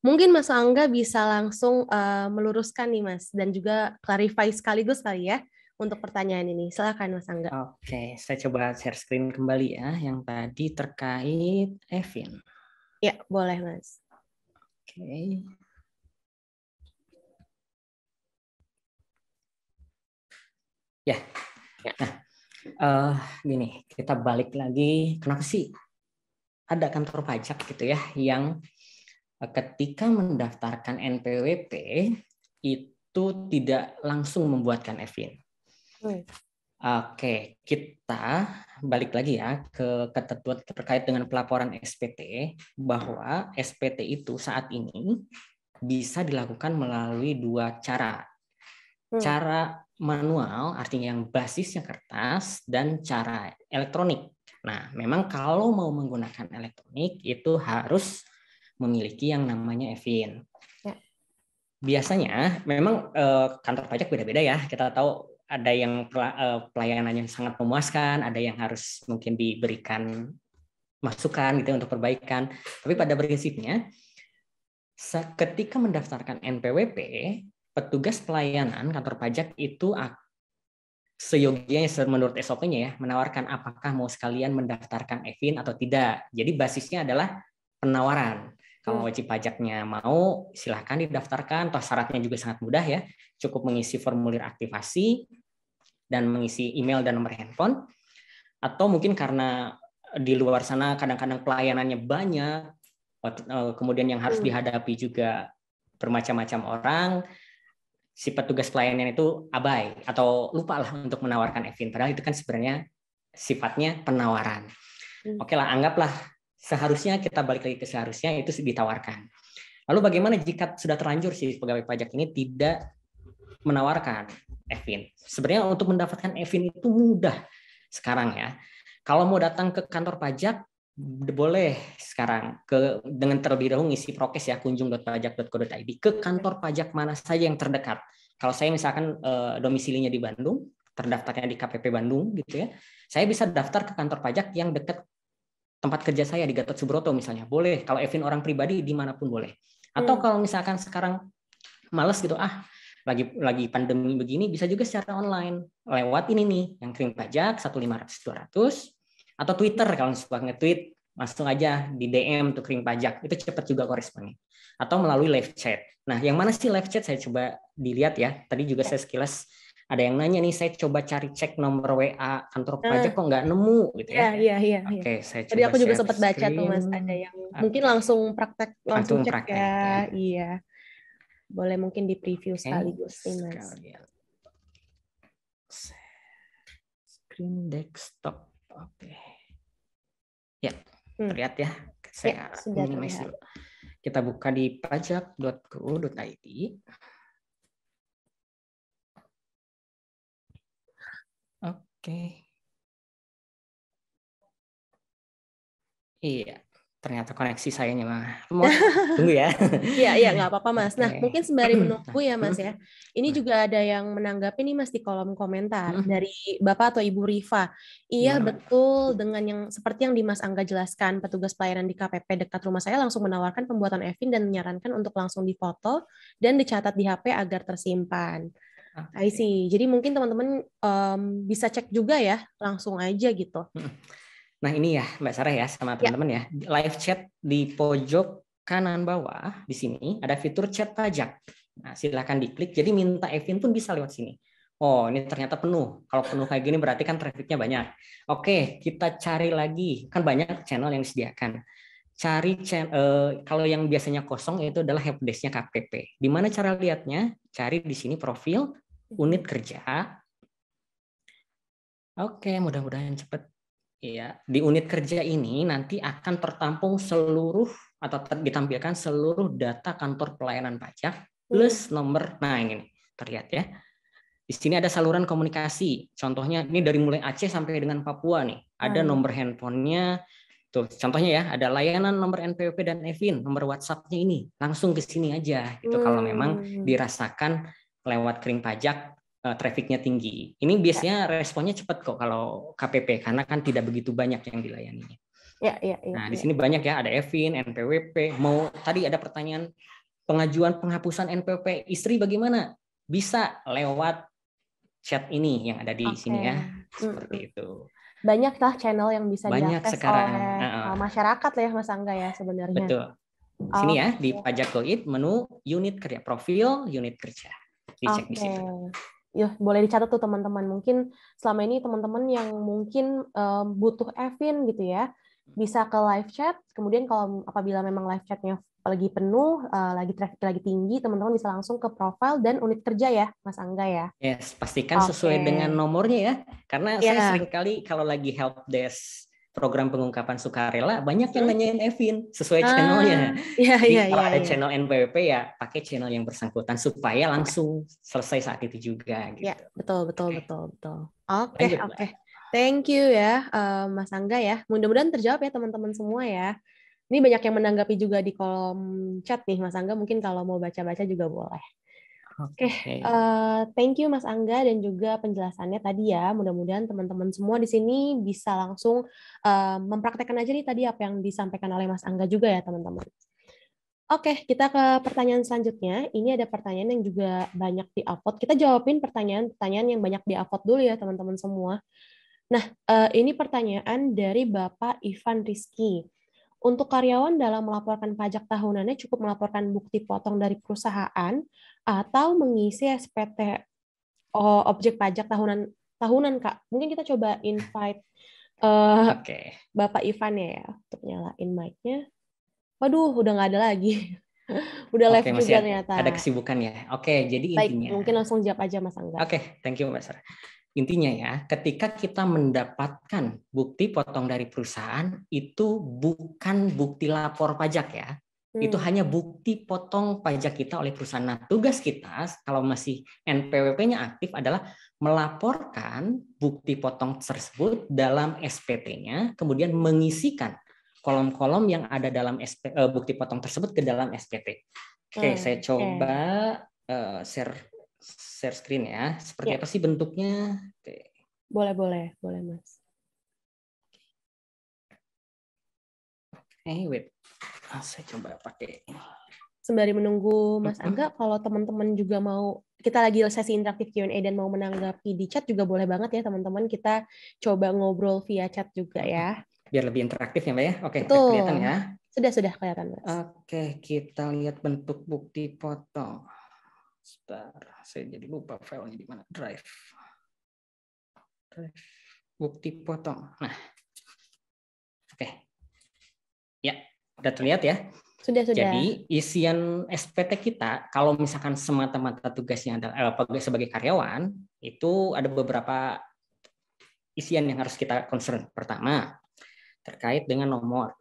Mungkin Mas Angga bisa langsung uh, meluruskan nih Mas dan juga clarify sekaligus kali ya untuk pertanyaan ini. Silakan Mas Angga. Oke, saya coba share screen kembali ya yang tadi terkait Evin. Ya, boleh Mas. Oke. Ya. ya, nah uh, gini kita balik lagi kenapa sih ada kantor pajak gitu ya yang eh, ketika mendaftarkan NPWP itu tidak langsung membuatkan EVIN. Hmm. Oke, kita balik lagi ya ke ketentuan terkait dengan pelaporan SPT bahwa SPT itu saat ini bisa dilakukan melalui dua cara. Hmm. Cara manual, artinya yang basisnya kertas dan cara elektronik. Nah, memang kalau mau menggunakan elektronik itu harus memiliki yang namanya EVIN. Ya. Biasanya memang eh, kantor pajak beda-beda ya. Kita tahu ada yang eh, pelayanannya sangat memuaskan, ada yang harus mungkin diberikan masukan gitu ya untuk perbaikan. Tapi pada prinsipnya ketika mendaftarkan NPWP petugas pelayanan kantor pajak itu seyogianya ya, menurut SOP-nya ya menawarkan apakah mau sekalian mendaftarkan EVIN atau tidak. Jadi basisnya adalah penawaran. Kalau hmm. wajib pajaknya mau, silahkan didaftarkan. Toh syaratnya juga sangat mudah ya. Cukup mengisi formulir aktivasi dan mengisi email dan nomor handphone. Atau mungkin karena di luar sana kadang-kadang pelayanannya banyak, eh, kemudian yang harus hmm. dihadapi juga bermacam-macam orang, si petugas pelayanan itu abai atau lupa lah untuk menawarkan Evin. Padahal itu kan sebenarnya sifatnya penawaran. Hmm. Oke lah, anggaplah seharusnya kita balik lagi ke seharusnya itu ditawarkan. Lalu bagaimana jika sudah terlanjur si pegawai pajak ini tidak menawarkan Evin? Sebenarnya untuk mendapatkan Evin itu mudah sekarang ya. Kalau mau datang ke kantor pajak, boleh sekarang ke dengan terlebih dahulu ngisi prokes ya kunjung.pajak.co.id ke kantor pajak mana saja yang terdekat. Kalau saya misalkan eh, domisilinya di Bandung, terdaftarnya di KPP Bandung gitu ya, saya bisa daftar ke kantor pajak yang dekat tempat kerja saya di Gatot Subroto misalnya. Boleh. Kalau Evin orang pribadi dimanapun boleh. Atau hmm. kalau misalkan sekarang males gitu ah lagi lagi pandemi begini bisa juga secara online lewat ini nih yang kering pajak 1500 200 atau Twitter kalau suka nge-tweet langsung aja di DM tuh kering pajak itu cepat juga koresponnya atau melalui live chat. Nah, yang mana sih live chat saya coba dilihat ya. Tadi juga ya. saya sekilas ada yang nanya nih, saya coba cari cek nomor WA kantor nah, pajak kok nggak nemu gitu ya. Iya, iya, iya. iya. Oke, saya coba. Tadi aku juga sempat baca tuh Mas ada yang okay. Ah. mungkin langsung praktek langsung, langsung cek praktek, ya. ya. Iya. Boleh mungkin di preview sekaligus sih Mas. Screen desktop. Oke. Okay. Ya, hmm. terlihat ya. Saya ya, minimize ya. dulu. Kita buka di pajak.go.id. Oke. Okay. Iya ternyata koneksi sayanya mah tunggu ya iya iya nggak apa-apa mas nah mungkin sembari nah. menunggu ya mas ya ini juga ada yang menanggapi nih mas di kolom komentar dari bapak atau ibu Riva iya hmm. betul dengan yang seperti yang Dimas Angga jelaskan petugas pelayanan di KPP dekat rumah saya langsung menawarkan pembuatan Evin dan menyarankan untuk langsung difoto dan dicatat di HP agar tersimpan I see. Jadi mungkin teman-teman um, bisa cek juga ya langsung aja gitu. Nah ini ya Mbak Sarah ya sama ya. teman-teman ya. ya live chat di pojok kanan bawah di sini ada fitur chat pajak. Nah silahkan diklik. Jadi minta Evin pun bisa lewat sini. Oh ini ternyata penuh. Kalau penuh kayak gini berarti kan trafiknya banyak. Oke kita cari lagi kan banyak channel yang disediakan. Cari channel, eh, kalau yang biasanya kosong itu adalah helpdesknya KPP. Di mana cara lihatnya? Cari di sini profil unit kerja. Oke, mudah-mudahan cepat ya di unit kerja ini nanti akan tertampung seluruh atau ditampilkan seluruh data kantor pelayanan pajak hmm. plus nomor nah ini terlihat ya di sini ada saluran komunikasi contohnya ini dari mulai Aceh sampai dengan Papua nih ada hmm. nomor handphonenya tuh contohnya ya ada layanan nomor NPWP dan EVIN nomor WhatsAppnya ini langsung ke sini aja itu hmm. kalau memang hmm. dirasakan lewat kering pajak uh, trafficnya tinggi. Ini ya. biasanya ya. responnya cepat kok kalau KPP karena kan tidak begitu banyak yang dilayani. Ya, ya, ya, nah, ya. di sini banyak ya ada Evin, NPWP. Mau tadi ada pertanyaan pengajuan penghapusan NPWP istri bagaimana? Bisa lewat chat ini yang ada di okay. sini ya. Seperti hmm. itu. Banyak lah channel yang bisa banyak sekarang. oleh uh, masyarakat lah ya Mas Angga ya sebenarnya. Betul. Ya, di sini oh, ya okay. di pajak goit menu unit kerja profil unit kerja dicek okay. di situ ya boleh dicatat tuh teman-teman mungkin selama ini teman-teman yang mungkin um, butuh Evin gitu ya hmm. bisa ke live chat kemudian kalau apabila memang live chatnya lagi penuh uh, lagi traffic lagi tinggi teman-teman bisa langsung ke profile dan unit kerja ya Mas Angga ya yes pastikan okay. sesuai dengan nomornya ya karena yeah. saya iya. sering kali kalau lagi help desk program pengungkapan sukarela banyak yang hmm. nanyain Evin sesuai ah, channelnya. Iya, iya Jadi iya, kalau iya, ada channel NPWP ya pakai channel yang bersangkutan supaya langsung selesai saat itu juga. Ya, gitu. Ya betul betul betul betul. Oke okay, oke. Okay. Thank you ya uh, Mas Angga ya. Mudah-mudahan terjawab ya teman-teman semua ya. Ini banyak yang menanggapi juga di kolom chat nih Mas Angga. Mungkin kalau mau baca-baca juga boleh. Oke, okay. uh, eh, thank you Mas Angga dan juga penjelasannya tadi ya. Mudah-mudahan teman-teman semua di sini bisa langsung uh, mempraktekkan aja nih tadi apa yang disampaikan oleh Mas Angga juga ya teman-teman. Oke, okay, kita ke pertanyaan selanjutnya. Ini ada pertanyaan yang juga banyak di upload. Kita jawabin pertanyaan-pertanyaan yang banyak di upload dulu ya teman-teman semua. Nah, uh, ini pertanyaan dari Bapak Ivan Rizky. Untuk karyawan dalam melaporkan pajak tahunannya cukup melaporkan bukti potong dari perusahaan atau mengisi SPT oh, objek pajak tahunan tahunan kak mungkin kita coba invite uh, eh, okay. bapak Ivan ya untuk nyalain mic-nya waduh udah nggak ada lagi udah live juga ternyata ada kesibukan ya oke okay, jadi Baik, intinya mungkin langsung jawab aja mas Angga oke okay, thank you Mas Sarah intinya ya ketika kita mendapatkan bukti potong dari perusahaan itu bukan bukti lapor pajak ya Hmm. Itu hanya bukti potong pajak kita oleh perusahaan. Nah, tugas kita kalau masih NPWP-nya aktif adalah melaporkan bukti potong tersebut dalam SPT-nya, kemudian mengisikan kolom-kolom yang ada dalam SP, uh, eh, bukti potong tersebut ke dalam SPT. Oke, okay, hmm. saya coba okay. uh, eh, share share screen ya. Seperti yeah. apa sih bentuknya? Okay. Boleh, boleh, boleh, Mas. Oke, okay, wait. Ah, saya coba pakai sembari menunggu Mas Angga kalau teman-teman juga mau kita lagi sesi interaktif Q&A dan mau menanggapi di chat juga boleh banget ya teman-teman kita coba ngobrol via chat juga ya biar lebih interaktif ya Mbak ya oke Betul. kelihatan ya sudah sudah kelihatan Mas oke kita lihat bentuk bukti foto sebentar saya jadi lupa filenya di mana drive drive bukti potong nah oke sudah terlihat ya? Sudah, sudah. Jadi isian SPT kita, kalau misalkan semata-mata tugasnya adalah eh, sebagai karyawan, itu ada beberapa isian yang harus kita concern. Pertama, terkait dengan nomor.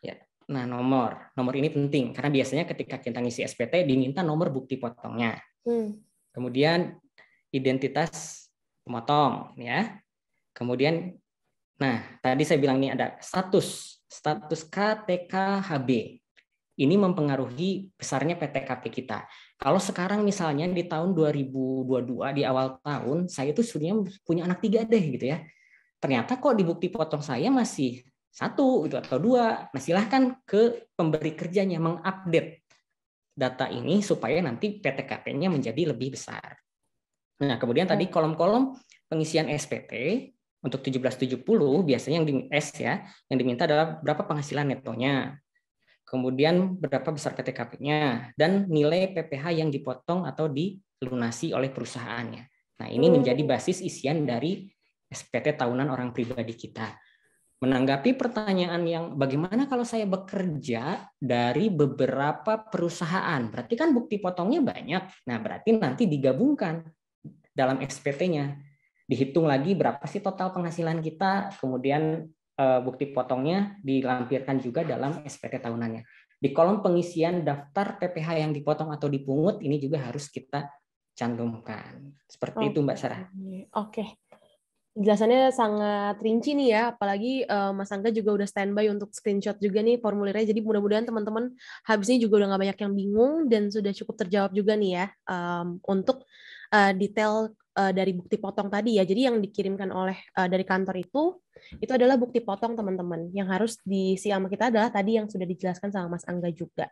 Ya. Nah, nomor. Nomor ini penting, karena biasanya ketika kita ngisi SPT, diminta nomor bukti potongnya. Hmm. Kemudian, identitas pemotong. ya. Kemudian, nah, tadi saya bilang ini ada status status KTKHB. Ini mempengaruhi besarnya PTKP kita. Kalau sekarang misalnya di tahun 2022 di awal tahun saya itu sebenarnya punya anak tiga deh gitu ya. Ternyata kok di bukti potong saya masih satu gitu atau dua. Nah silahkan ke pemberi kerjanya mengupdate data ini supaya nanti PTKP-nya menjadi lebih besar. Nah kemudian tadi kolom-kolom pengisian SPT untuk 1770 biasanya yang di S ya, yang diminta adalah berapa penghasilan netonya. Kemudian berapa besar PTKP-nya dan nilai PPH yang dipotong atau dilunasi oleh perusahaannya. Nah, ini hmm. menjadi basis isian dari SPT tahunan orang pribadi kita. Menanggapi pertanyaan yang bagaimana kalau saya bekerja dari beberapa perusahaan? Berarti kan bukti potongnya banyak. Nah, berarti nanti digabungkan dalam SPT-nya dihitung lagi berapa sih total penghasilan kita, kemudian eh, bukti potongnya dilampirkan juga dalam SPT tahunannya. Di kolom pengisian daftar PPh yang dipotong atau dipungut ini juga harus kita cantumkan. Seperti okay. itu Mbak Sarah. Oke. Okay jelasannya sangat rinci nih ya, apalagi uh, Mas Angga juga udah standby untuk screenshot juga nih formulirnya, jadi mudah-mudahan teman-teman habis ini juga udah nggak banyak yang bingung dan sudah cukup terjawab juga nih ya um, untuk uh, detail uh, dari bukti potong tadi ya. Jadi yang dikirimkan oleh uh, dari kantor itu itu adalah bukti potong teman-teman. Yang harus di sama kita adalah tadi yang sudah dijelaskan sama Mas Angga juga.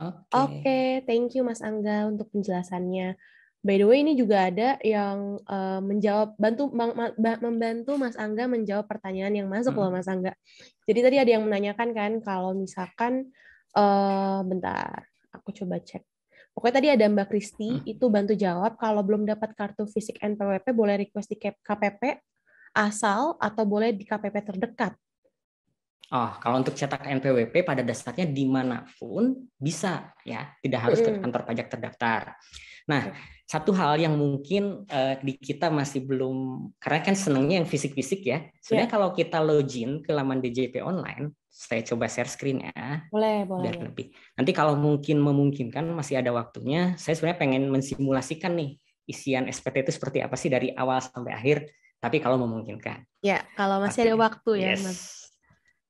Oke, okay. okay, thank you Mas Angga untuk penjelasannya. By the way, ini juga ada yang uh, menjawab bantu membantu Mas Angga menjawab pertanyaan yang masuk hmm. loh Mas Angga. Jadi tadi ada yang menanyakan kan kalau misalkan uh, bentar, aku coba cek Pokoknya tadi ada Mbak Kristi hmm. itu bantu jawab kalau belum dapat kartu fisik NPWP boleh request di KPP asal atau boleh di KPP terdekat. Oh, kalau untuk cetak NPWP pada dasarnya dimanapun bisa ya, tidak harus ke hmm. kantor pajak terdaftar. Nah, satu hal yang mungkin uh, di kita masih belum, karena kan senangnya yang fisik-fisik ya. ya. Sebenarnya yeah. kalau kita login ke laman DJP online, saya coba share screen ya. Boleh, boleh. Biar lebih. Nanti kalau mungkin memungkinkan masih ada waktunya, saya sebenarnya pengen mensimulasikan nih isian SPT itu seperti apa sih dari awal sampai akhir, tapi kalau memungkinkan. Ya, kalau masih ada waktu ya. Yes. Mas.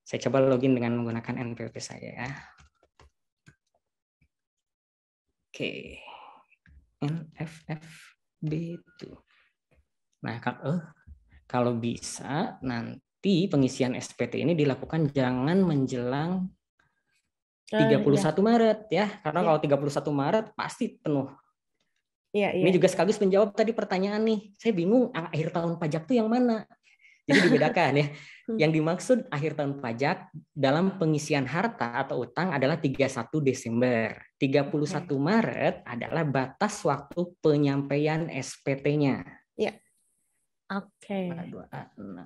Saya coba login dengan menggunakan NPWP saya ya. Oke. NFFB2. Nah, eh, kalau bisa nanti Berarti pengisian SPT ini dilakukan jangan menjelang 31 oh, iya. Maret ya, karena iya. kalau 31 Maret pasti penuh. Iya, iya. Ini juga sekaligus menjawab tadi pertanyaan nih. Saya bingung akhir tahun pajak tuh yang mana? Jadi dibedakan ya. Hmm. Yang dimaksud akhir tahun pajak dalam pengisian harta atau utang adalah 31 Desember. 31 okay. Maret adalah batas waktu penyampaian SPT-nya. Iya. Oke. Okay.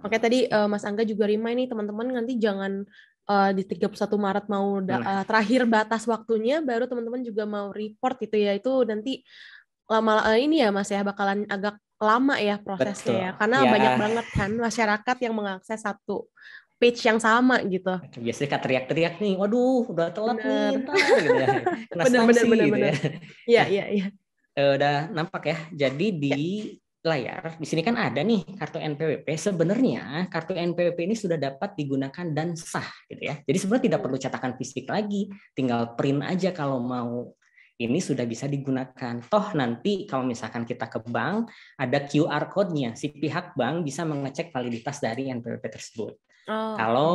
Oke tadi uh, Mas Angga juga remind nih teman-teman nanti jangan uh, di 31 Maret mau da- uh, terakhir batas waktunya baru teman-teman juga mau report gitu ya. Itu nanti lama uh, ini ya Mas ya bakalan agak lama ya prosesnya ya. Betul. ya karena ya. banyak banget kan masyarakat yang mengakses satu page yang sama gitu. Biasanya kan teriak-teriak nih, waduh udah telat bener. nih, Benar-benar, gitu ya. Gitu ya. Iya, nah, iya, iya. udah nampak ya. Jadi di ya layar, di sini kan ada nih kartu NPWP. Sebenarnya kartu NPWP ini sudah dapat digunakan dan sah, gitu ya. Jadi sebenarnya tidak perlu cetakan fisik lagi, tinggal print aja kalau mau. Ini sudah bisa digunakan. Toh nanti kalau misalkan kita ke bank, ada QR code-nya. Si pihak bank bisa mengecek validitas dari NPWP tersebut. Oh. Kalau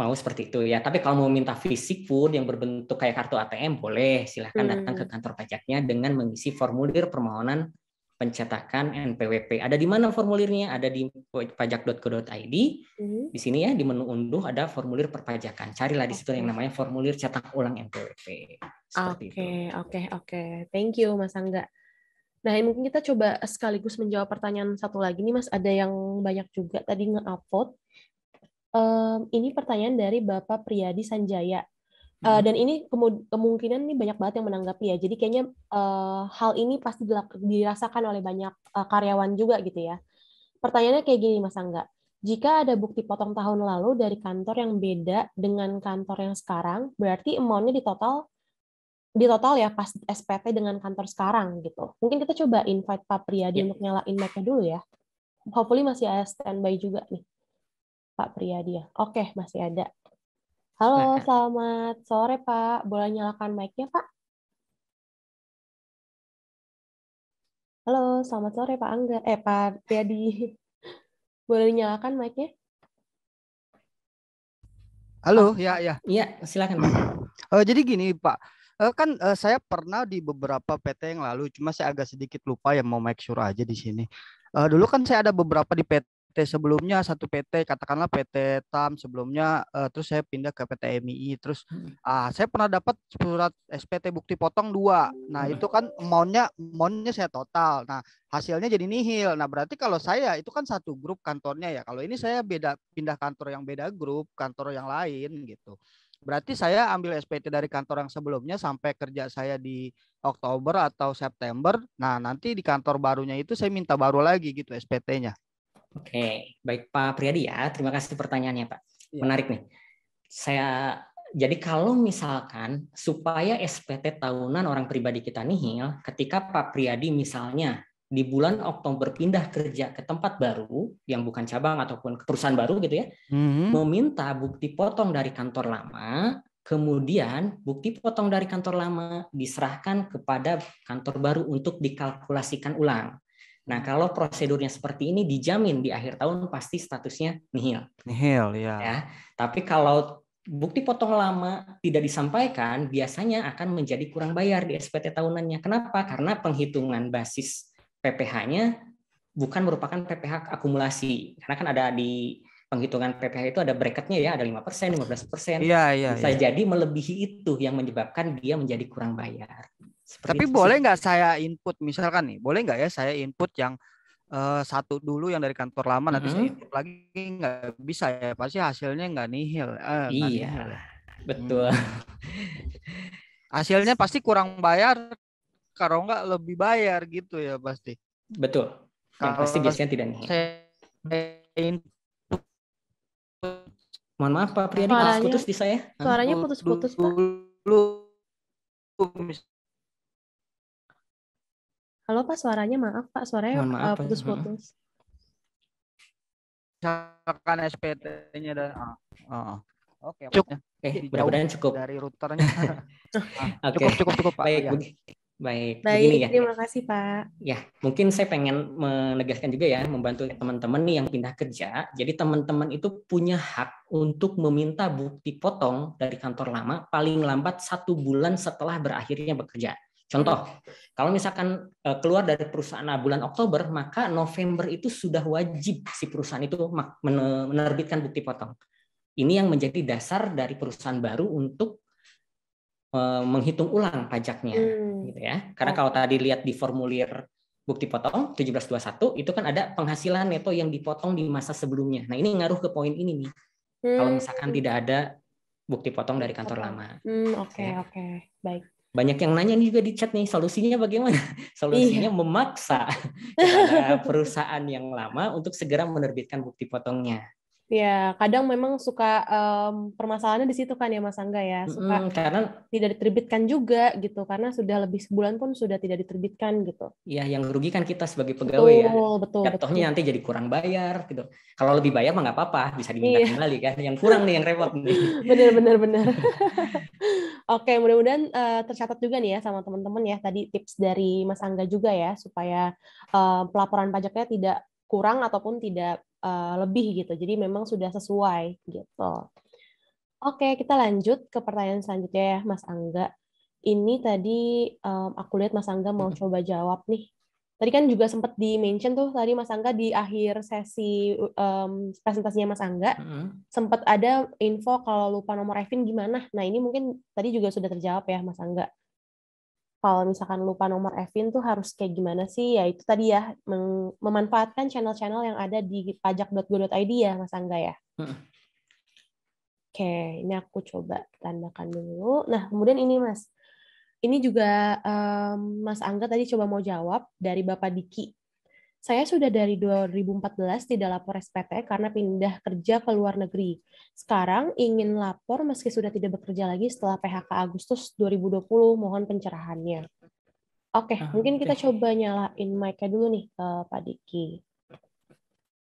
mau seperti itu ya. Tapi kalau mau minta fisik pun yang berbentuk kayak kartu ATM boleh silahkan datang hmm. ke kantor pajaknya dengan mengisi formulir permohonan pencetakan NPWP. Ada di mana formulirnya? Ada di pajak.co.id. Mm. Di sini ya di menu unduh ada formulir perpajakan. Carilah di situ yang namanya formulir cetak ulang NPWP. Oke, oke, oke. Thank you Mas Angga. Nah, ya, mungkin kita coba sekaligus menjawab pertanyaan satu lagi nih Mas. Ada yang banyak juga tadi nge-upload. Um, ini pertanyaan dari Bapak Priyadi Sanjaya. Uh, dan ini kemungkinan ini banyak banget yang menanggapi ya. Jadi kayaknya uh, hal ini pasti dirasakan oleh banyak uh, karyawan juga gitu ya. Pertanyaannya kayak gini Mas Angga. Jika ada bukti potong tahun lalu dari kantor yang beda dengan kantor yang sekarang, berarti amount-nya di total di total ya pas SPT dengan kantor sekarang gitu. Mungkin kita coba invite Pak Priadi yeah. untuk nyalain mereka dulu ya. Hopefully masih ada standby juga nih. Pak Priadi. ya. Oke, okay, masih ada. Halo, nah, selamat sore Pak. Boleh nyalakan mic-nya Pak? Halo, selamat sore Pak Angga. Eh Pak Yadi. Boleh nyalakan mic-nya? Halo, oh. ya ya. Iya, silakan Pak. Uh, jadi gini Pak, uh, kan uh, saya pernah di beberapa PT yang lalu, cuma saya agak sedikit lupa yang mau make sure aja di sini. Uh, dulu kan saya ada beberapa di PT PT sebelumnya satu PT katakanlah PT Tam sebelumnya uh, terus saya pindah ke PT MII terus hmm. ah saya pernah dapat surat SPT bukti potong dua nah iya. itu kan maunya maunya saya total nah hasilnya jadi nihil nah berarti kalau saya itu kan satu grup kantornya ya kalau ini iya. saya beda pindah kantor yang beda grup kantor yang lain gitu Berarti saya ambil SPT dari kantor yang sebelumnya sampai kerja saya di Oktober atau September. Nah, nanti di kantor barunya itu saya minta baru lagi gitu SPT-nya. Oke, baik Pak Priadi ya. Terima kasih pertanyaannya Pak. Ya. Menarik nih. Saya jadi kalau misalkan supaya SPT tahunan orang pribadi kita nihil, ketika Pak Priadi misalnya di bulan Oktober pindah kerja ke tempat baru yang bukan cabang ataupun perusahaan baru gitu ya, hmm meminta bukti potong dari kantor lama, kemudian bukti potong dari kantor lama diserahkan kepada kantor baru untuk dikalkulasikan ulang. Nah, kalau prosedurnya seperti ini dijamin di akhir tahun pasti statusnya nihil. Nihil, ya. ya. Tapi kalau bukti potong lama tidak disampaikan, biasanya akan menjadi kurang bayar di SPT tahunannya. Kenapa? Karena penghitungan basis PPh-nya bukan merupakan PPh akumulasi. Karena kan ada di penghitungan PPh itu ada bracketnya ya, ada 5%, 15%. Iya, iya. Bisa ya. jadi melebihi itu yang menyebabkan dia menjadi kurang bayar. Seperti Tapi itu boleh nggak saya input misalkan nih, boleh nggak ya saya input yang uh, satu dulu yang dari kantor lama mm-hmm. nanti saya input lagi nggak bisa ya pasti hasilnya nggak nihil. Uh, iya, nihil. Ya. betul. Hmm. hasilnya pasti kurang bayar, kalau nggak lebih bayar gitu ya pasti. Betul. Yang kalau pasti biasanya tidak nihil. Saya input. Mohon maaf Pak Priyadi, putus di saya. Suaranya putus-putus Pak. Dulu, dulu Halo Pak, suaranya maaf Pak, suaranya eh, putus ya, putus-putus. Misalkan SPT-nya ada. Oh, oh, oh. Oke, cukup. Oke, okay, mudah-mudahan eh, cukup dari routernya. Ah, okay. Cukup, cukup, cukup Pak. Baik, ya. Baik, Baik begini ya. Terima kasih Pak. Ya, mungkin saya pengen menegaskan juga ya, membantu teman-teman nih yang pindah kerja. Jadi teman-teman itu punya hak untuk meminta bukti potong dari kantor lama paling lambat satu bulan setelah berakhirnya bekerja. Contoh, kalau misalkan eh, keluar dari perusahaan bulan Oktober, maka November itu sudah wajib si perusahaan itu menerbitkan bukti potong. Ini yang menjadi dasar dari perusahaan baru untuk eh, menghitung ulang pajaknya, hmm. gitu ya. Karena kalau tadi lihat di formulir bukti potong 1721 itu kan ada penghasilan neto yang dipotong di masa sebelumnya. Nah ini ngaruh ke poin ini nih. Hmm. Kalau misalkan tidak ada bukti potong dari kantor lama. Hmm, oke okay, ya. oke okay. baik banyak yang nanya nih juga di chat nih solusinya bagaimana? Solusinya iya. memaksa perusahaan yang lama untuk segera menerbitkan bukti potongnya. Ya, kadang memang suka um, permasalahannya di situ kan ya Mas Angga ya, suka mm, karena tidak diterbitkan juga gitu karena sudah lebih sebulan pun sudah tidak diterbitkan gitu. Iya, yang rugi kan kita sebagai pegawai betul, ya. Betul, betul. nanti jadi kurang bayar gitu. Kalau lebih bayar mah nggak apa-apa, bisa diminta iya. kembali kan. Yang kurang nih yang repot nih. benar-benar bener. Oke, mudah-mudahan uh, tercatat juga nih ya sama teman-teman ya tadi tips dari Mas Angga juga ya supaya uh, pelaporan pajaknya tidak kurang ataupun tidak Eh, lebih gitu. Jadi memang sudah sesuai gitu. Oke, kita lanjut ke pertanyaan selanjutnya ya, Mas Angga. Ini tadi um, aku lihat Mas Angga mau coba jawab nih. Tadi kan juga sempat di-mention tuh tadi Mas Angga di akhir sesi um, presentasinya Mas Angga, mm-hmm. sempat ada info kalau lupa nomor Evin gimana. Nah, ini mungkin tadi juga sudah terjawab ya, Mas Angga kalau misalkan lupa nomor Evin tuh harus kayak gimana sih? Ya itu tadi ya memanfaatkan channel-channel yang ada di pajak.go.id ya Mas Angga ya. Hmm. Oke, okay, ini aku coba tandakan dulu. Nah, kemudian ini Mas. Ini juga um, Mas Angga tadi coba mau jawab dari Bapak Diki. Saya sudah dari 2014 tidak lapor SPT karena pindah kerja ke luar negeri. Sekarang ingin lapor meski sudah tidak bekerja lagi setelah PHK Agustus 2020. Mohon pencerahannya. Oke, okay, ah, mungkin okay. kita coba nyalain mic dulu nih ke Pak Diki.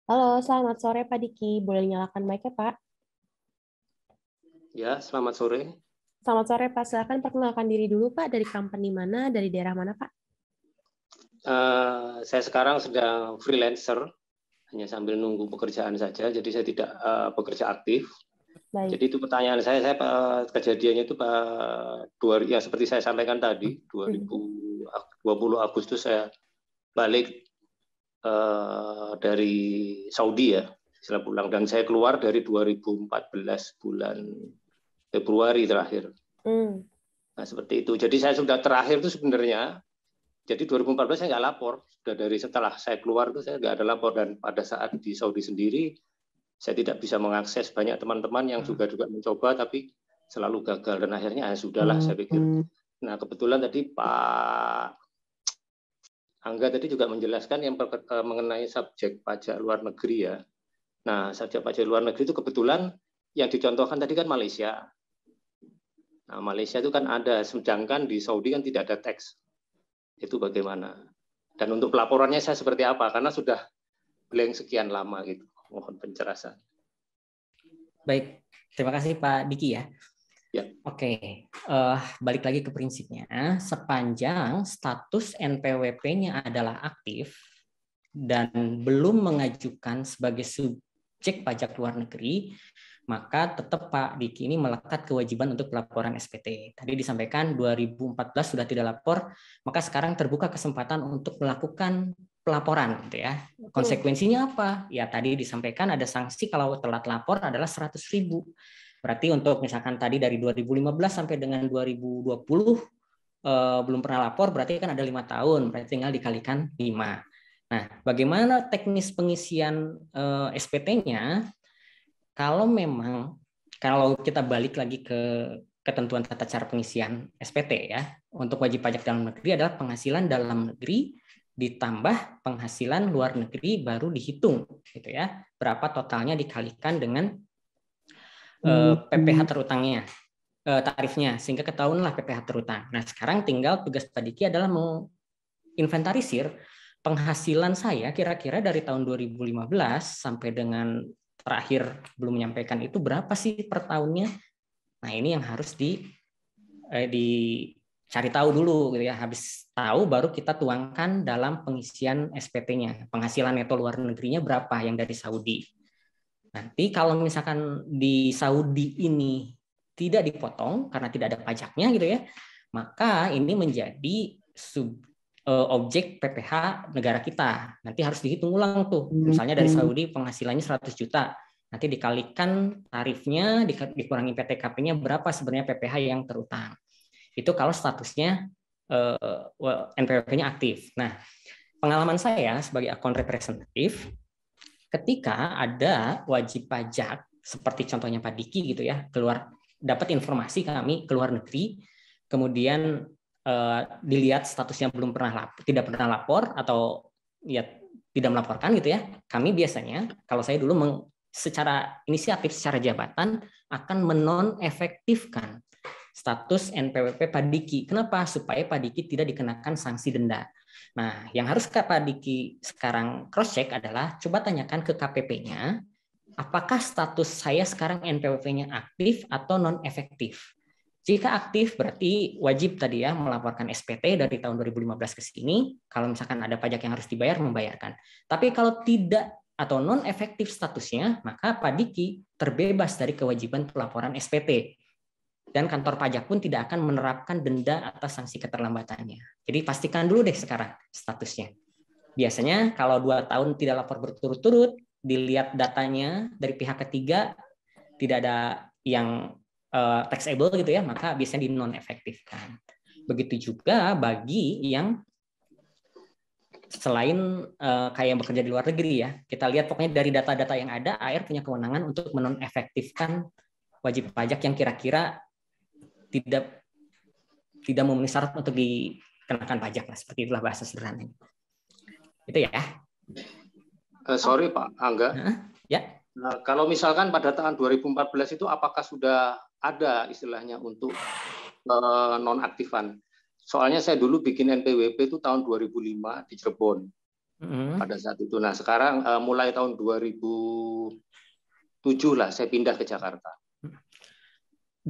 Halo, selamat sore Pak Diki. Boleh nyalakan mic-nya, Pak? Ya, selamat sore. Selamat sore, Pak. Silakan perkenalkan diri dulu, Pak. Dari company mana, dari daerah mana, Pak? uh, saya sekarang sedang freelancer, hanya sambil nunggu pekerjaan saja, jadi saya tidak uh, bekerja aktif. Baik. Jadi itu pertanyaan saya, saya uh, kejadiannya itu Pak dua, ya seperti saya sampaikan tadi, 2020 hmm. Agustus saya balik uh, dari Saudi ya, setelah pulang dan saya keluar dari 2014 bulan Februari terakhir. Mm. Nah, seperti itu. Jadi saya sudah terakhir itu sebenarnya jadi 2014 saya nggak lapor. Sudah dari setelah saya keluar itu saya nggak ada lapor dan pada saat di Saudi sendiri saya tidak bisa mengakses banyak teman-teman yang juga juga mencoba tapi selalu gagal dan akhirnya ya sudahlah saya pikir. Hmm. Nah kebetulan tadi Pak Angga tadi juga menjelaskan yang eh, mengenai subjek pajak luar negeri ya. Nah subjek pajak luar negeri itu kebetulan yang dicontohkan tadi kan Malaysia. Nah, Malaysia itu kan ada, sedangkan di Saudi kan tidak ada teks itu bagaimana. Dan untuk pelaporannya saya seperti apa, karena sudah blank sekian lama gitu. Mohon pencerahan. Baik, terima kasih Pak Diki ya. Ya. Oke, uh, balik lagi ke prinsipnya. Sepanjang status NPWP-nya adalah aktif dan belum mengajukan sebagai subjek pajak luar negeri, maka tetap Pak Diki ini melekat kewajiban untuk pelaporan SPT. Tadi disampaikan 2014 sudah tidak lapor, maka sekarang terbuka kesempatan untuk melakukan pelaporan gitu ya. Konsekuensinya apa? Ya tadi disampaikan ada sanksi kalau telat lapor adalah ribu. Berarti untuk misalkan tadi dari 2015 sampai dengan 2020 eh, belum pernah lapor berarti kan ada lima tahun, berarti tinggal dikalikan 5. Nah, bagaimana teknis pengisian eh, SPT-nya? kalau memang kalau kita balik lagi ke ketentuan tata cara pengisian SPT ya untuk wajib pajak dalam negeri adalah penghasilan dalam negeri ditambah penghasilan luar negeri baru dihitung gitu ya berapa totalnya dikalikan dengan uh, eh, hmm. PPh terutangnya uh, tarifnya sehingga ketahuanlah PPh terutang. Nah sekarang tinggal tugas Padiki adalah menginventarisir penghasilan saya kira-kira dari tahun 2015 sampai dengan terakhir belum menyampaikan itu berapa sih per tahunnya? Nah ini yang harus di eh, dicari tahu dulu gitu ya. Habis tahu baru kita tuangkan dalam pengisian SPT-nya, penghasilan neto luar negerinya berapa yang dari Saudi. Nanti kalau misalkan di Saudi ini tidak dipotong karena tidak ada pajaknya gitu ya, maka ini menjadi sub Eh, objek PPH negara kita. Nanti harus dihitung ulang tuh. Hmm. Misalnya dari hmm. Saudi penghasilannya 100 juta. Nanti dikalikan tarifnya, dikurangi PTKP-nya berapa sebenarnya PPH yang terutang. Itu kalau statusnya eh, NPWP-nya aktif. Nah, pengalaman saya sebagai akun representatif, ketika ada wajib pajak, seperti contohnya Pak Diki gitu ya, keluar dapat informasi kami keluar negeri, kemudian uh, dilihat statusnya belum pernah lapor, tidak pernah lapor atau ya tidak melaporkan gitu ya, kami biasanya kalau saya dulu meng, secara inisiatif secara jabatan akan menonefektifkan status NPWP Pak Diki. Kenapa? Supaya Pak Diki tidak dikenakan sanksi denda. Nah, yang harus Pak Diki sekarang cross check adalah coba tanyakan ke KPP-nya apakah status saya sekarang NPWP-nya aktif atau non efektif. Jika aktif berarti wajib tadi ya melaporkan SPT dari tahun 2015 ke sini. Kalau misalkan ada pajak yang harus dibayar, membayarkan. Tapi kalau tidak atau non efektif statusnya, maka Pak Diki terbebas dari kewajiban pelaporan SPT. Dan kantor pajak pun tidak akan menerapkan denda atas sanksi keterlambatannya. Jadi pastikan dulu deh sekarang statusnya. Biasanya kalau dua tahun tidak lapor berturut-turut, dilihat datanya dari pihak ketiga, tidak ada yang uh, taxable gitu ya, maka biasanya di non efektifkan. Begitu juga bagi yang selain uh, kayak yang bekerja di luar negeri ya, kita lihat pokoknya dari data-data yang ada, AR punya kewenangan untuk menonefektifkan wajib pajak yang kira-kira tidak tidak memenuhi syarat untuk dikenakan pajak lah seperti itulah bahasa sederhananya itu ya uh, sorry pak Angga huh? ya nah, kalau misalkan pada tahun 2014 itu apakah sudah ada istilahnya untuk eh, nonaktifan. Soalnya saya dulu bikin NPWP itu tahun 2005 di Cirebon. Mm. Pada saat itu. Nah, sekarang eh, mulai tahun 2007 lah saya pindah ke Jakarta.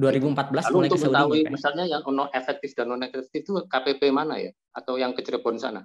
2014 Lalu mulai untuk mengetahui kan? misalnya yang non efektif dan non efektif itu KPP mana ya atau yang ke Cirebon sana?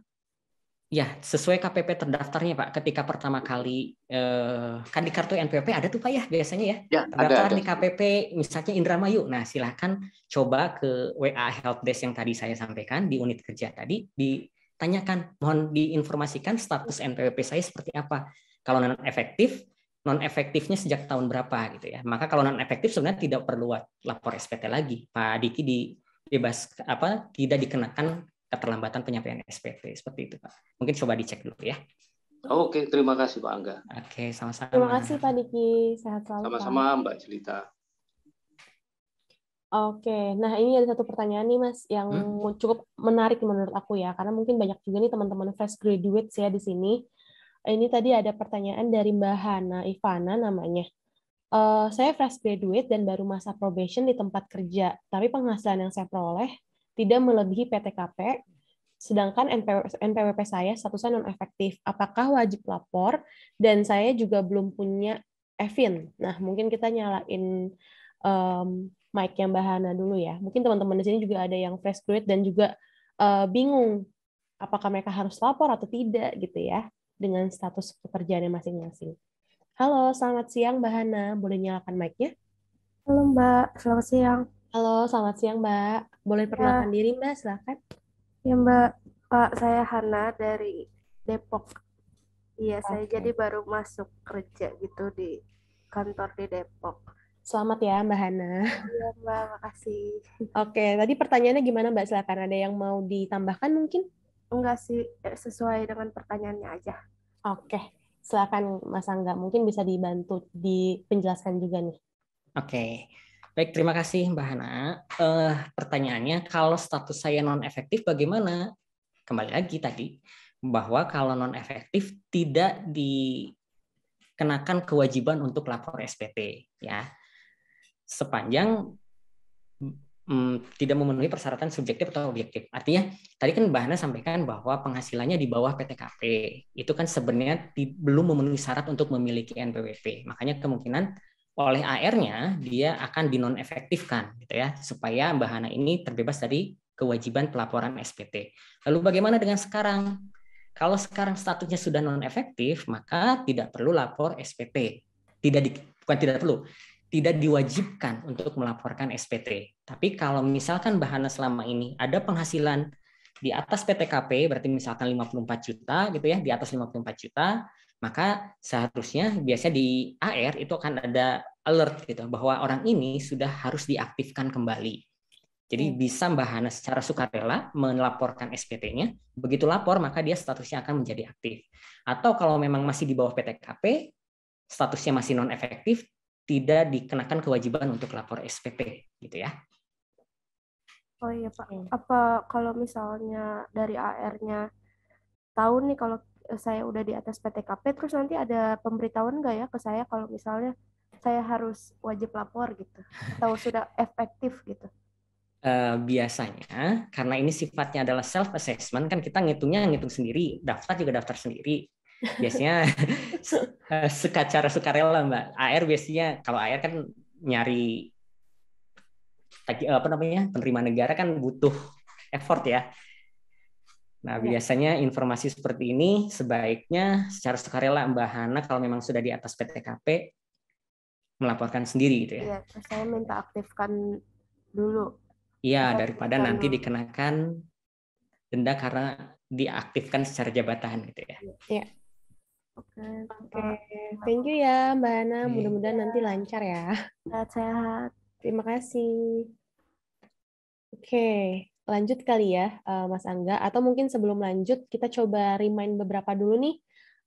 Ya, sesuai KPP terdaftarnya Pak. Ketika pertama kali eh, kan di kartu NPWP ada tuh Pak ya biasanya ya. ya Terdaftar ada, ada. di KPP misalnya Indramayu. Nah, silahkan coba ke WA helpdesk yang tadi saya sampaikan di unit kerja tadi ditanyakan, mohon diinformasikan status NPWP saya seperti apa. Kalau non efektif, non efektifnya sejak tahun berapa gitu ya. Maka kalau non efektif sebenarnya tidak perlu lapor SPT lagi. Pak Diki di bebas apa tidak dikenakan keterlambatan penyampaian SPT seperti itu Pak. Mungkin coba dicek dulu ya. Oke, okay. terima kasih Pak Angga. Oke, okay, sama-sama. Terima kasih Pak Diki, sehat selalu. Sama-sama Mbak Jelita. Oke, nah ini ada satu pertanyaan nih Mas yang hmm? cukup menarik menurut aku ya, karena mungkin banyak juga nih teman-teman fresh graduates ya di sini. Ini tadi ada pertanyaan dari Mbak Hana Ivana namanya. Uh, saya fresh graduate dan baru masa probation di tempat kerja, tapi penghasilan yang saya peroleh tidak melebihi PTKP, sedangkan NPWP saya statusnya non efektif. Apakah wajib lapor? Dan saya juga belum punya Evin. Nah, mungkin kita nyalain um, mic yang bahana dulu ya. Mungkin teman-teman di sini juga ada yang fresh graduate dan juga uh, bingung apakah mereka harus lapor atau tidak gitu ya dengan status pekerjaannya masing-masing. Halo, selamat siang Mbak Hana. Boleh nyalakan mic-nya? Halo Mbak, selamat siang. Halo, selamat siang Mbak. Boleh ya. perkenalkan ya. diri Mbak, silakan. Ya Mbak, Pak saya Hana dari Depok. Iya, okay. saya jadi baru masuk kerja gitu di kantor di Depok. Selamat ya Mbak Hana. Iya Mbak, makasih. Oke, tadi pertanyaannya gimana Mbak? Silakan ada yang mau ditambahkan mungkin? Enggak sih, eh, sesuai dengan pertanyaannya aja. Oke, silakan Mas Angga. Mungkin bisa dibantu di penjelasan juga nih. Oke, okay. Baik, terima kasih Mbak Hana. Uh, pertanyaannya, kalau status saya non-efektif bagaimana? Kembali lagi tadi, bahwa kalau non-efektif tidak dikenakan kewajiban untuk lapor SPT. ya Sepanjang mm, tidak memenuhi persyaratan subjektif atau objektif. Artinya tadi kan Mbak Hana sampaikan bahwa penghasilannya di bawah PTKP itu kan sebenarnya belum memenuhi syarat untuk memiliki NPWP. Makanya kemungkinan oleh AR-nya dia akan dinonefektifkan gitu ya supaya bahana ini terbebas dari kewajiban pelaporan SPT. Lalu bagaimana dengan sekarang? Kalau sekarang statusnya sudah non-efektif, maka tidak perlu lapor SPT. Tidak di, bukan tidak perlu, tidak diwajibkan untuk melaporkan SPT. Tapi kalau misalkan bahana selama ini ada penghasilan di atas PTKP berarti misalkan 54 juta gitu ya, di atas 54 juta, maka seharusnya biasanya di AR itu akan ada alert gitu bahwa orang ini sudah harus diaktifkan kembali. Jadi bisa Mbak Hana secara sukarela melaporkan SPT-nya. Begitu lapor, maka dia statusnya akan menjadi aktif. Atau kalau memang masih di bawah PTKP, statusnya masih non-efektif, tidak dikenakan kewajiban untuk lapor SPT. Gitu ya. Oh iya Pak, apa kalau misalnya dari AR-nya tahu nih kalau saya udah di atas PTKP terus nanti ada pemberitahuan nggak ya ke saya kalau misalnya saya harus wajib lapor gitu atau sudah efektif gitu? Eh, biasanya karena ini sifatnya adalah self assessment kan kita ngitungnya ngitung sendiri daftar juga daftar sendiri biasanya suka eh, sukarela mbak AR biasanya kalau AR kan nyari apa namanya penerima negara kan butuh effort ya Nah, iya. biasanya informasi seperti ini sebaiknya secara sukarela Mbak Hana kalau memang sudah di atas PTKP melaporkan sendiri gitu ya. Iya, saya minta aktifkan dulu. Iya, daripada nanti dikenakan denda karena diaktifkan secara jabatan gitu ya. Iya. Oke, oke, thank you ya Mbak Hana. Iya. Mudah-mudahan nanti lancar ya. Sehat-sehat. Terima kasih. Oke. Okay lanjut kali ya, eh, Mas Angga, atau mungkin sebelum lanjut kita coba remind beberapa dulu nih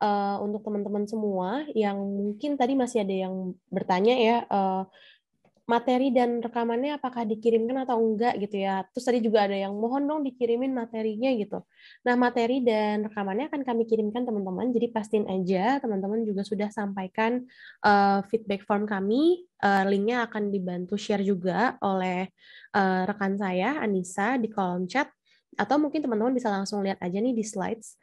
eh, untuk teman-teman semua yang mungkin tadi masih ada yang bertanya ya. Eh, materi dan rekamannya apakah dikirimkan atau enggak gitu ya. Terus tadi juga ada yang mohon dong dikirimin materinya gitu. Nah, materi dan rekamannya akan kami kirimkan teman-teman. Jadi pastiin aja teman-teman juga sudah sampaikan uh, feedback form kami. Uh, linknya akan dibantu share juga oleh uh, rekan saya Anissa di kolom chat atau mungkin teman-teman bisa langsung lihat aja nih di slides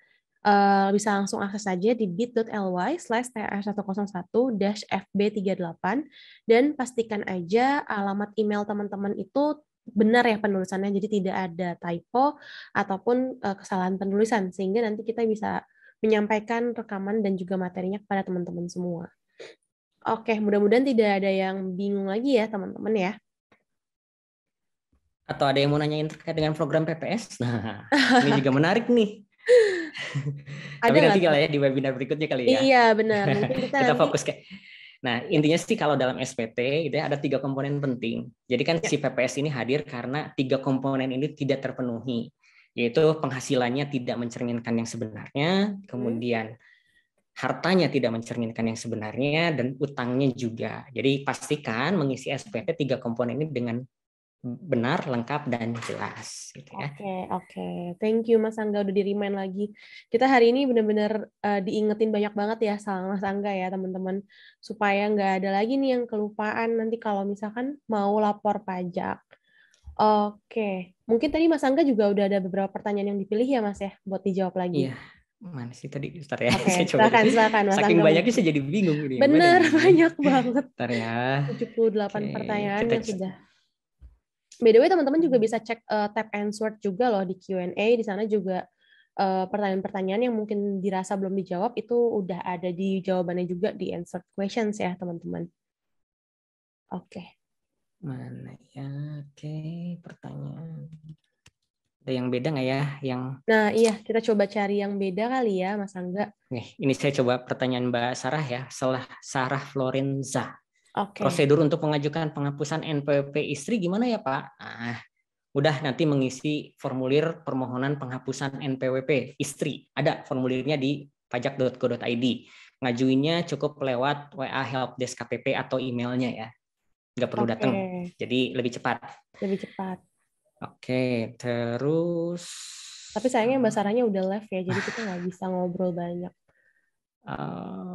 uh, bisa langsung akses saja di bit.ly slash tr101-fb38 dan pastikan aja alamat email teman-teman itu benar ya penulisannya, jadi tidak ada typo ataupun uh, kesalahan penulisan, sehingga nanti kita bisa menyampaikan rekaman dan juga materinya kepada teman-teman semua. Oke, mudah-mudahan tidak ada yang bingung lagi ya teman-teman ya. Atau ada yang mau nanyain terkait dengan program PPS? Nah, ini juga menarik nih. Tapi nanti kalau ya di webinar berikutnya kali ya. Iya benar. kita, kita fokus ke. Nah intinya sih kalau dalam SPT itu ada tiga komponen penting. Jadi kan ya. si PPS ini hadir karena tiga komponen ini tidak terpenuhi, yaitu penghasilannya tidak mencerminkan yang sebenarnya, hmm. kemudian hartanya tidak mencerminkan yang sebenarnya dan utangnya juga. Jadi pastikan mengisi SPT tiga komponen ini dengan benar, lengkap, dan jelas. Gitu ya. Oke, okay, oke. Okay. Thank you Mas Angga udah di-remind lagi. Kita hari ini benar-benar uh, diingetin banyak banget ya sama Mas Angga ya teman-teman. Supaya nggak ada lagi nih yang kelupaan nanti kalau misalkan mau lapor pajak. Oke. Okay. Mungkin tadi Mas Angga juga udah ada beberapa pertanyaan yang dipilih ya Mas ya buat dijawab lagi. Iya. mana sih tadi Bentar ya okay, saya coba silakan, silakan, Mas saking Angga. banyaknya saya jadi bingung ini bener banyak banget Bentar ya 78 okay, pertanyaan kita, yang sudah by the way teman-teman juga bisa cek uh, eh, tab answer juga loh di Q&A di sana juga eh, pertanyaan-pertanyaan uh, yang mungkin dirasa belum dijawab itu udah ada di jawabannya juga di answer questions ya teman-teman. Oke. Okay. Mana ya? Oke, okay. pertanyaan. Ada yang beda nggak ya? Yang Nah iya kita coba cari yang beda kali ya Mas Angga. Nih ini saya coba pertanyaan Mbak Sarah ya, salah Sarah Florenza. Okay. Prosedur untuk mengajukan penghapusan NPWP istri gimana ya Pak? Nah, udah nanti mengisi formulir permohonan penghapusan NPWP istri. Ada formulirnya di pajak.go.id. Ngajuinnya cukup lewat WA helpdesk KPP atau emailnya ya. Nggak perlu okay. datang. Jadi lebih cepat. Lebih cepat. Oke, terus. Tapi sayangnya Mbak Sarahnya udah live ya, jadi kita nggak bisa ngobrol banyak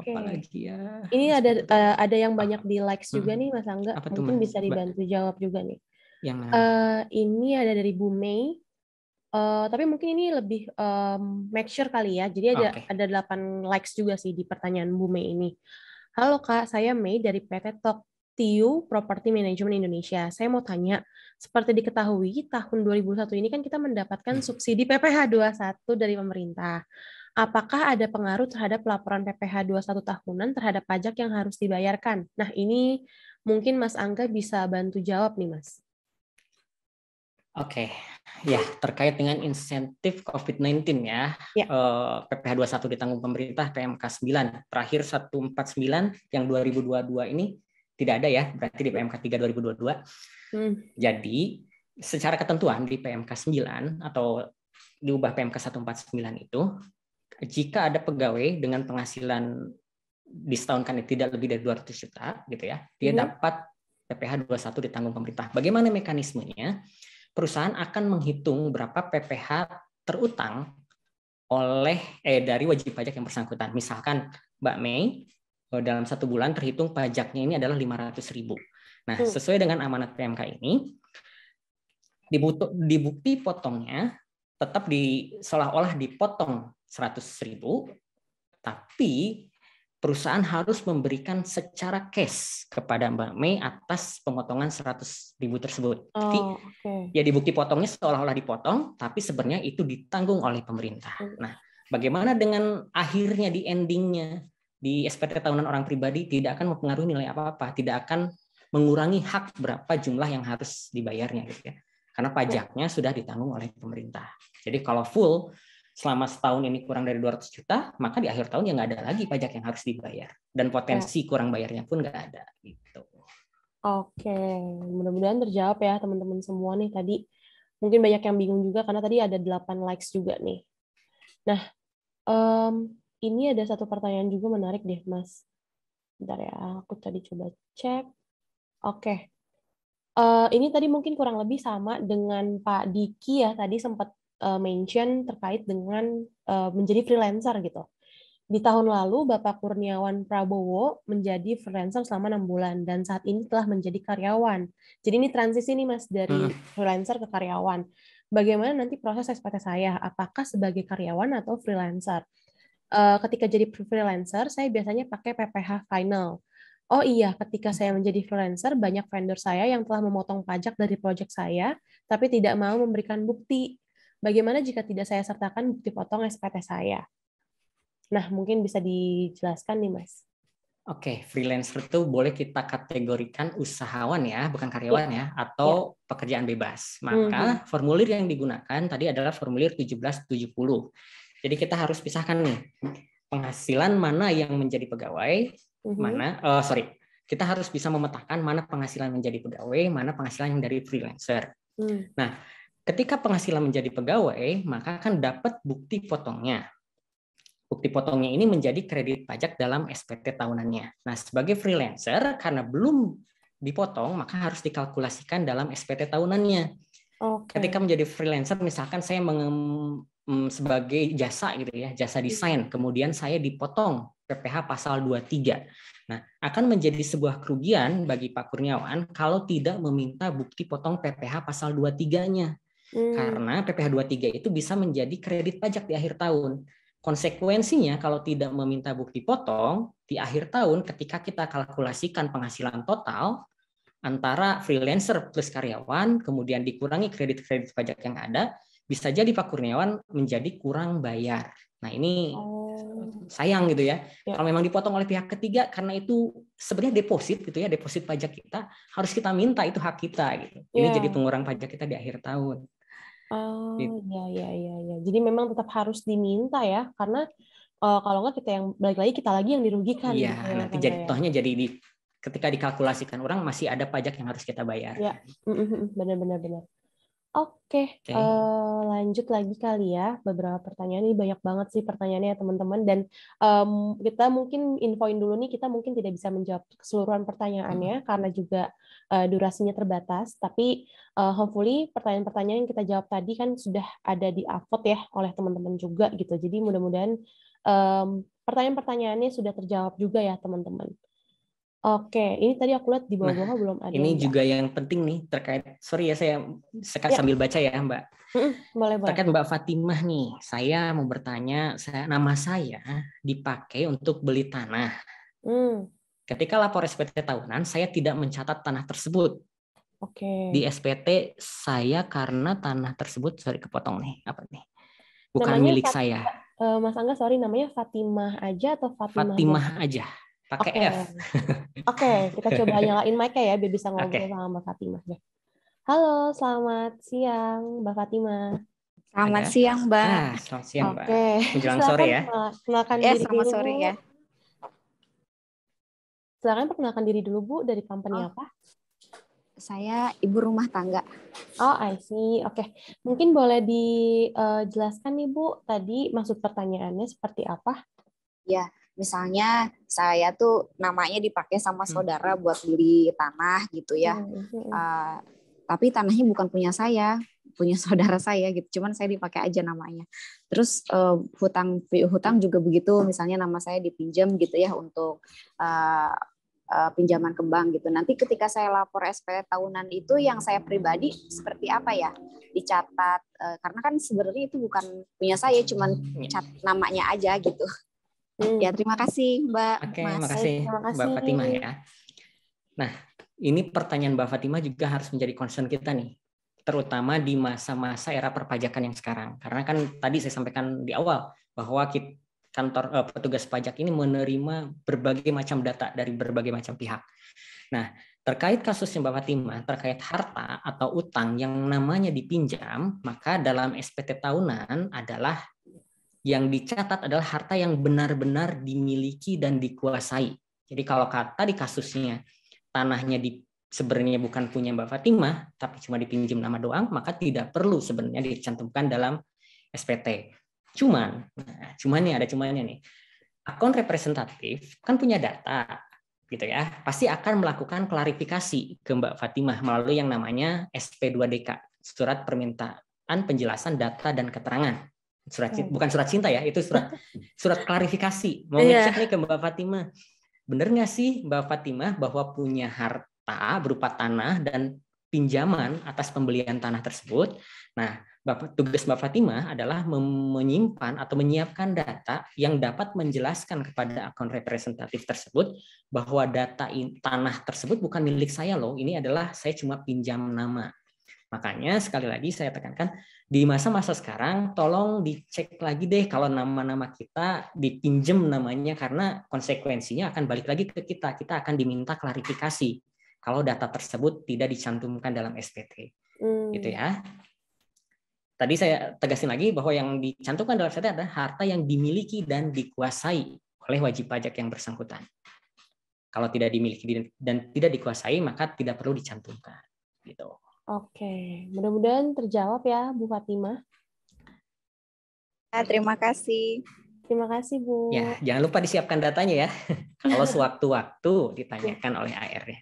okay. ya ini ada uh, ada yang banyak di likes hmm. juga nih mas Angga Apa mungkin bisa dibantu jawab juga nih yang Uh, ini ada dari Bu Mei uh, tapi mungkin ini lebih um, make sure kali ya jadi ada okay. ada 8 likes juga sih di pertanyaan Bu Mei ini halo kak saya Mei dari PT Tok TIU Property Management Indonesia. Saya mau tanya, seperti diketahui tahun 2001 ini kan kita mendapatkan hmm. subsidi PPh 21 dari pemerintah apakah ada pengaruh terhadap laporan PPh 21 tahunan terhadap pajak yang harus dibayarkan? Nah, ini mungkin Mas Angga bisa bantu jawab nih, Mas. Oke, okay. ya terkait dengan insentif COVID-19 ya, ya. PPh eh, 21 ditanggung pemerintah PMK 9 terakhir 149 yang 2022 ini tidak ada ya, berarti di PMK 3 2022. Hmm. Jadi secara ketentuan di PMK 9 atau diubah PMK 149 itu jika ada pegawai dengan penghasilan di setahun kan tidak lebih dari 200 juta gitu ya, dia hmm. dapat PPh 21 ditanggung pemerintah. Bagaimana mekanismenya? Perusahaan akan menghitung berapa PPh terutang oleh eh dari wajib pajak yang bersangkutan. Misalkan Mbak Mei eh, dalam satu bulan terhitung pajaknya ini adalah ratus ribu. Nah, hmm. sesuai dengan amanat PMK ini, dibutuh, dibukti potongnya tetap di seolah-olah dipotong 100.000 ribu, tapi perusahaan harus memberikan secara cash kepada Mbak Mei atas pemotongan seratus ribu tersebut. Oh, Jadi okay. ya dibukti potongnya seolah-olah dipotong, tapi sebenarnya itu ditanggung oleh pemerintah. Nah, bagaimana dengan akhirnya di endingnya di SPT tahunan orang pribadi tidak akan mempengaruhi nilai apa-apa, tidak akan mengurangi hak berapa jumlah yang harus dibayarnya gitu ya. Karena pajaknya sudah ditanggung oleh pemerintah. Jadi kalau full selama setahun ini kurang dari 200 juta, maka di akhir tahun ya nggak ada lagi pajak yang harus dibayar. Dan potensi iya. kurang bayarnya pun nggak ada. gitu. Oke, mudah-mudahan terjawab ya teman-teman semua nih tadi. Mungkin banyak yang bingung juga karena tadi ada 8 likes juga nih. Nah, um, ini ada satu pertanyaan juga menarik deh, Mas. Bentar ya, aku tadi coba cek. Oke, Uh, ini tadi mungkin kurang lebih sama dengan Pak Diki ya tadi sempat Eh, mention terkait dengan eh, menjadi freelancer gitu. Di tahun lalu, Bapak Kurniawan Prabowo menjadi freelancer selama enam bulan dan saat ini telah menjadi karyawan. Jadi ini transisi nih Mas dari hmm. freelancer ke karyawan. Bagaimana nanti proses SPT saya? Apakah sebagai karyawan atau freelancer? Eh, ketika jadi freelancer, saya biasanya pakai PPH final. Oh iya, ketika saya menjadi freelancer, banyak vendor saya yang telah memotong pajak dari proyek saya, tapi tidak mau memberikan bukti Bagaimana jika tidak saya sertakan bukti potong SPT saya? Nah, mungkin bisa dijelaskan nih, Mas. Oke, okay, freelancer itu boleh kita kategorikan usahawan ya, bukan karyawan iya. ya, atau yeah. pekerjaan bebas. Maka mm -hmm. formulir yang digunakan tadi adalah formulir 1770. Jadi kita harus pisahkan nih penghasilan mana yang menjadi pegawai, mm -hmm. mana uh, sorry, kita harus bisa memetakan mana penghasilan menjadi pegawai, mana penghasilan yang dari freelancer. Mm. Nah, Ketika penghasilan menjadi pegawai, maka akan dapat bukti potongnya. Bukti potongnya ini menjadi kredit pajak dalam SPT tahunannya. Nah, sebagai freelancer, karena belum dipotong, maka harus dikalkulasikan dalam SPT tahunannya. Okay. Ketika menjadi freelancer, misalkan saya mm, sebagai jasa gitu ya, jasa iya. desain, kemudian saya dipotong PPh pasal 23. Nah, akan menjadi sebuah kerugian bagi Pak Kurniawan kalau tidak meminta bukti potong PPh pasal 23-nya. Hmm. Karena PPh 23 itu bisa menjadi kredit pajak di akhir tahun. Konsekuensinya kalau tidak meminta bukti potong, di akhir tahun ketika kita kalkulasikan penghasilan total antara freelancer plus karyawan, kemudian dikurangi kredit-kredit pajak yang ada, bisa jadi Pak Kurniawan menjadi kurang bayar. Nah ini oh. sayang gitu ya. ya. Kalau memang dipotong oleh pihak ketiga, karena itu sebenarnya deposit gitu ya, deposit pajak kita harus kita minta itu hak kita gitu. Ini ya. jadi pengurang pajak kita di akhir tahun. Oh ya ya ya ya. Jadi memang tetap harus diminta ya karena uh, kalau nggak kita yang balik lagi kita lagi yang dirugikan. Iya. Gitu, ya, nanti jadi ya. tohnya jadi di ketika dikalkulasikan orang masih ada pajak yang harus kita bayar. Ya benar benar benar. Oke, okay. uh, eh, lanjut lagi kali ya beberapa pertanyaan ini banyak banget sih pertanyaannya ya, teman-teman dan um, kita mungkin infoin dulu nih kita mungkin tidak bisa menjawab keseluruhan pertanyaannya hmm. karena juga uh, durasinya terbatas tapi uh, hopefully pertanyaan-pertanyaan yang kita jawab tadi kan sudah ada di upload ya oleh teman-teman juga gitu jadi mudah-mudahan um, pertanyaan-pertanyaannya sudah terjawab juga ya teman-teman. Oke, ini tadi aku lihat di bawah-bawah nah, belum ada. Ini ya. juga yang penting nih terkait sorry ya saya sekat ya. sambil baca ya Mbak. mm boleh Terkait Mbak Fatimah nih, saya mau bertanya, saya, nama saya dipakai untuk beli tanah. Mm. Ketika lapor SPT tahunan, saya tidak mencatat tanah tersebut. Oke. Okay. Di SPT saya karena tanah tersebut sorry kepotong nih apa nih? Bukan namanya milik Fat- saya. Eh, Mas Angga sorry namanya Fatimah aja atau Fatimah? Fatimah aja. aja. Pakai okay. F. Oke, okay, kita coba nyalain mic ya biar bisa ngobrol okay. sama Mbak Fatimah ya. Halo, selamat siang Mbak Fatimah. Selamat Ada. siang, Mbak. Ah, selamat siang, Mbak. Oke. Menjelang sore ya. ya, diri selamat sore ya. Silakan perkenalkan diri dulu, Bu, dari company oh. apa? Saya ibu rumah tangga. Oh, I see. Oke. Okay. Mungkin boleh dijelaskan eh, nih, Bu, tadi maksud pertanyaannya seperti apa? Ya, misalnya saya tuh namanya dipakai sama hmm. saudara hmm. buat beli tanah gitu ya. Hmm. Uh, tapi tanahnya bukan punya saya, punya saudara saya gitu. Cuman saya dipakai aja namanya. Terus uh, hutang hutang juga begitu, misalnya nama saya dipinjam gitu ya untuk uh, uh, pinjaman ke bank gitu. Nanti ketika saya lapor SPT tahunan itu yang saya pribadi seperti apa ya? Dicatat karena kan sebenarnya itu bukan punya saya, cuman cat namanya aja gitu. Hmm. Ya terima kasih Mbak. Oke, okay, kasih Mbak Fatima ya. Nah, ini pertanyaan Mbak Fatima juga harus menjadi concern kita nih, terutama di masa-masa era perpajakan yang sekarang. Karena kan tadi saya sampaikan di awal bahwa kita, kantor uh, petugas pajak ini menerima berbagai macam data dari berbagai macam pihak. Nah, terkait kasus yang Bapak Fatima terkait harta atau utang yang namanya dipinjam, maka dalam SPT tahunan adalah yang dicatat adalah harta yang benar-benar dimiliki dan dikuasai. Jadi kalau kata di kasusnya tanahnya di sebenarnya bukan punya Mbak Fatimah, tapi cuma dipinjam nama doang, maka tidak perlu sebenarnya dicantumkan dalam SPT. Cuman, nah, cuman nih ada cumannya nih. Akun representatif kan punya data, gitu ya. Pasti akan melakukan klarifikasi ke Mbak Fatimah melalui yang namanya SP2DK, surat permintaan penjelasan data dan keterangan surat cinta, bukan surat cinta ya, itu surat surat klarifikasi. Mau yeah. ngecek nih ke Mbak Fatima. Bener nggak sih Mbak Fatima bahwa punya harta berupa tanah dan pinjaman atas pembelian tanah tersebut? Nah, Bapak, tugas Mbak Fatima adalah menyimpan atau menyiapkan data yang dapat menjelaskan kepada akun representatif tersebut bahwa data in, tanah tersebut bukan milik saya loh, ini adalah saya cuma pinjam nama. Makanya sekali lagi saya tekankan di masa-masa sekarang tolong dicek lagi deh kalau nama-nama kita dipinjem namanya karena konsekuensinya akan balik lagi ke kita. Kita akan diminta klarifikasi kalau data tersebut tidak dicantumkan dalam SPT. Hmm. Gitu ya. Tadi saya tegasin lagi bahwa yang dicantumkan dalam SPT adalah harta yang dimiliki dan dikuasai oleh wajib pajak yang bersangkutan. Kalau tidak dimiliki dan tidak dikuasai maka tidak perlu dicantumkan. Gitu. Oke, mudah-mudahan terjawab ya Bu Fatimah. Nah, terima kasih. Terima kasih Bu. Ya, jangan lupa disiapkan datanya ya. Kalau sewaktu-waktu ditanyakan oleh AR ya.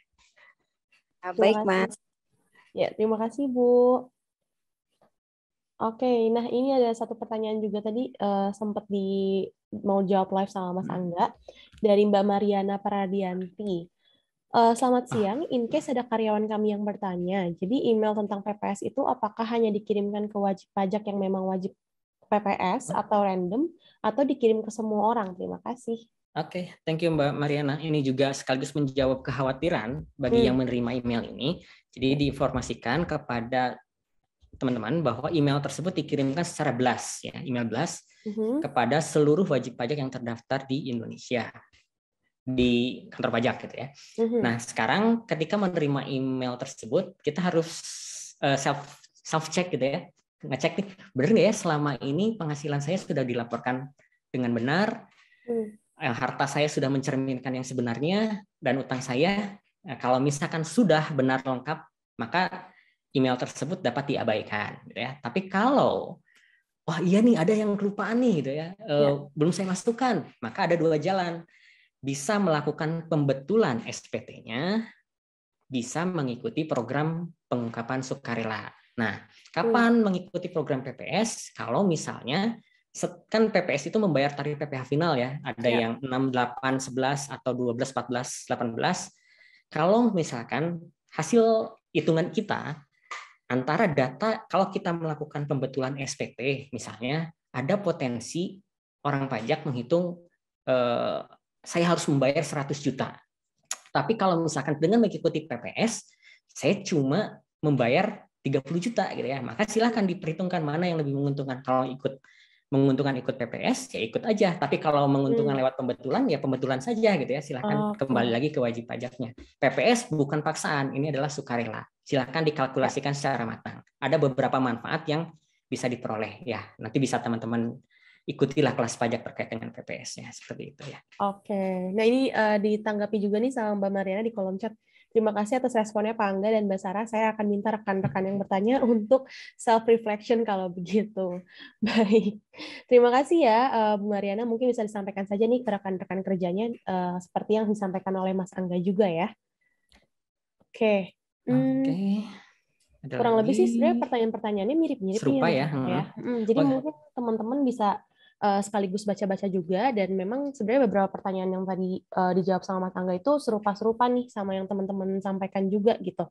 Nah, baik Mas. Ya, terima kasih Bu. Oke, nah ini ada satu pertanyaan juga tadi uh, eh, sempat di mau jawab live sama Mas hmm. Angga dari Mbak Mariana Pradianti. Uh, selamat ah. siang, in case ada karyawan kami yang bertanya, jadi email tentang PPS itu apakah hanya dikirimkan ke wajib pajak yang memang wajib PPS atau random, atau dikirim ke semua orang? Terima kasih. Oke, okay, thank you Mbak Mariana. Ini juga sekaligus menjawab kekhawatiran bagi hmm. yang menerima email ini. Jadi diinformasikan kepada teman-teman bahwa email tersebut dikirimkan secara blast, ya, email blast mm-hmm. kepada seluruh wajib pajak yang terdaftar di Indonesia di kantor pajak gitu ya. Mm-hmm. Nah sekarang ketika menerima email tersebut kita harus uh, self self check gitu ya, ngecek nih benar nggak ya selama ini penghasilan saya sudah dilaporkan dengan benar, mm. harta saya sudah mencerminkan yang sebenarnya dan utang saya eh, kalau misalkan sudah benar lengkap maka email tersebut dapat diabaikan gitu ya. Tapi kalau wah iya nih ada yang kelupaan nih gitu ya, uh, ya. belum saya masukkan maka ada dua jalan bisa melakukan pembetulan SPT-nya, bisa mengikuti program pengungkapan sukarela. Nah, kapan mengikuti program PPS? Kalau misalnya kan PPS itu membayar tarif PPH final ya, ada ya. yang 6, 8, 11 atau 12, 14, 18. Kalau misalkan hasil hitungan kita antara data kalau kita melakukan pembetulan SPT misalnya ada potensi orang pajak menghitung eh, saya harus membayar 100 juta. Tapi kalau misalkan dengan mengikuti PPS, saya cuma membayar 30 juta gitu ya. Maka silahkan diperhitungkan mana yang lebih menguntungkan. Kalau ikut menguntungkan ikut PPS ya ikut aja. Tapi kalau menguntungkan hmm. lewat pembetulan ya pembetulan saja gitu ya. Silahkan oh. kembali lagi ke wajib pajaknya. PPS bukan paksaan, ini adalah sukarela. Silahkan dikalkulasikan secara matang. Ada beberapa manfaat yang bisa diperoleh ya. Nanti bisa teman-teman ikutilah kelas pajak terkait dengan PPS-nya seperti itu ya. Oke, nah ini uh, ditanggapi juga nih sama Mbak Mariana di kolom chat. Terima kasih atas responnya Pak Angga dan Mbak Sarah. Saya akan minta rekan-rekan yang bertanya untuk self-reflection kalau begitu. Baik. Terima kasih ya eh, Bu Mariana. Mungkin bisa disampaikan saja nih ke rekan-rekan kerjanya eh, seperti yang disampaikan oleh Mas Angga juga ya. Oke. Hmm. Oke. Ada kurang lagi. lebih sih sebenarnya pertanyaan-pertanyaannya mirip-mirip ya, ya. Hmm. Hmm, jadi oh. Ya. mungkin teman-teman bisa uh, sekaligus baca-baca juga dan memang sebenarnya beberapa pertanyaan yang tadi uh, dijawab sama Mas Angga itu serupa-serupa nih sama yang teman-teman sampaikan juga gitu.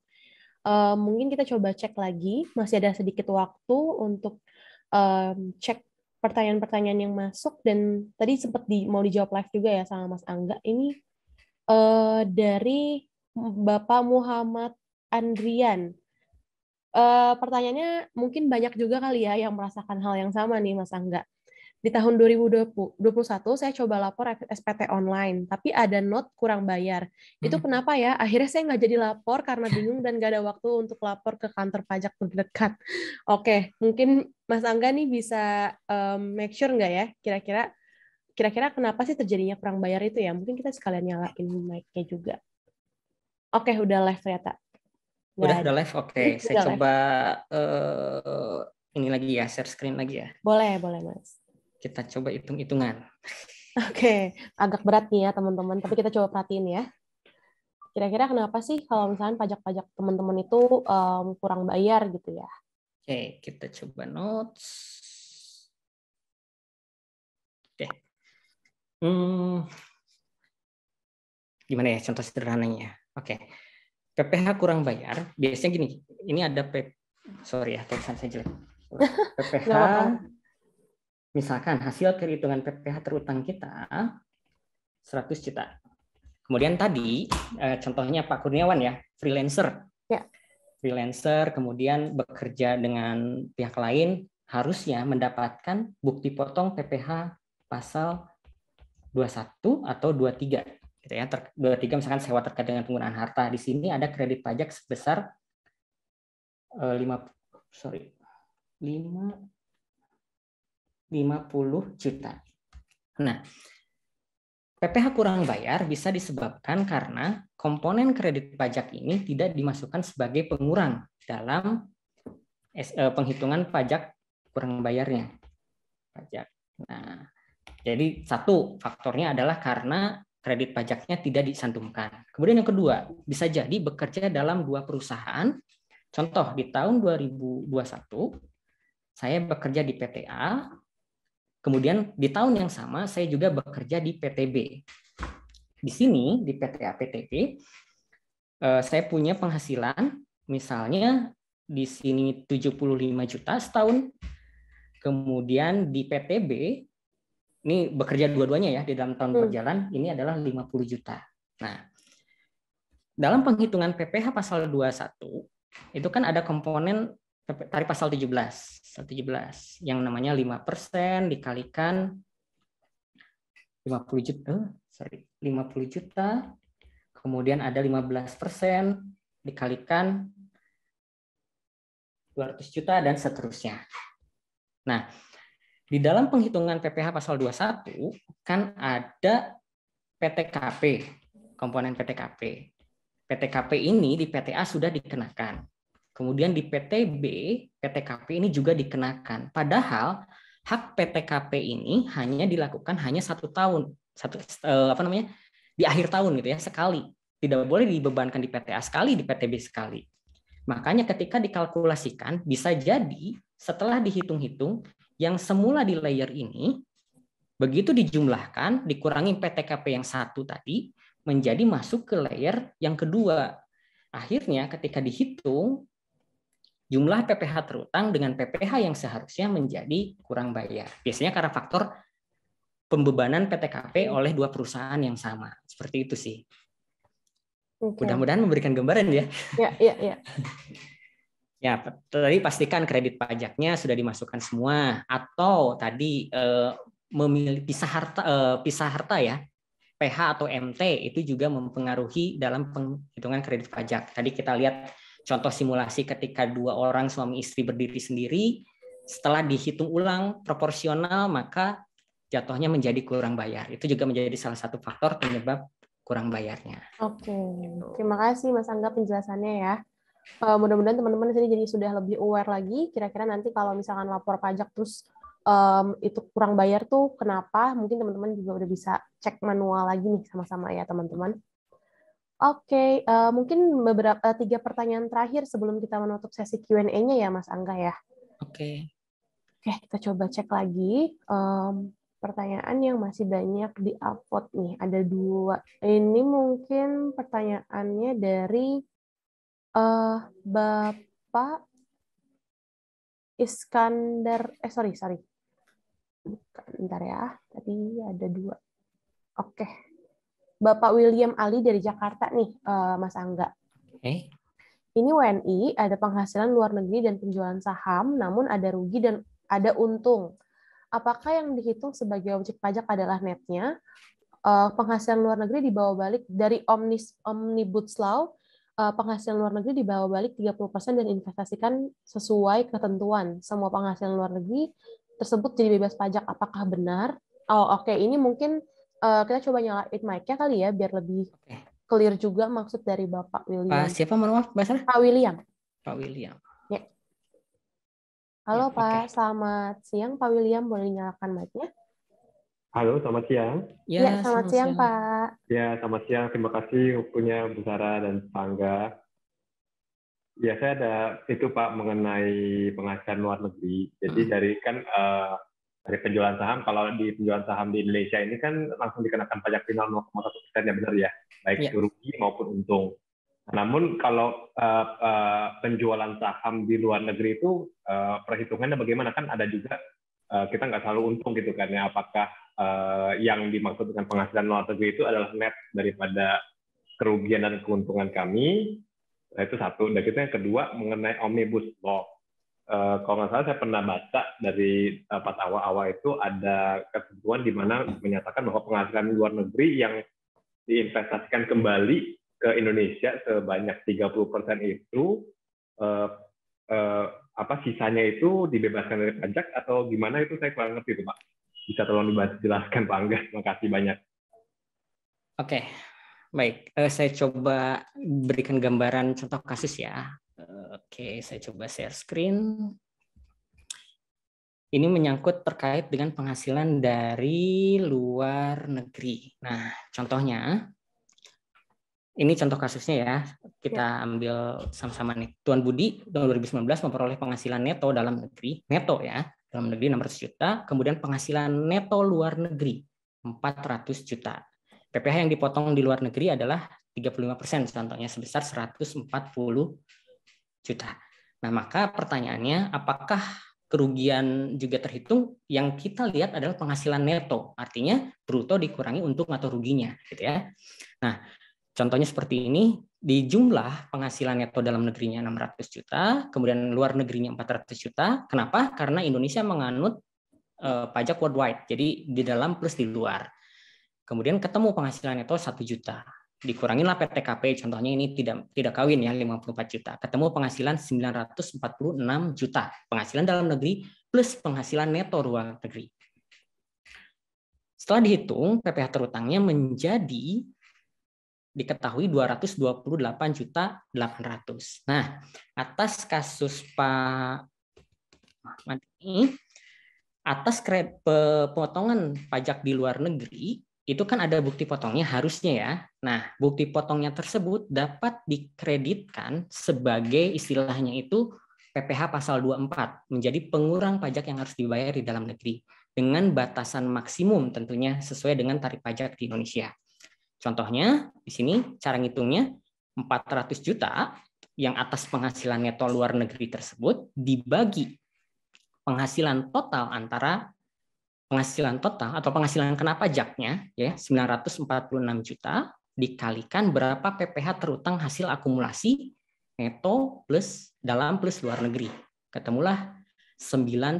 Uh, mungkin kita coba cek lagi, masih ada sedikit waktu untuk uh, cek pertanyaan-pertanyaan yang masuk dan tadi sempat di, mau dijawab live juga ya sama Mas Angga. Ini uh, dari Bapak Muhammad Andrian. Uh, pertanyaannya mungkin banyak juga kali ya yang merasakan hal yang sama nih Mas Angga. Di tahun puluh 2021 saya coba lapor SPT online, tapi ada not kurang bayar. Itu hmm. kenapa ya? Akhirnya saya nggak jadi lapor karena bingung dan nggak ada waktu untuk lapor ke kantor pajak terdekat. Oke, mungkin Mas Angga nih bisa um, make sure nggak ya kira-kira kira-kira kenapa sih terjadinya kurang bayar itu ya? Mungkin kita sekalian nyalain mic-nya juga. Oke, udah live ternyata. Gak udah, udah live. Oke, okay. saya coba uh, ini lagi ya, share screen lagi ya. Boleh, boleh, Mas kita coba hitung-hitungan. Oke, okay. agak berat nih ya teman-teman, tapi kita coba perhatiin ya. Kira-kira kenapa sih kalau misalnya pajak-pajak teman-teman itu um, kurang bayar gitu ya? Oke, okay, kita coba notes. Oke. Okay. Hmm, gimana ya contoh sederhananya? Oke. Okay. PPH kurang bayar, biasanya gini, ini ada P, sorry ya, tulisan saya jelek. PPH Misalkan hasil perhitungan PPH terutang kita 100 juta. Kemudian tadi eh, contohnya Pak Kurniawan ya, freelancer. Ya. Freelancer kemudian bekerja dengan pihak lain harusnya mendapatkan bukti potong PPH pasal 21 atau 23 gitu ya. 23 misalkan sewa terkait dengan penggunaan harta. Di sini ada kredit pajak sebesar eh, lima, 5 sorry 5 50 juta. Nah, PPh kurang bayar bisa disebabkan karena komponen kredit pajak ini tidak dimasukkan sebagai pengurang dalam eh, penghitungan pajak kurang bayarnya. Pajak. Nah, jadi satu faktornya adalah karena kredit pajaknya tidak disantumkan. Kemudian yang kedua, bisa jadi bekerja dalam dua perusahaan. Contoh di tahun 2021 saya bekerja di PTA, Kemudian di tahun yang sama saya juga bekerja di PTB. Di sini di PT APTB eh, saya punya penghasilan misalnya di sini 75 juta setahun. Kemudian di PTB ini bekerja dua-duanya ya di dalam tahun hmm. berjalan ini adalah 50 juta. Nah, dalam penghitungan PPh pasal 21 itu kan ada komponen tarif pasal 17 pasal 17 yang namanya 5% dikalikan 50 juta eh, sorry 50 juta kemudian ada 15% dikalikan 200 juta dan seterusnya. Nah, di dalam penghitungan PPh pasal 21 kan ada PTKP, komponen PTKP. PTKP ini di PTA sudah dikenakan. Kemudian di PTB, PTKP ini juga dikenakan. Padahal hak PTKP ini hanya dilakukan hanya satu tahun, satu eh, apa namanya di akhir tahun gitu ya sekali. Tidak boleh dibebankan di PTA sekali, di PTB sekali. Makanya ketika dikalkulasikan bisa jadi setelah dihitung-hitung yang semula di layer ini begitu dijumlahkan dikurangi PTKP yang satu tadi menjadi masuk ke layer yang kedua. Akhirnya ketika dihitung jumlah PPH terutang dengan PPH yang seharusnya menjadi kurang bayar. Biasanya karena faktor pembebanan PTKP hmm. oleh dua perusahaan yang sama. Seperti itu sih. Okay. Mudah-mudahan memberikan gambaran ya. Ya, ya, ya. ya, tadi pastikan kredit pajaknya sudah dimasukkan semua atau tadi eh, memilih pisah harta eh, pisah harta ya. PH atau MT itu juga mempengaruhi dalam penghitungan kredit pajak. Tadi kita lihat Contoh simulasi ketika dua orang suami istri berdiri sendiri, setelah dihitung ulang proporsional maka jatuhnya menjadi kurang bayar. Itu juga menjadi salah satu faktor penyebab kurang bayarnya. Oke, gitu. terima kasih Mas Angga penjelasannya ya. Eh, mudah-mudahan teman-teman di sini jadi sudah lebih aware lagi. Kira-kira nanti kalau misalkan lapor pajak terus um, itu kurang bayar tuh kenapa? Mungkin teman-teman juga udah bisa cek manual lagi nih sama-sama ya teman-teman. Oke, okay, uh, eh, mungkin beberapa eh, tiga pertanyaan terakhir sebelum kita menutup sesi Q&A-nya ya, Mas Angga ya. Oke. Okay. Oke, okay, kita coba cek lagi um, pertanyaan yang masih banyak di upload nih. Ada dua. Ini mungkin pertanyaannya dari uh, Bapak Iskandar. Eh sorry sorry. Bentar ya. Tadi ada dua. Oke. Okay. Bapak William Ali dari Jakarta nih, eh, Mas Angga. Oke. Ini WNI, ada penghasilan luar negeri dan penjualan saham, namun ada rugi dan ada untung. Apakah yang dihitung sebagai objek pajak adalah netnya? Eh, penghasilan luar negeri dibawa balik dari Omnis, Omnibus Law, eh, penghasilan luar negeri dibawa balik 30% dan investasikan sesuai ketentuan. Semua penghasilan luar negeri tersebut jadi bebas pajak. Apakah benar? Oh, oke. Okay. Ini mungkin uh, kita coba nyalain mic-nya kali ya biar lebih okay. clear juga maksud dari Bapak William. Pak siapa mohon maaf Mbak Pak William. Pak William. Ya. Halo ya, Pak, okay. selamat siang Pak William, boleh nyalakan mic-nya? Halo, selamat siang. Ya, ya selamat, selamat siang, siang, Pak. Ya, selamat siang. Terima kasih punya Bu Sarah dan Sangga. Ya, saya ada itu Pak mengenai pengajaran luar negeri. Jadi hmm. dari kan uh, dari penjualan saham kalau di penjualan saham di Indonesia ini kan langsung dikenakan pajak final 0,1 persen ya benar ya baik yeah. rugi maupun untung. Namun kalau uh, uh, penjualan saham di luar negeri itu uh, perhitungannya bagaimana kan ada juga uh, kita nggak selalu untung gitu kan ya apakah uh, yang dimaksud dengan penghasilan luar negeri itu adalah net daripada kerugian dan keuntungan kami nah, itu satu dan kita yang kedua mengenai omnibus law Eh, kalau nggak salah saya pernah baca dari uh, eh, pas awal-awal itu ada ketentuan di mana menyatakan bahwa penghasilan luar negeri yang diinvestasikan kembali ke Indonesia sebanyak 30% itu uh, uh, apa sisanya itu dibebaskan dari pajak atau gimana itu saya kurang ngerti itu Pak. Bisa tolong dijelaskan Pak Angga. Terima kasih banyak. Oke. Okay. Baik, uh, saya coba berikan gambaran contoh kasus ya. Oke, saya coba share screen. Ini menyangkut terkait dengan penghasilan dari luar negeri. Nah, contohnya, ini contoh kasusnya ya. Kita ya. ambil sama-sama nih. Tuan Budi tahun 2019 memperoleh penghasilan neto dalam negeri, neto ya, dalam negeri 600 juta, kemudian penghasilan neto luar negeri 400 juta. PPh yang dipotong di luar negeri adalah 35 persen, contohnya sebesar 140 juta. Nah, maka pertanyaannya apakah kerugian juga terhitung? Yang kita lihat adalah penghasilan neto, artinya bruto dikurangi untung atau ruginya, gitu ya. Nah, contohnya seperti ini, di jumlah penghasilan neto dalam negerinya 600 juta, kemudian luar negerinya 400 juta. Kenapa? Karena Indonesia menganut uh, pajak worldwide, jadi di dalam plus di luar. Kemudian ketemu penghasilan neto 1 juta dikuranginlah PTKP contohnya ini tidak tidak kawin ya 54 juta ketemu penghasilan 946 juta penghasilan dalam negeri plus penghasilan neto luar negeri setelah dihitung PPH terutangnya menjadi diketahui 228 juta 800 nah atas kasus Pak Ahmad ini atas pemotongan pajak di luar negeri itu kan ada bukti potongnya harusnya ya. Nah, bukti potongnya tersebut dapat dikreditkan sebagai istilahnya itu PPh pasal 24 menjadi pengurang pajak yang harus dibayar di dalam negeri dengan batasan maksimum tentunya sesuai dengan tarif pajak di Indonesia. Contohnya di sini cara ngitungnya 400 juta yang atas penghasilan neto luar negeri tersebut dibagi penghasilan total antara penghasilan total atau penghasilan kena pajaknya ya 946 juta dikalikan berapa PPH terutang hasil akumulasi neto plus dalam plus luar negeri. Ketemulah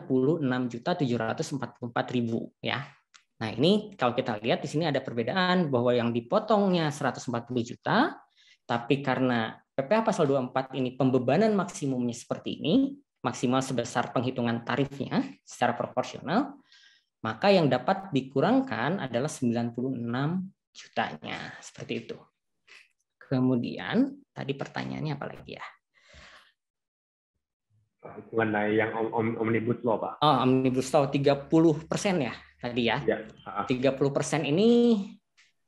96.744.000 ya. Nah, ini kalau kita lihat di sini ada perbedaan bahwa yang dipotongnya 140 juta tapi karena PPh pasal 24 ini pembebanan maksimumnya seperti ini, maksimal sebesar penghitungan tarifnya secara proporsional, maka yang dapat dikurangkan adalah 96 jutanya. Seperti itu. Kemudian, tadi pertanyaannya apa lagi ya? Mengenai yang om, om, Omnibus Law, Pak. Oh, Omnibus Law 30 persen ya tadi ya. ya. 30 persen ini,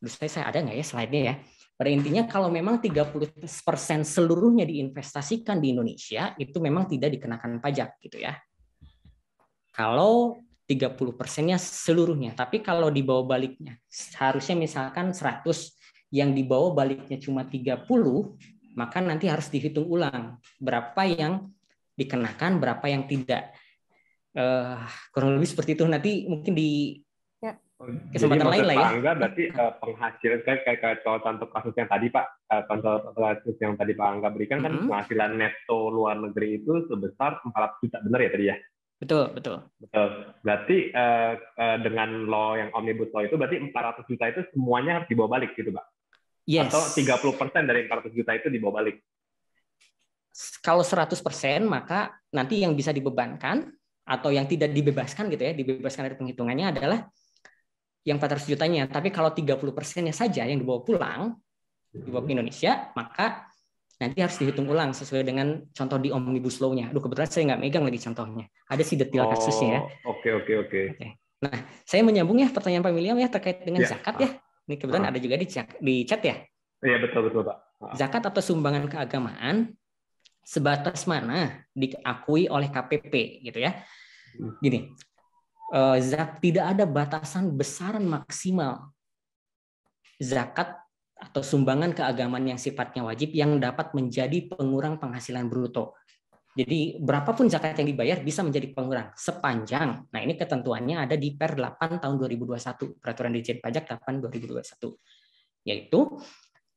saya, saya ada nggak ya slide-nya ya? Pada intinya kalau memang 30% seluruhnya diinvestasikan di Indonesia, itu memang tidak dikenakan pajak gitu ya. Kalau 30 persennya seluruhnya. Tapi kalau dibawa baliknya, harusnya misalkan 100 yang dibawa baliknya cuma 30, maka nanti harus dihitung ulang berapa yang dikenakan, berapa yang tidak. Uh, kurang lebih seperti itu. Nanti mungkin di ya. kesempatan Jadi, lain lah ya. Angga berarti uh, eh, penghasilan kayak kayak, kayak contoh, contoh kasus yang tadi Pak, eh, contoh kasus yang tadi Pak Angga berikan kan mm-hmm. penghasilan neto luar negeri itu sebesar 400 juta benar ya tadi ya? Betul, betul. Betul. Berarti uh, uh, dengan law yang omnibus law itu berarti 400 juta itu semuanya harus dibawa balik gitu, Pak? Yes. Atau 30% dari 400 juta itu dibawa balik? Kalau 100% maka nanti yang bisa dibebankan atau yang tidak dibebaskan gitu ya, dibebaskan dari penghitungannya adalah yang 400 jutanya. Tapi kalau 30 persennya saja yang dibawa pulang, dibawa ke hmm. Indonesia, maka nanti harus dihitung ulang sesuai dengan contoh di omnibus law-nya. Aduh kebetulan saya nggak megang lagi contohnya. Ada sih detail oh, kasusnya ya. Oke oke oke. Nah, saya menyambung ya pertanyaan Pak William ya terkait dengan ya. zakat ah. ya. Ini kebetulan ah. ada juga di chat, di chat ya. Iya betul betul Pak. Ah. Zakat atau sumbangan keagamaan sebatas mana diakui oleh KPP gitu ya. Hmm. Gini, eh, zakat tidak ada batasan besaran maksimal zakat atau sumbangan keagamaan yang sifatnya wajib yang dapat menjadi pengurang penghasilan bruto. Jadi berapapun zakat yang dibayar bisa menjadi pengurang sepanjang. Nah ini ketentuannya ada di Per 8 tahun 2021, Peraturan Dirjen Pajak 8 2021, yaitu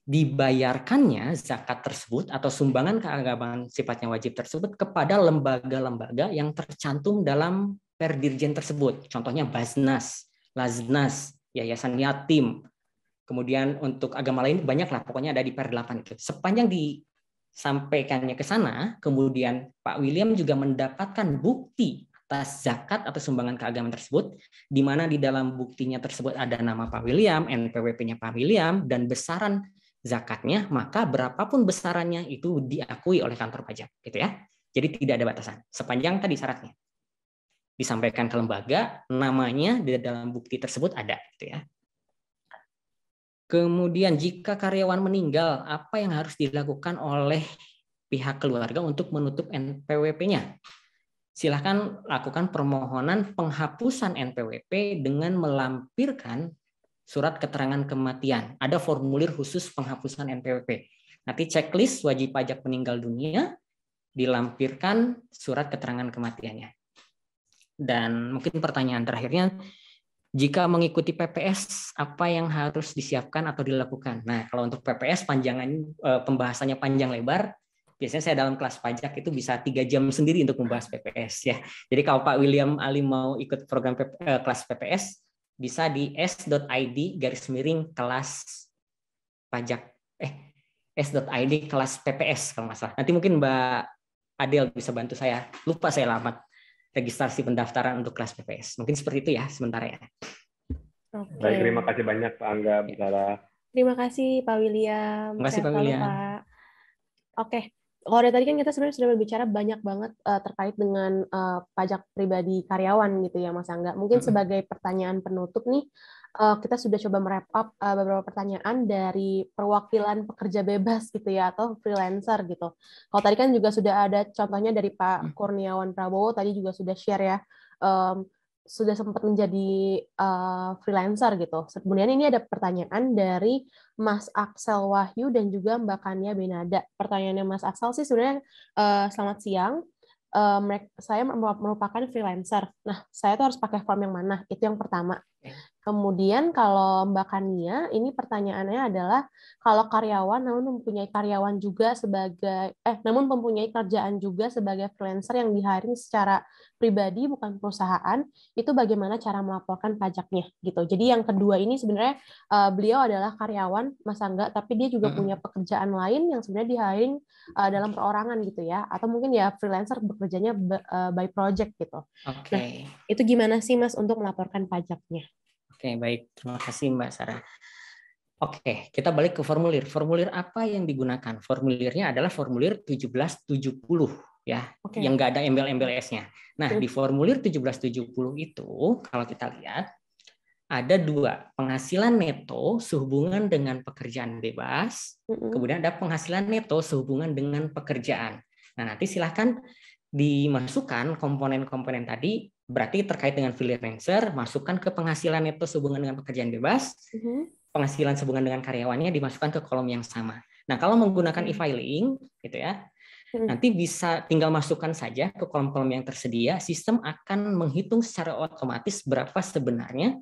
dibayarkannya zakat tersebut atau sumbangan keagamaan sifatnya wajib tersebut kepada lembaga-lembaga yang tercantum dalam Per Dirjen tersebut. Contohnya Basnas, Laznas, Yayasan Yatim, Kemudian untuk agama lain banyak lah, pokoknya ada di per 8 itu. Sepanjang disampaikannya ke sana, kemudian Pak William juga mendapatkan bukti atas zakat atau sumbangan keagamaan tersebut, di mana di dalam buktinya tersebut ada nama Pak William, NPWP-nya Pak William, dan besaran zakatnya, maka berapapun besarannya itu diakui oleh kantor pajak, gitu ya. Jadi tidak ada batasan sepanjang tadi syaratnya disampaikan ke lembaga, namanya di dalam bukti tersebut ada, gitu ya. Kemudian jika karyawan meninggal, apa yang harus dilakukan oleh pihak keluarga untuk menutup NPWP-nya? Silahkan lakukan permohonan penghapusan NPWP dengan melampirkan surat keterangan kematian. Ada formulir khusus penghapusan NPWP. Nanti checklist wajib pajak meninggal dunia, dilampirkan surat keterangan kematiannya. Dan mungkin pertanyaan terakhirnya, jika mengikuti PPS, apa yang harus disiapkan atau dilakukan? Nah, kalau untuk PPS panjangan eh, pembahasannya panjang lebar, biasanya saya dalam kelas pajak itu bisa tiga jam sendiri untuk membahas PPS ya. Jadi kalau Pak William Ali mau ikut program eh, kelas PPS, bisa di s.id garis miring kelas pajak eh s.id kelas PPS kalau nggak salah. Nanti mungkin Mbak Adel bisa bantu saya. Lupa saya alamat registrasi pendaftaran untuk kelas PPS. Mungkin seperti itu ya sementara ya. Okay. Baik, terima kasih banyak Pak Angga, bicara. Iya. Terima kasih Pak William. Terima kasih Pak William. Oke, Oke, kalau dari tadi kan kita sebenarnya sudah berbicara banyak banget uh, terkait dengan uh, pajak pribadi karyawan gitu ya Mas Angga. Mungkin sebagai pertanyaan penutup nih, uh, kita sudah coba merap up uh, beberapa pertanyaan dari perwakilan pekerja bebas gitu ya atau freelancer gitu. Kalau tadi kan juga sudah ada contohnya dari Pak hmm. Kurniawan Prabowo tadi juga sudah share ya. Um, sudah sempat menjadi uh, freelancer gitu. Kemudian ini ada pertanyaan dari Mas Axel Wahyu dan juga Mbak Kania Benada. Pertanyaannya Mas Axel sih sebenarnya uh, selamat siang. Uh, saya merupakan freelancer. Nah, saya tuh harus pakai form yang mana? Itu yang pertama. Kemudian kalau Mbak Kania, ini pertanyaannya adalah kalau karyawan namun mempunyai karyawan juga sebagai eh namun mempunyai kerjaan juga sebagai freelancer yang dihiring secara pribadi bukan perusahaan, itu bagaimana cara melaporkan pajaknya gitu. Jadi yang kedua ini sebenarnya uh, beliau adalah karyawan Mas Angga tapi dia juga hmm. punya pekerjaan lain yang sebenarnya dihiring uh, dalam perorangan gitu ya atau mungkin ya freelancer bekerjanya eh, by project gitu. Okay. Nah, itu gimana sih Mas untuk melaporkan pajaknya? Oke, baik. Terima kasih Mbak Sarah. Oke, kita balik ke formulir. Formulir apa yang digunakan? Formulirnya adalah formulir 1770 ya, okay. yang nggak ada embel embelnya Nah, di formulir 1770 itu kalau kita lihat ada dua, penghasilan neto sehubungan dengan pekerjaan bebas, mm -hmm. kemudian ada penghasilan neto sehubungan dengan pekerjaan. Nah, nanti silahkan dimasukkan komponen-komponen tadi Berarti terkait dengan freelancer, masukkan ke penghasilan itu sehubungan dengan pekerjaan bebas, mm-hmm. penghasilan sehubungan dengan karyawannya dimasukkan ke kolom yang sama. Nah, kalau menggunakan mm-hmm. e-filing, gitu ya, mm-hmm. nanti bisa tinggal masukkan saja ke kolom-kolom yang tersedia, sistem akan menghitung secara otomatis berapa sebenarnya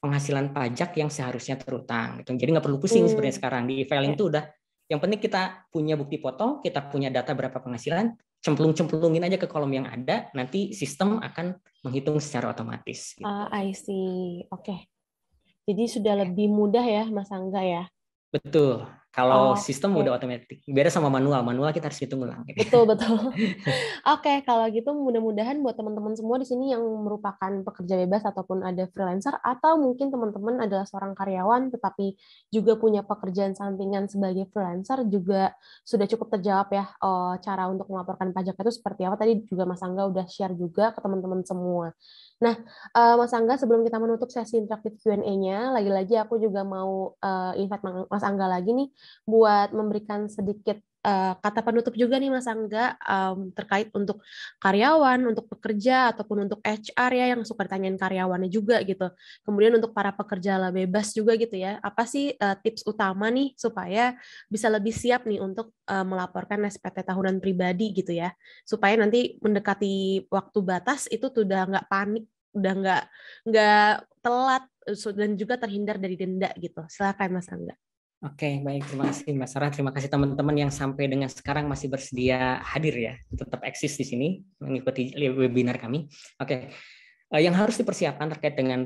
penghasilan pajak yang seharusnya terutang. Gitu. Jadi nggak perlu pusing hmm. sebenarnya sekarang di e-filing itu ya. udah. Yang penting kita punya bukti potong, kita punya data berapa penghasilan, cemplung-cemplungin aja ke kolom yang ada, nanti sistem akan menghitung secara otomatis. Gitu. Uh, I see. Oke. Okay. Jadi sudah lebih mudah ya Mas Angga ya Betul. Kalau oh, sistem okay. udah otomatis. Beda sama manual. Manual kita harus hitung ulang. Betul betul. Oke, okay, kalau gitu mudah-mudahan buat teman-teman semua di sini yang merupakan pekerja bebas ataupun ada freelancer atau mungkin teman-teman adalah seorang karyawan tetapi juga punya pekerjaan sampingan sebagai freelancer juga sudah cukup terjawab ya eh, cara untuk melaporkan pajak itu seperti apa. Tadi juga Mas Angga udah share juga ke teman-teman semua. Nah, uh, Mas Angga, sebelum kita menutup sesi interaktif Q&A-nya, lagi-lagi aku juga mau uh, invite Mas Angga lagi nih buat memberikan sedikit uh, kata penutup juga nih Mas Angga um, terkait untuk karyawan, untuk pekerja ataupun untuk HR ya yang suka ditanyain karyawannya juga gitu. Kemudian untuk para pekerja lah bebas juga gitu ya. Apa sih uh, tips utama nih supaya bisa lebih siap nih untuk uh, melaporkan SPT tahunan pribadi gitu ya. Supaya nanti mendekati waktu batas itu sudah nggak panik, udah nggak nggak telat dan juga terhindar dari denda gitu. Silakan Mas Angga. Oke, baik. Terima kasih Mbak Sarah. Terima kasih teman-teman yang sampai dengan sekarang masih bersedia hadir ya, tetap eksis di sini mengikuti webinar kami. Oke, eh, yang harus dipersiapkan terkait dengan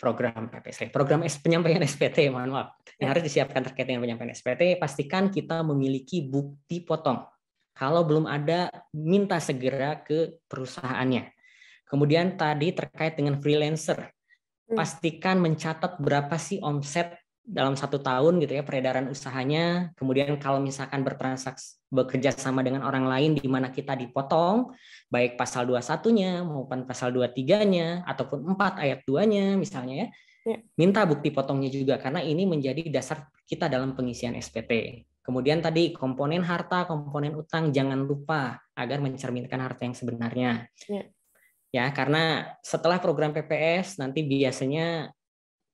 program PPS, program penyampaian SPT, mohon maaf. Yang ya. harus disiapkan terkait dengan penyampaian SPT, pastikan kita memiliki bukti potong. Kalau belum ada, minta segera ke perusahaannya. Kemudian tadi terkait dengan freelancer, hmm. pastikan mencatat berapa sih omset dalam satu tahun gitu ya peredaran usahanya kemudian kalau misalkan bertransaksi bekerja sama dengan orang lain di mana kita dipotong baik pasal 21-nya maupun pasal 23-nya ataupun 4 ayat 2-nya misalnya ya, ya minta bukti potongnya juga karena ini menjadi dasar kita dalam pengisian SPT kemudian tadi komponen harta komponen utang jangan lupa agar mencerminkan harta yang sebenarnya ya, ya karena setelah program PPS nanti biasanya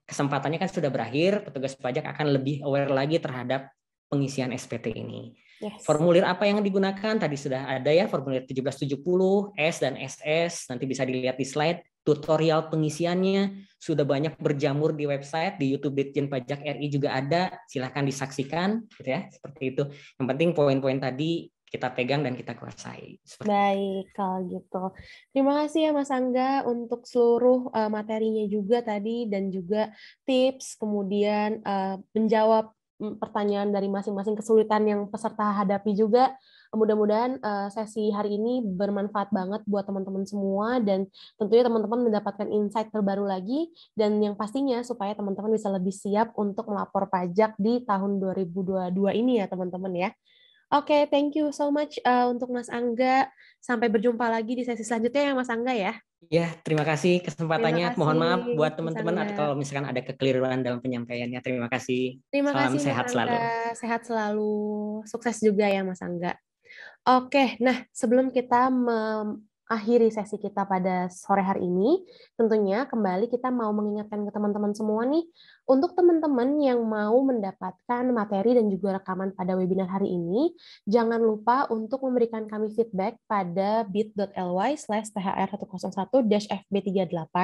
kesempatannya kan sudah berakhir, petugas pajak akan lebih aware lagi terhadap pengisian SPT ini. Yes. Formulir apa yang digunakan? Tadi sudah ada ya, formulir 1770, S dan SS, nanti bisa dilihat di slide. Tutorial pengisiannya sudah banyak berjamur di website, di YouTube Ditjen Pajak RI juga ada, silahkan disaksikan. Gitu ya, seperti itu. Yang penting poin-poin tadi kita pegang dan kita kuasai. Seperti Baik, kalau gitu. Terima kasih ya Mas Angga untuk seluruh uh, materinya juga tadi dan juga tips kemudian uh, menjawab mm, pertanyaan dari masing-masing kesulitan yang peserta hadapi juga. Mudah-mudahan uh, sesi hari ini bermanfaat banget buat teman-teman semua dan tentunya teman-teman mendapatkan insight terbaru lagi dan yang pastinya supaya teman-teman bisa lebih siap untuk melapor pajak di tahun 2022 ini ya teman-teman ya. Oke, okay, thank you so much uh, untuk Mas Angga. Sampai berjumpa lagi di sesi selanjutnya ya Mas Angga ya. Ya, terima kasih kesempatannya. Terima kasih, Mohon maaf buat teman-teman kalau misalkan ada kekeliruan dalam penyampaiannya. Terima kasih. Terima Salam kasih, sehat selalu. Sehat selalu. Sukses juga ya Mas Angga. Oke, nah sebelum kita mengakhiri sesi kita pada sore hari ini, tentunya kembali kita mau mengingatkan ke teman-teman semua nih untuk teman-teman yang mau mendapatkan materi dan juga rekaman pada webinar hari ini, jangan lupa untuk memberikan kami feedback pada bit.ly slash thr101-fb38.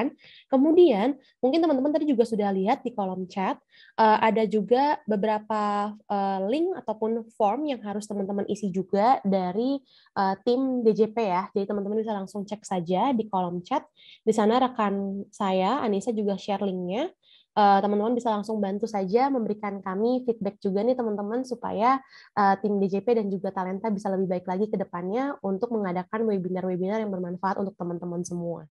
Kemudian, mungkin teman-teman tadi juga sudah lihat di kolom chat, eh, ada juga beberapa eh, link ataupun form yang harus teman-teman isi juga dari eh, tim DJP ya. Jadi teman-teman bisa langsung cek saja di kolom chat. Di sana rekan saya, Anissa juga share linknya Eh, teman-teman bisa langsung bantu saja memberikan kami feedback juga nih teman-teman supaya eh, tim DJP dan juga talenta bisa lebih baik lagi ke depannya untuk mengadakan webinar-webinar yang bermanfaat untuk teman-teman semua.